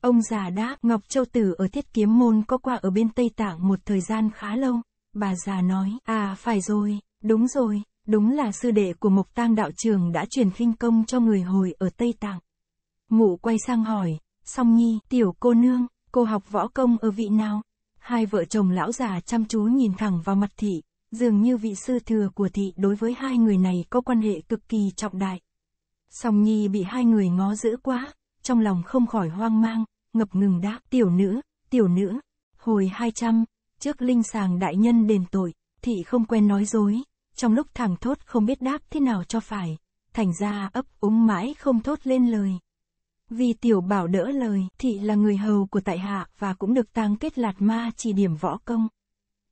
[SPEAKER 1] Ông già đáp, Ngọc Châu Tử ở thiết kiếm môn có qua ở bên Tây Tạng một thời gian khá lâu. Bà già nói, à phải rồi, đúng rồi, đúng là sư đệ của Mộc Tang đạo trường đã truyền khinh công cho người hồi ở Tây Tạng. Mụ quay sang hỏi, song nhi, tiểu cô nương, cô học võ công ở vị nào? Hai vợ chồng lão già chăm chú nhìn thẳng vào mặt thị, dường như vị sư thừa của thị đối với hai người này có quan hệ cực kỳ trọng đại. Song Nhi bị hai người ngó dữ quá, trong lòng không khỏi hoang mang, ngập ngừng đáp tiểu nữ, tiểu nữ, hồi 200, trước linh sàng đại nhân đền tội, thị không quen nói dối, trong lúc thẳng thốt không biết đáp thế nào cho phải, thành ra ấp úng mãi không thốt lên lời. Vì tiểu bảo đỡ lời, thị là người hầu của tại hạ và cũng được tang kết lạt ma chỉ điểm võ công.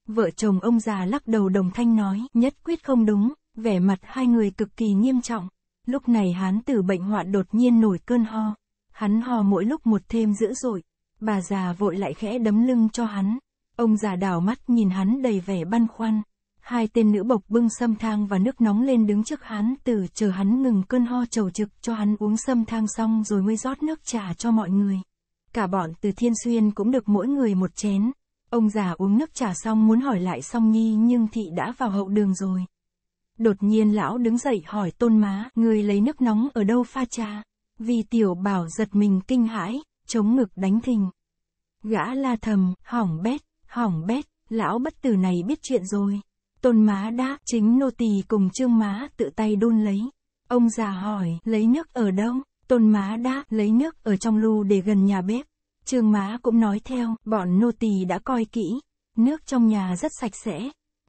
[SPEAKER 1] Vợ chồng ông già lắc đầu đồng thanh nói, nhất quyết không đúng, vẻ mặt hai người cực kỳ nghiêm trọng. Lúc này hán tử bệnh hoạn đột nhiên nổi cơn ho. Hắn ho mỗi lúc một thêm dữ dội. Bà già vội lại khẽ đấm lưng cho hắn. Ông già đảo mắt nhìn hắn đầy vẻ băn khoăn hai tên nữ bộc bưng sâm thang và nước nóng lên đứng trước hắn tử chờ hắn ngừng cơn ho trầu trực cho hắn uống sâm thang xong rồi mới rót nước trà cho mọi người. Cả bọn từ thiên xuyên cũng được mỗi người một chén. Ông già uống nước trà xong muốn hỏi lại song nhi nhưng thị đã vào hậu đường rồi. Đột nhiên lão đứng dậy hỏi tôn má, người lấy nước nóng ở đâu pha trà. Vì tiểu bảo giật mình kinh hãi, chống ngực đánh thình. Gã la thầm, hỏng bét, hỏng bét, lão bất tử này biết chuyện rồi. Tôn má đã, chính nô tỳ cùng trương má tự tay đun lấy. Ông già hỏi, lấy nước ở đâu? Tôn má đã, lấy nước ở trong lu để gần nhà bếp. Trương má cũng nói theo, bọn nô tỳ đã coi kỹ. Nước trong nhà rất sạch sẽ.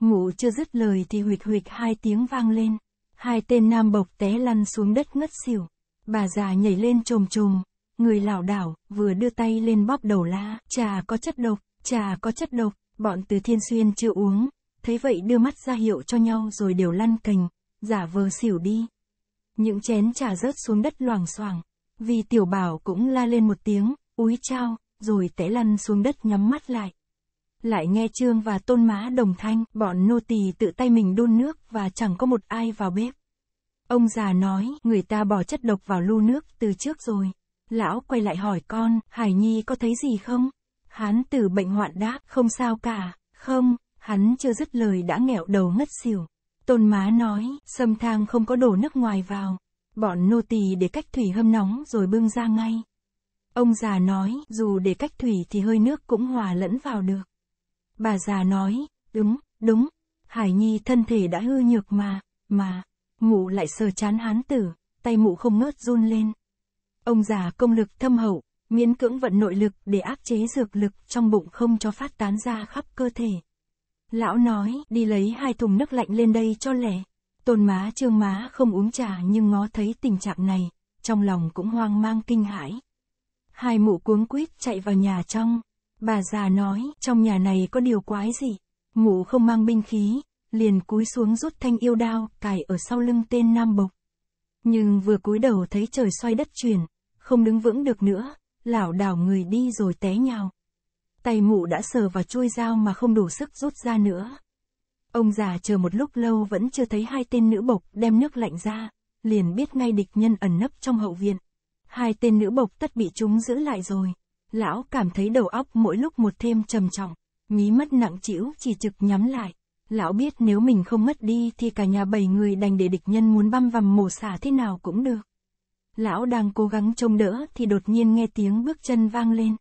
[SPEAKER 1] Ngủ chưa dứt lời thì huịch huịch hai tiếng vang lên. Hai tên nam bộc té lăn xuống đất ngất xỉu. Bà già nhảy lên trồm trồm. Người lảo đảo, vừa đưa tay lên bóp đầu la. Trà có chất độc, trà có chất độc, bọn từ thiên xuyên chưa uống, Thấy vậy đưa mắt ra hiệu cho nhau rồi đều lăn cành, giả vờ xỉu đi. Những chén trà rớt xuống đất loảng xoàng vì tiểu bảo cũng la lên một tiếng, úi trao rồi té lăn xuống đất nhắm mắt lại. Lại nghe Trương và Tôn Mã đồng thanh, bọn nô tỳ tự tay mình đun nước và chẳng có một ai vào bếp. Ông già nói, người ta bỏ chất độc vào lu nước từ trước rồi. Lão quay lại hỏi con, Hải Nhi có thấy gì không? Hán tử bệnh hoạn đáp, không sao cả, không, Hắn chưa dứt lời đã nghẹo đầu ngất xỉu. Tôn má nói, sâm thang không có đổ nước ngoài vào. Bọn nô tỳ để cách thủy hâm nóng rồi bưng ra ngay. Ông già nói, dù để cách thủy thì hơi nước cũng hòa lẫn vào được. Bà già nói, đúng, đúng, Hải Nhi thân thể đã hư nhược mà, mà, mụ lại sờ chán hán tử, tay mụ không ngớt run lên. Ông già công lực thâm hậu, miễn cưỡng vận nội lực để áp chế dược lực trong bụng không cho phát tán ra khắp cơ thể. Lão nói, đi lấy hai thùng nước lạnh lên đây cho lẻ. Tôn má trương má không uống trà nhưng ngó thấy tình trạng này, trong lòng cũng hoang mang kinh hãi. Hai mụ cuống quýt chạy vào nhà trong. Bà già nói, trong nhà này có điều quái gì. Mụ không mang binh khí, liền cúi xuống rút thanh yêu đao, cài ở sau lưng tên nam bộc. Nhưng vừa cúi đầu thấy trời xoay đất chuyển, không đứng vững được nữa, lảo đảo người đi rồi té nhào. Tay mụ đã sờ vào chui dao mà không đủ sức rút ra nữa. Ông già chờ một lúc lâu vẫn chưa thấy hai tên nữ bộc đem nước lạnh ra, liền biết ngay địch nhân ẩn nấp trong hậu viện. Hai tên nữ bộc tất bị chúng giữ lại rồi. Lão cảm thấy đầu óc mỗi lúc một thêm trầm trọng, mí mắt nặng trĩu chỉ trực nhắm lại. Lão biết nếu mình không mất đi thì cả nhà bảy người đành để địch nhân muốn băm vằm mổ xả thế nào cũng được. Lão đang cố gắng trông đỡ thì đột nhiên nghe tiếng bước chân vang lên.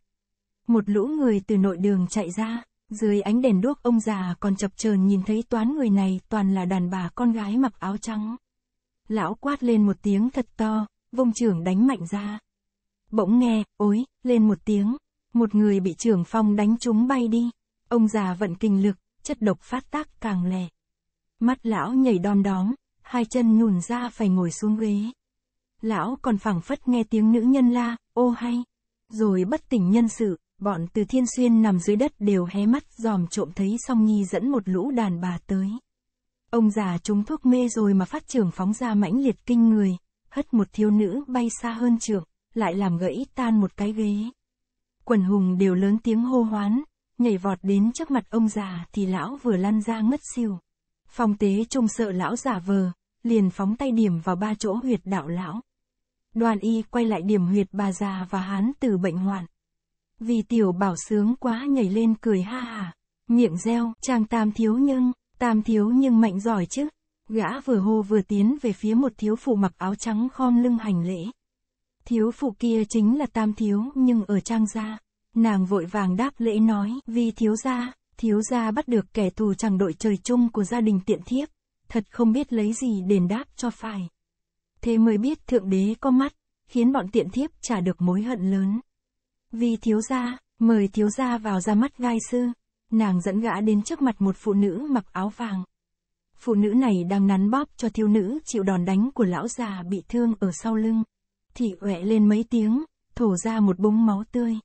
[SPEAKER 1] Một lũ người từ nội đường chạy ra, dưới ánh đèn đuốc ông già còn chập chờn nhìn thấy toán người này toàn là đàn bà con gái mặc áo trắng. Lão quát lên một tiếng thật to, vông trưởng đánh mạnh ra. Bỗng nghe, ối, lên một tiếng, một người bị trưởng phong đánh trúng bay đi. Ông già vận kinh lực, chất độc phát tác càng lè. Mắt lão nhảy đom đóm, hai chân nhùn ra phải ngồi xuống ghế. Lão còn phảng phất nghe tiếng nữ nhân la, ô hay. Rồi bất tỉnh nhân sự, Bọn từ thiên xuyên nằm dưới đất đều hé mắt dòm trộm thấy song nhi dẫn một lũ đàn bà tới. Ông già trúng thuốc mê rồi mà phát trưởng phóng ra mãnh liệt kinh người, hất một thiếu nữ bay xa hơn trưởng, lại làm gãy tan một cái ghế. Quần hùng đều lớn tiếng hô hoán, nhảy vọt đến trước mặt ông già thì lão vừa lăn ra ngất siêu. Phong tế trông sợ lão giả vờ, liền phóng tay điểm vào ba chỗ huyệt đạo lão. Đoàn y quay lại điểm huyệt bà già và hán từ bệnh hoạn. Vì tiểu bảo sướng quá nhảy lên cười ha hà. Miệng reo, chàng tam thiếu nhưng, tam thiếu nhưng mạnh giỏi chứ. Gã vừa hô vừa tiến về phía một thiếu phụ mặc áo trắng khom lưng hành lễ. Thiếu phụ kia chính là tam thiếu nhưng ở trang gia. Nàng vội vàng đáp lễ nói, vì thiếu gia, thiếu gia bắt được kẻ thù chẳng đội trời chung của gia đình tiện thiếp. Thật không biết lấy gì đền đáp cho phải. Thế mới biết thượng đế có mắt, khiến bọn tiện thiếp trả được mối hận lớn vì thiếu gia, mời thiếu gia vào ra mắt gai sư. Nàng dẫn gã đến trước mặt một phụ nữ mặc áo vàng. Phụ nữ này đang nắn bóp cho thiếu nữ chịu đòn đánh của lão già bị thương ở sau lưng. Thị uệ lên mấy tiếng, thổ ra một búng máu tươi.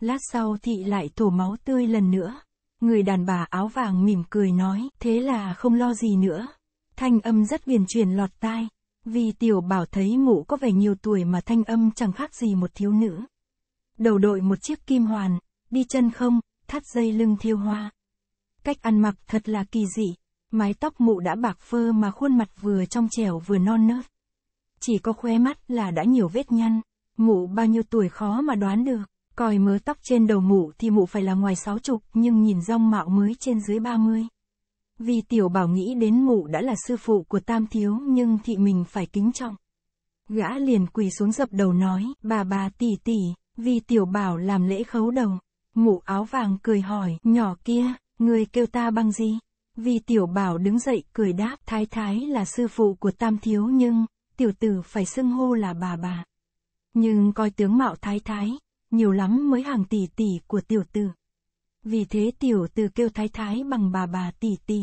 [SPEAKER 1] Lát sau thị lại thổ máu tươi lần nữa. Người đàn bà áo vàng mỉm cười nói, thế là không lo gì nữa. Thanh âm rất viền truyền lọt tai. Vì tiểu bảo thấy mụ có vẻ nhiều tuổi mà thanh âm chẳng khác gì một thiếu nữ đầu đội một chiếc kim hoàn, đi chân không, thắt dây lưng thiêu hoa. Cách ăn mặc thật là kỳ dị, mái tóc mụ đã bạc phơ mà khuôn mặt vừa trong trẻo vừa non nớt. Chỉ có khóe mắt là đã nhiều vết nhăn, mụ bao nhiêu tuổi khó mà đoán được, coi mớ tóc trên đầu mụ thì mụ phải là ngoài sáu chục nhưng nhìn rong mạo mới trên dưới ba mươi. Vì tiểu bảo nghĩ đến mụ đã là sư phụ của tam thiếu nhưng thị mình phải kính trọng. Gã liền quỳ xuống dập đầu nói, bà bà tỷ tỷ, vì tiểu bảo làm lễ khấu đầu. Mụ áo vàng cười hỏi, nhỏ kia, người kêu ta bằng gì? vì tiểu bảo đứng dậy cười đáp, thái thái là sư phụ của tam thiếu nhưng, tiểu tử phải xưng hô là bà bà. Nhưng coi tướng mạo thái thái, nhiều lắm mới hàng tỷ tỷ của tiểu tử. Vì thế tiểu tử kêu thái thái bằng bà bà tỷ tỷ.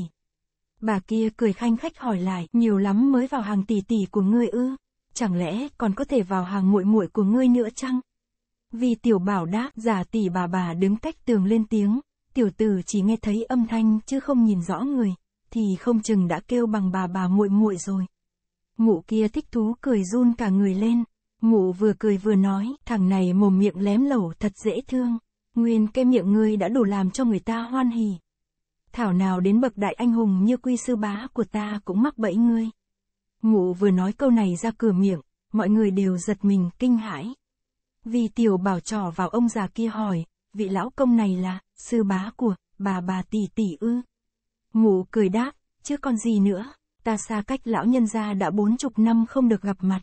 [SPEAKER 1] Bà kia cười khanh khách hỏi lại, nhiều lắm mới vào hàng tỷ tỷ của ngươi ư? Chẳng lẽ còn có thể vào hàng muội muội của ngươi nữa chăng? Vì tiểu bảo đã, giả tỷ bà bà đứng cách tường lên tiếng, tiểu tử chỉ nghe thấy âm thanh chứ không nhìn rõ người, thì không chừng đã kêu bằng bà bà muội muội rồi. mụ kia thích thú cười run cả người lên, mụ vừa cười vừa nói, thằng này mồm miệng lém lẩu thật dễ thương, nguyên cái miệng ngươi đã đủ làm cho người ta hoan hỉ. Thảo nào đến bậc đại anh hùng như quy sư bá của ta cũng mắc bẫy ngươi. mụ vừa nói câu này ra cửa miệng, mọi người đều giật mình kinh hãi. Vì tiểu bảo trỏ vào ông già kia hỏi, vị lão công này là, sư bá của, bà bà tỷ tỷ ư. Ngủ cười đáp, chứ còn gì nữa, ta xa cách lão nhân gia đã bốn chục năm không được gặp mặt.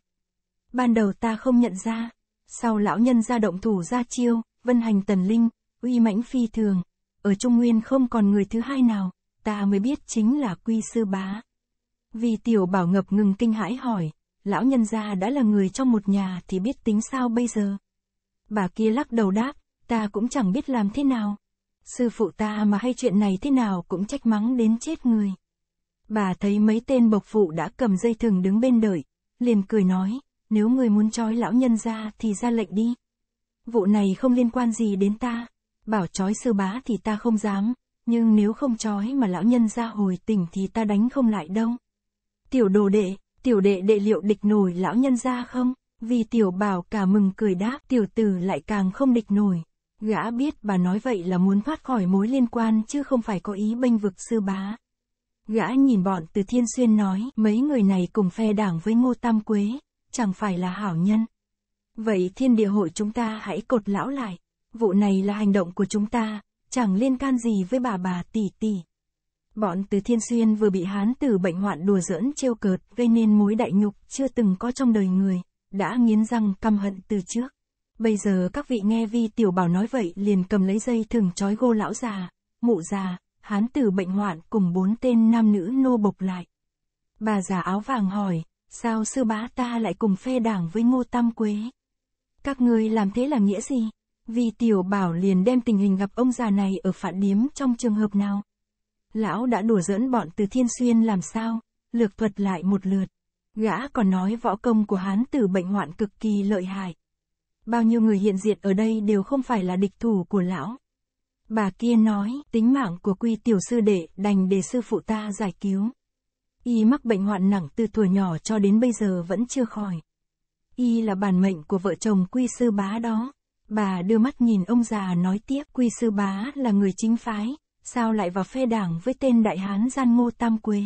[SPEAKER 1] Ban đầu ta không nhận ra, sau lão nhân gia động thủ ra chiêu, vân hành tần linh, uy mãnh phi thường, ở Trung Nguyên không còn người thứ hai nào, ta mới biết chính là quy sư bá. Vì tiểu bảo ngập ngừng kinh hãi hỏi, lão nhân gia đã là người trong một nhà thì biết tính sao bây giờ? Bà kia lắc đầu đáp, ta cũng chẳng biết làm thế nào. Sư phụ ta mà hay chuyện này thế nào cũng trách mắng đến chết người. Bà thấy mấy tên bộc phụ đã cầm dây thừng đứng bên đợi, liền cười nói, nếu người muốn trói lão nhân ra thì ra lệnh đi. Vụ này không liên quan gì đến ta, bảo trói sư bá thì ta không dám, nhưng nếu không trói mà lão nhân ra hồi tỉnh thì ta đánh không lại đâu. Tiểu đồ đệ, tiểu đệ đệ liệu địch nổi lão nhân ra không? Vì tiểu bảo cả mừng cười đáp tiểu tử lại càng không địch nổi. Gã biết bà nói vậy là muốn thoát khỏi mối liên quan chứ không phải có ý bênh vực sư bá. Gã nhìn bọn từ thiên xuyên nói mấy người này cùng phe đảng với ngô tam quế, chẳng phải là hảo nhân. Vậy thiên địa hội chúng ta hãy cột lão lại. Vụ này là hành động của chúng ta, chẳng liên can gì với bà bà tỷ tỷ. Bọn từ thiên xuyên vừa bị hán tử bệnh hoạn đùa giỡn trêu cợt gây nên mối đại nhục chưa từng có trong đời người đã nghiến răng căm hận từ trước. Bây giờ các vị nghe vi tiểu bảo nói vậy liền cầm lấy dây thừng trói gô lão già, mụ già, hán tử bệnh hoạn cùng bốn tên nam nữ nô bộc lại. Bà già áo vàng hỏi, sao sư bá ta lại cùng phe đảng với ngô tam quế? Các ngươi làm thế là nghĩa gì? Vì tiểu bảo liền đem tình hình gặp ông già này ở phản điếm trong trường hợp nào? Lão đã đùa dẫn bọn từ thiên xuyên làm sao? Lược thuật lại một lượt. Gã còn nói võ công của hán tử bệnh hoạn cực kỳ lợi hại. Bao nhiêu người hiện diện ở đây đều không phải là địch thủ của lão. Bà kia nói, tính mạng của quy tiểu sư đệ đành để sư phụ ta giải cứu. Y mắc bệnh hoạn nặng từ tuổi nhỏ cho đến bây giờ vẫn chưa khỏi. Y là bản mệnh của vợ chồng quy sư bá đó. Bà đưa mắt nhìn ông già nói tiếp quy sư bá là người chính phái, sao lại vào phê đảng với tên đại hán gian ngô tam quế.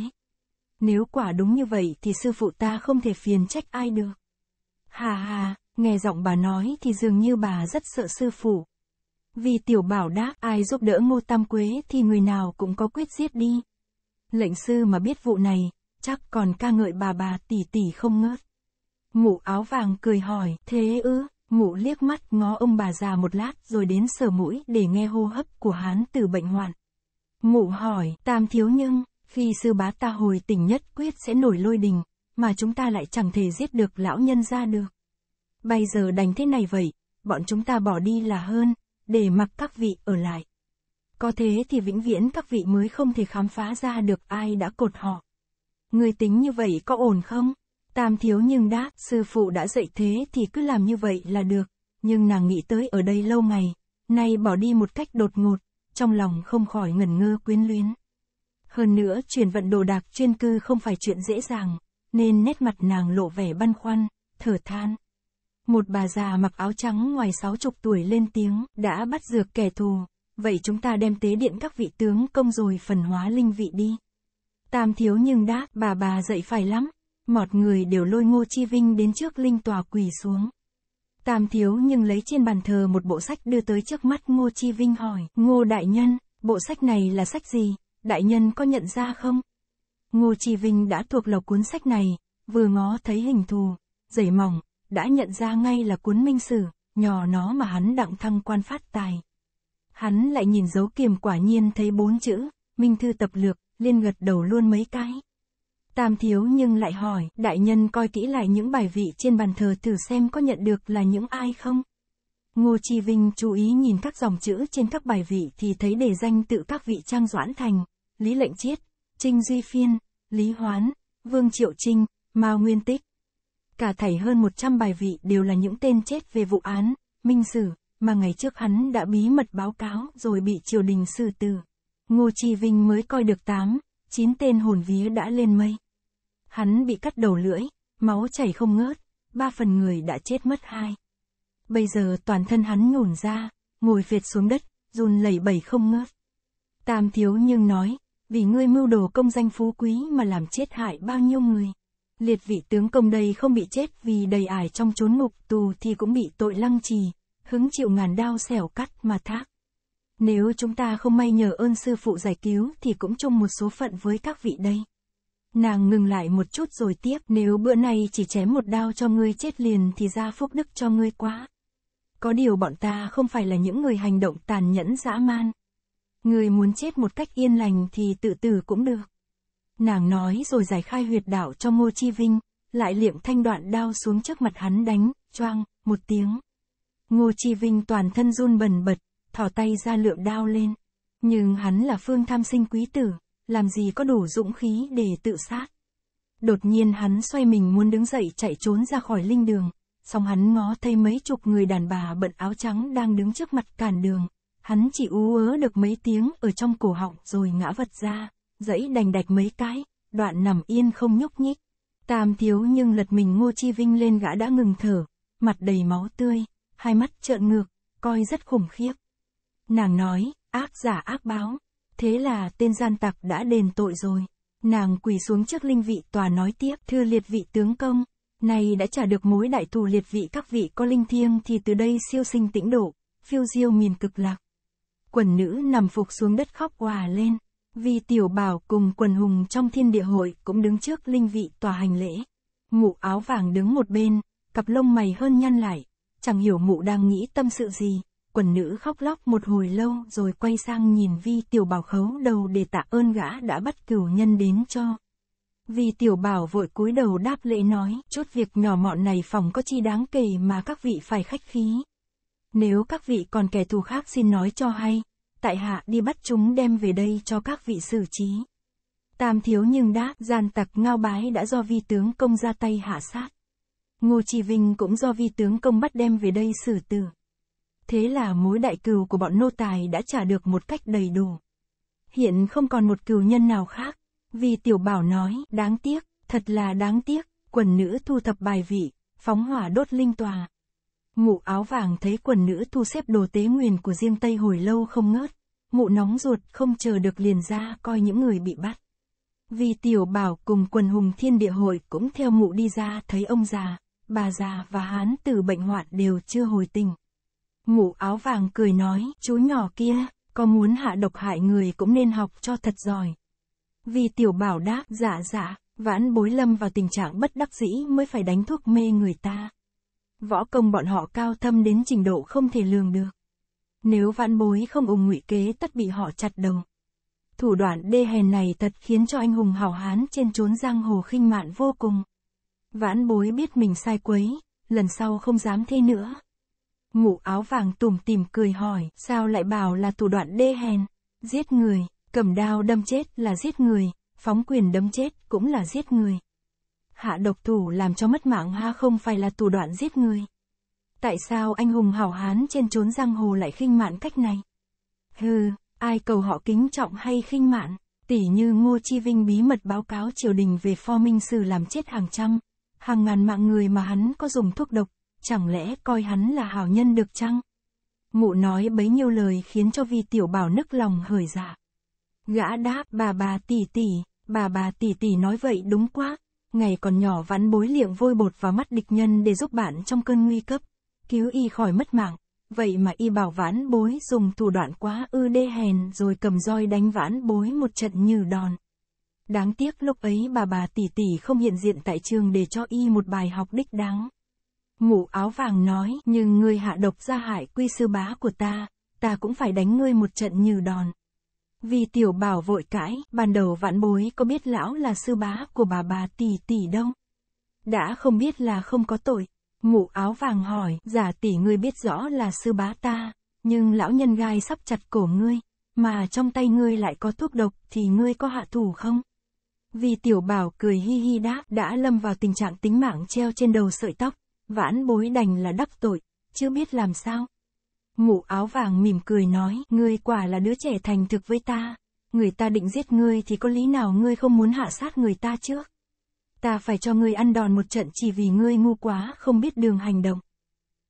[SPEAKER 1] Nếu quả đúng như vậy thì sư phụ ta không thể phiền trách ai được. Hà hà, nghe giọng bà nói thì dường như bà rất sợ sư phụ. Vì tiểu bảo đáp ai giúp đỡ ngô tam quế thì người nào cũng có quyết giết đi. Lệnh sư mà biết vụ này, chắc còn ca ngợi bà bà tỷ tỷ không ngớt. mụ áo vàng cười hỏi, thế ư, mụ liếc mắt ngó ông bà già một lát rồi đến sờ mũi để nghe hô hấp của hán từ bệnh hoạn. mụ hỏi, tam thiếu nhưng, khi sư bá ta hồi tỉnh nhất quyết sẽ nổi lôi đình, mà chúng ta lại chẳng thể giết được lão nhân ra được. Bây giờ đánh thế này vậy, bọn chúng ta bỏ đi là hơn, để mặc các vị ở lại. Có thế thì vĩnh viễn các vị mới không thể khám phá ra được ai đã cột họ. Người tính như vậy có ổn không? Tam thiếu nhưng đáp, sư phụ đã dạy thế thì cứ làm như vậy là được, nhưng nàng nghĩ tới ở đây lâu ngày, nay bỏ đi một cách đột ngột, trong lòng không khỏi ngẩn ngơ quyến luyến. Hơn nữa chuyển vận đồ đạc chuyên cư không phải chuyện dễ dàng, nên nét mặt nàng lộ vẻ băn khoăn, thở than. Một bà già mặc áo trắng ngoài sáu chục tuổi lên tiếng, đã bắt dược kẻ thù, vậy chúng ta đem tế điện các vị tướng công rồi phần hóa linh vị đi. Tam thiếu nhưng đã, bà bà dậy phải lắm, mọt người đều lôi ngô chi vinh đến trước linh tòa quỳ xuống. Tam thiếu nhưng lấy trên bàn thờ một bộ sách đưa tới trước mắt ngô chi vinh hỏi, ngô đại nhân, bộ sách này là sách gì? đại nhân có nhận ra không? Ngô Chi Vinh đã thuộc lộc cuốn sách này, vừa ngó thấy hình thù, dày mỏng, đã nhận ra ngay là cuốn minh sử, nhỏ nó mà hắn đặng thăng quan phát tài. Hắn lại nhìn dấu kiềm quả nhiên thấy bốn chữ, minh thư tập lược, liên gật đầu luôn mấy cái. Tam thiếu nhưng lại hỏi, đại nhân coi kỹ lại những bài vị trên bàn thờ thử xem có nhận được là những ai không? Ngô Chi Vinh chú ý nhìn các dòng chữ trên các bài vị thì thấy đề danh tự các vị Trang Doãn Thành, Lý Lệnh Chiết, Trinh Duy Phiên, Lý Hoán, Vương Triệu Trinh, Mao Nguyên Tích. Cả thảy hơn 100 bài vị đều là những tên chết về vụ án, minh sử, mà ngày trước hắn đã bí mật báo cáo rồi bị triều đình xử tử. Ngô Chi Vinh mới coi được 8, 9 tên hồn vía đã lên mây. Hắn bị cắt đầu lưỡi, máu chảy không ngớt, ba phần người đã chết mất hai bây giờ toàn thân hắn nhổn ra, ngồi phệt xuống đất, run lẩy bẩy không ngớt. Tam thiếu nhưng nói, vì ngươi mưu đồ công danh phú quý mà làm chết hại bao nhiêu người. Liệt vị tướng công đây không bị chết vì đầy ải trong chốn ngục tù thì cũng bị tội lăng trì, hứng chịu ngàn đao xẻo cắt mà thác. Nếu chúng ta không may nhờ ơn sư phụ giải cứu thì cũng chung một số phận với các vị đây. Nàng ngừng lại một chút rồi tiếp, nếu bữa nay chỉ chém một đao cho ngươi chết liền thì ra phúc đức cho ngươi quá. Có điều bọn ta không phải là những người hành động tàn nhẫn dã man. Người muốn chết một cách yên lành thì tự tử cũng được. Nàng nói rồi giải khai huyệt đạo cho Ngô Chi Vinh, lại liệm thanh đoạn đao xuống trước mặt hắn đánh, choang, một tiếng. Ngô Chi Vinh toàn thân run bần bật, thỏ tay ra lượm đao lên. Nhưng hắn là phương tham sinh quý tử, làm gì có đủ dũng khí để tự sát. Đột nhiên hắn xoay mình muốn đứng dậy chạy trốn ra khỏi linh đường, song hắn ngó thấy mấy chục người đàn bà bận áo trắng đang đứng trước mặt cản đường. Hắn chỉ ú ớ được mấy tiếng ở trong cổ họng rồi ngã vật ra, dẫy đành đạch mấy cái, đoạn nằm yên không nhúc nhích. Tam thiếu nhưng lật mình Ngô Chi Vinh lên gã đã ngừng thở, mặt đầy máu tươi, hai mắt trợn ngược, coi rất khủng khiếp. Nàng nói, ác giả ác báo, thế là tên gian tặc đã đền tội rồi. Nàng quỳ xuống trước linh vị tòa nói tiếp, thưa liệt vị tướng công, Nay đã trả được mối đại thù liệt vị các vị có linh thiêng thì từ đây siêu sinh tĩnh độ, phiêu diêu miền cực lạc. Quần nữ nằm phục xuống đất khóc hòa lên, vì tiểu bảo cùng quần hùng trong thiên địa hội cũng đứng trước linh vị tòa hành lễ. Mụ áo vàng đứng một bên, cặp lông mày hơn nhăn lại, chẳng hiểu mụ đang nghĩ tâm sự gì. Quần nữ khóc lóc một hồi lâu rồi quay sang nhìn vi tiểu bảo khấu đầu để tạ ơn gã đã bắt cửu nhân đến cho. Vì tiểu bảo vội cúi đầu đáp lễ nói, chút việc nhỏ mọn này phòng có chi đáng kể mà các vị phải khách khí. Nếu các vị còn kẻ thù khác xin nói cho hay, tại hạ đi bắt chúng đem về đây cho các vị xử trí. Tam thiếu nhưng đã, gian tặc ngao bái đã do vi tướng công ra tay hạ sát. Ngô Chi Vinh cũng do vi tướng công bắt đem về đây xử tử. Thế là mối đại cừu của bọn nô tài đã trả được một cách đầy đủ. Hiện không còn một cừu nhân nào khác, vì tiểu bảo nói, đáng tiếc, thật là đáng tiếc, quần nữ thu thập bài vị, phóng hỏa đốt linh tòa. Mụ áo vàng thấy quần nữ thu xếp đồ tế nguyền của riêng Tây hồi lâu không ngớt, mụ nóng ruột không chờ được liền ra coi những người bị bắt. Vì tiểu bảo cùng quần hùng thiên địa hội cũng theo mụ đi ra thấy ông già, bà già và hán từ bệnh hoạn đều chưa hồi tình. Mụ áo vàng cười nói, chú nhỏ kia, có muốn hạ độc hại người cũng nên học cho thật giỏi, vì tiểu bảo đáp, dạ dạ, vãn bối lâm vào tình trạng bất đắc dĩ mới phải đánh thuốc mê người ta. Võ công bọn họ cao thâm đến trình độ không thể lường được. Nếu vãn bối không ủng ngụy kế tất bị họ chặt đầu. Thủ đoạn đê hèn này thật khiến cho anh hùng hào hán trên trốn giang hồ khinh mạn vô cùng. Vãn bối biết mình sai quấy, lần sau không dám thế nữa. Ngụ áo vàng tủm tìm cười hỏi, sao lại bảo là thủ đoạn đê hèn, giết người, Cầm đao đâm chết là giết người, phóng quyền đâm chết cũng là giết người. Hạ độc thủ làm cho mất mạng ha không phải là thủ đoạn giết người. Tại sao anh hùng hảo hán trên trốn giang hồ lại khinh mạn cách này? Hừ, ai cầu họ kính trọng hay khinh mạn? Tỷ như Ngô Chi Vinh bí mật báo cáo triều đình về pho minh sư làm chết hàng trăm, hàng ngàn mạng người mà hắn có dùng thuốc độc, chẳng lẽ coi hắn là hảo nhân được chăng? Mụ nói bấy nhiêu lời khiến cho vi tiểu bảo nức lòng hởi dạ. Gã đáp, bà bà tỷ tỷ, bà bà tỷ tỷ nói vậy đúng quá. Ngày còn nhỏ vắn bối liệng vôi bột vào mắt địch nhân để giúp bạn trong cơn nguy cấp. Cứu y khỏi mất mạng. Vậy mà y bảo vãn bối dùng thủ đoạn quá ư đê hèn rồi cầm roi đánh vãn bối một trận như đòn. Đáng tiếc lúc ấy bà bà tỷ tỷ không hiện diện tại trường để cho y một bài học đích đáng. Ngũ áo vàng nói, nhưng ngươi hạ độc ra hại quy sư bá của ta, ta cũng phải đánh ngươi một trận như đòn. Vì tiểu bảo vội cãi, ban đầu vãn bối có biết lão là sư bá của bà bà tỷ tỷ đâu. Đã không biết là không có tội. Mụ áo vàng hỏi, giả tỷ ngươi biết rõ là sư bá ta, nhưng lão nhân gai sắp chặt cổ ngươi, mà trong tay ngươi lại có thuốc độc thì ngươi có hạ thủ không? Vì tiểu bảo cười hi hi đáp đã lâm vào tình trạng tính mạng treo trên đầu sợi tóc, vãn bối đành là đắc tội, chưa biết làm sao. Mụ áo vàng mỉm cười nói, ngươi quả là đứa trẻ thành thực với ta. Người ta định giết ngươi thì có lý nào ngươi không muốn hạ sát người ta trước. Ta phải cho ngươi ăn đòn một trận chỉ vì ngươi ngu quá, không biết đường hành động.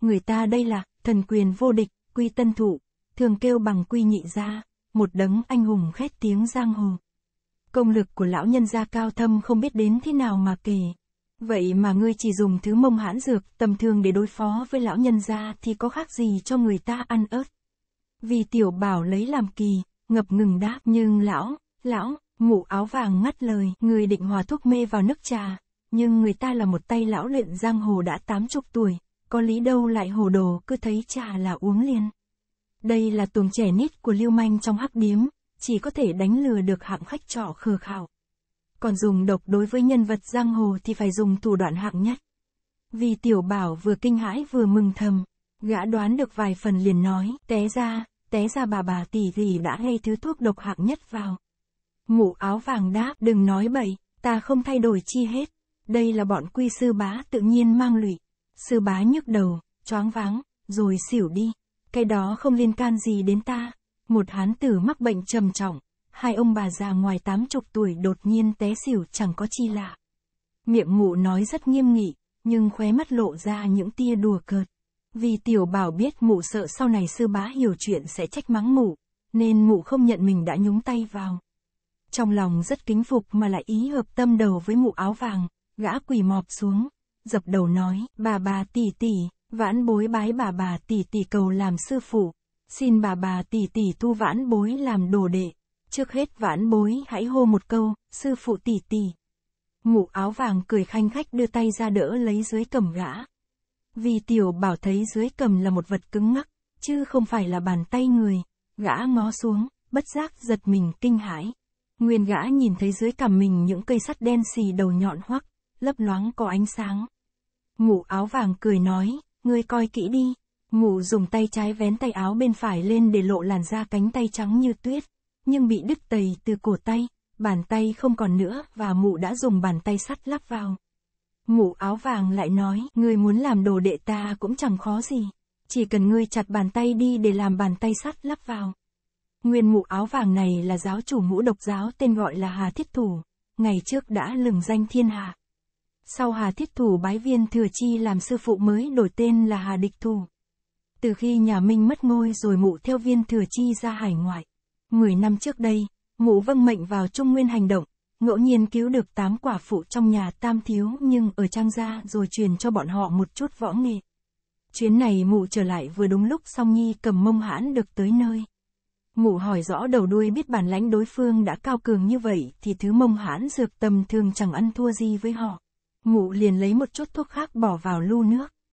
[SPEAKER 1] Người ta đây là, thần quyền vô địch, quy tân thủ, thường kêu bằng quy nhị gia, một đấng anh hùng khét tiếng giang hồ. Công lực của lão nhân gia cao thâm không biết đến thế nào mà kể. Vậy mà ngươi chỉ dùng thứ mông hãn dược, tầm thường để đối phó với lão nhân gia thì có khác gì cho người ta ăn ớt. Vì tiểu bảo lấy làm kỳ, ngập ngừng đáp nhưng lão, lão, mụ áo vàng ngắt lời, người định hòa thuốc mê vào nước trà, nhưng người ta là một tay lão luyện giang hồ đã tám chục tuổi, có lý đâu lại hồ đồ cứ thấy trà là uống liền. Đây là tuồng trẻ nít của lưu manh trong hắc điếm, chỉ có thể đánh lừa được hạng khách trọ khờ khảo còn dùng độc đối với nhân vật giang hồ thì phải dùng thủ đoạn hạng nhất. Vì tiểu bảo vừa kinh hãi vừa mừng thầm, gã đoán được vài phần liền nói, té ra, té ra bà bà tỷ gì đã hay thứ thuốc độc hạng nhất vào. Mụ áo vàng đáp, đừng nói bậy, ta không thay đổi chi hết, đây là bọn quy sư bá tự nhiên mang lụy. Sư bá nhức đầu, choáng váng, rồi xỉu đi, cái đó không liên can gì đến ta. Một hán tử mắc bệnh trầm trọng, hai ông bà già ngoài tám chục tuổi đột nhiên té xỉu chẳng có chi lạ. Miệng mụ nói rất nghiêm nghị, nhưng khóe mắt lộ ra những tia đùa cợt. Vì tiểu bảo biết mụ sợ sau này sư bá hiểu chuyện sẽ trách mắng mụ, nên mụ không nhận mình đã nhúng tay vào. Trong lòng rất kính phục mà lại ý hợp tâm đầu với mụ áo vàng, gã quỳ mọp xuống, dập đầu nói, bà bà tỷ tỷ, vãn bối bái bà bà tỷ tỷ cầu làm sư phụ, xin bà bà tỷ tỷ tu vãn bối làm đồ đệ. Trước hết vãn bối hãy hô một câu, sư phụ tỷ tỷ. Mụ áo vàng cười khanh khách đưa tay ra đỡ lấy dưới cầm gã. Vì tiểu bảo thấy dưới cầm là một vật cứng ngắc, chứ không phải là bàn tay người. Gã ngó xuống, bất giác giật mình kinh hãi. Nguyên gã nhìn thấy dưới cằm mình những cây sắt đen xì đầu nhọn hoắc, lấp loáng có ánh sáng. Mụ áo vàng cười nói, ngươi coi kỹ đi. Mụ dùng tay trái vén tay áo bên phải lên để lộ làn da cánh tay trắng như tuyết nhưng bị đứt tầy từ cổ tay, bàn tay không còn nữa và mụ đã dùng bàn tay sắt lắp vào. Mụ áo vàng lại nói, ngươi muốn làm đồ đệ ta cũng chẳng khó gì, chỉ cần ngươi chặt bàn tay đi để làm bàn tay sắt lắp vào. Nguyên mụ áo vàng này là giáo chủ ngũ độc giáo tên gọi là Hà Thiết Thủ, ngày trước đã lừng danh thiên hạ. Sau Hà Thiết Thủ bái viên Thừa Chi làm sư phụ mới đổi tên là Hà Địch Thủ. Từ khi nhà Minh mất ngôi rồi mụ theo viên Thừa Chi ra hải ngoại. 10 năm trước đây, ngũ vâng mệnh vào Trung Nguyên hành động, ngẫu nhiên cứu được 8 quả phụ trong nhà tam thiếu nhưng ở trang gia rồi truyền cho bọn họ một chút võ nghệ. Chuyến này mụ trở lại vừa đúng lúc song nhi cầm mông hãn được tới nơi. Mụ hỏi rõ đầu đuôi biết bản lãnh đối phương đã cao cường như vậy thì thứ mông hãn dược tầm thường chẳng ăn thua gì với họ. Mụ liền lấy một chút thuốc khác bỏ vào lu nước.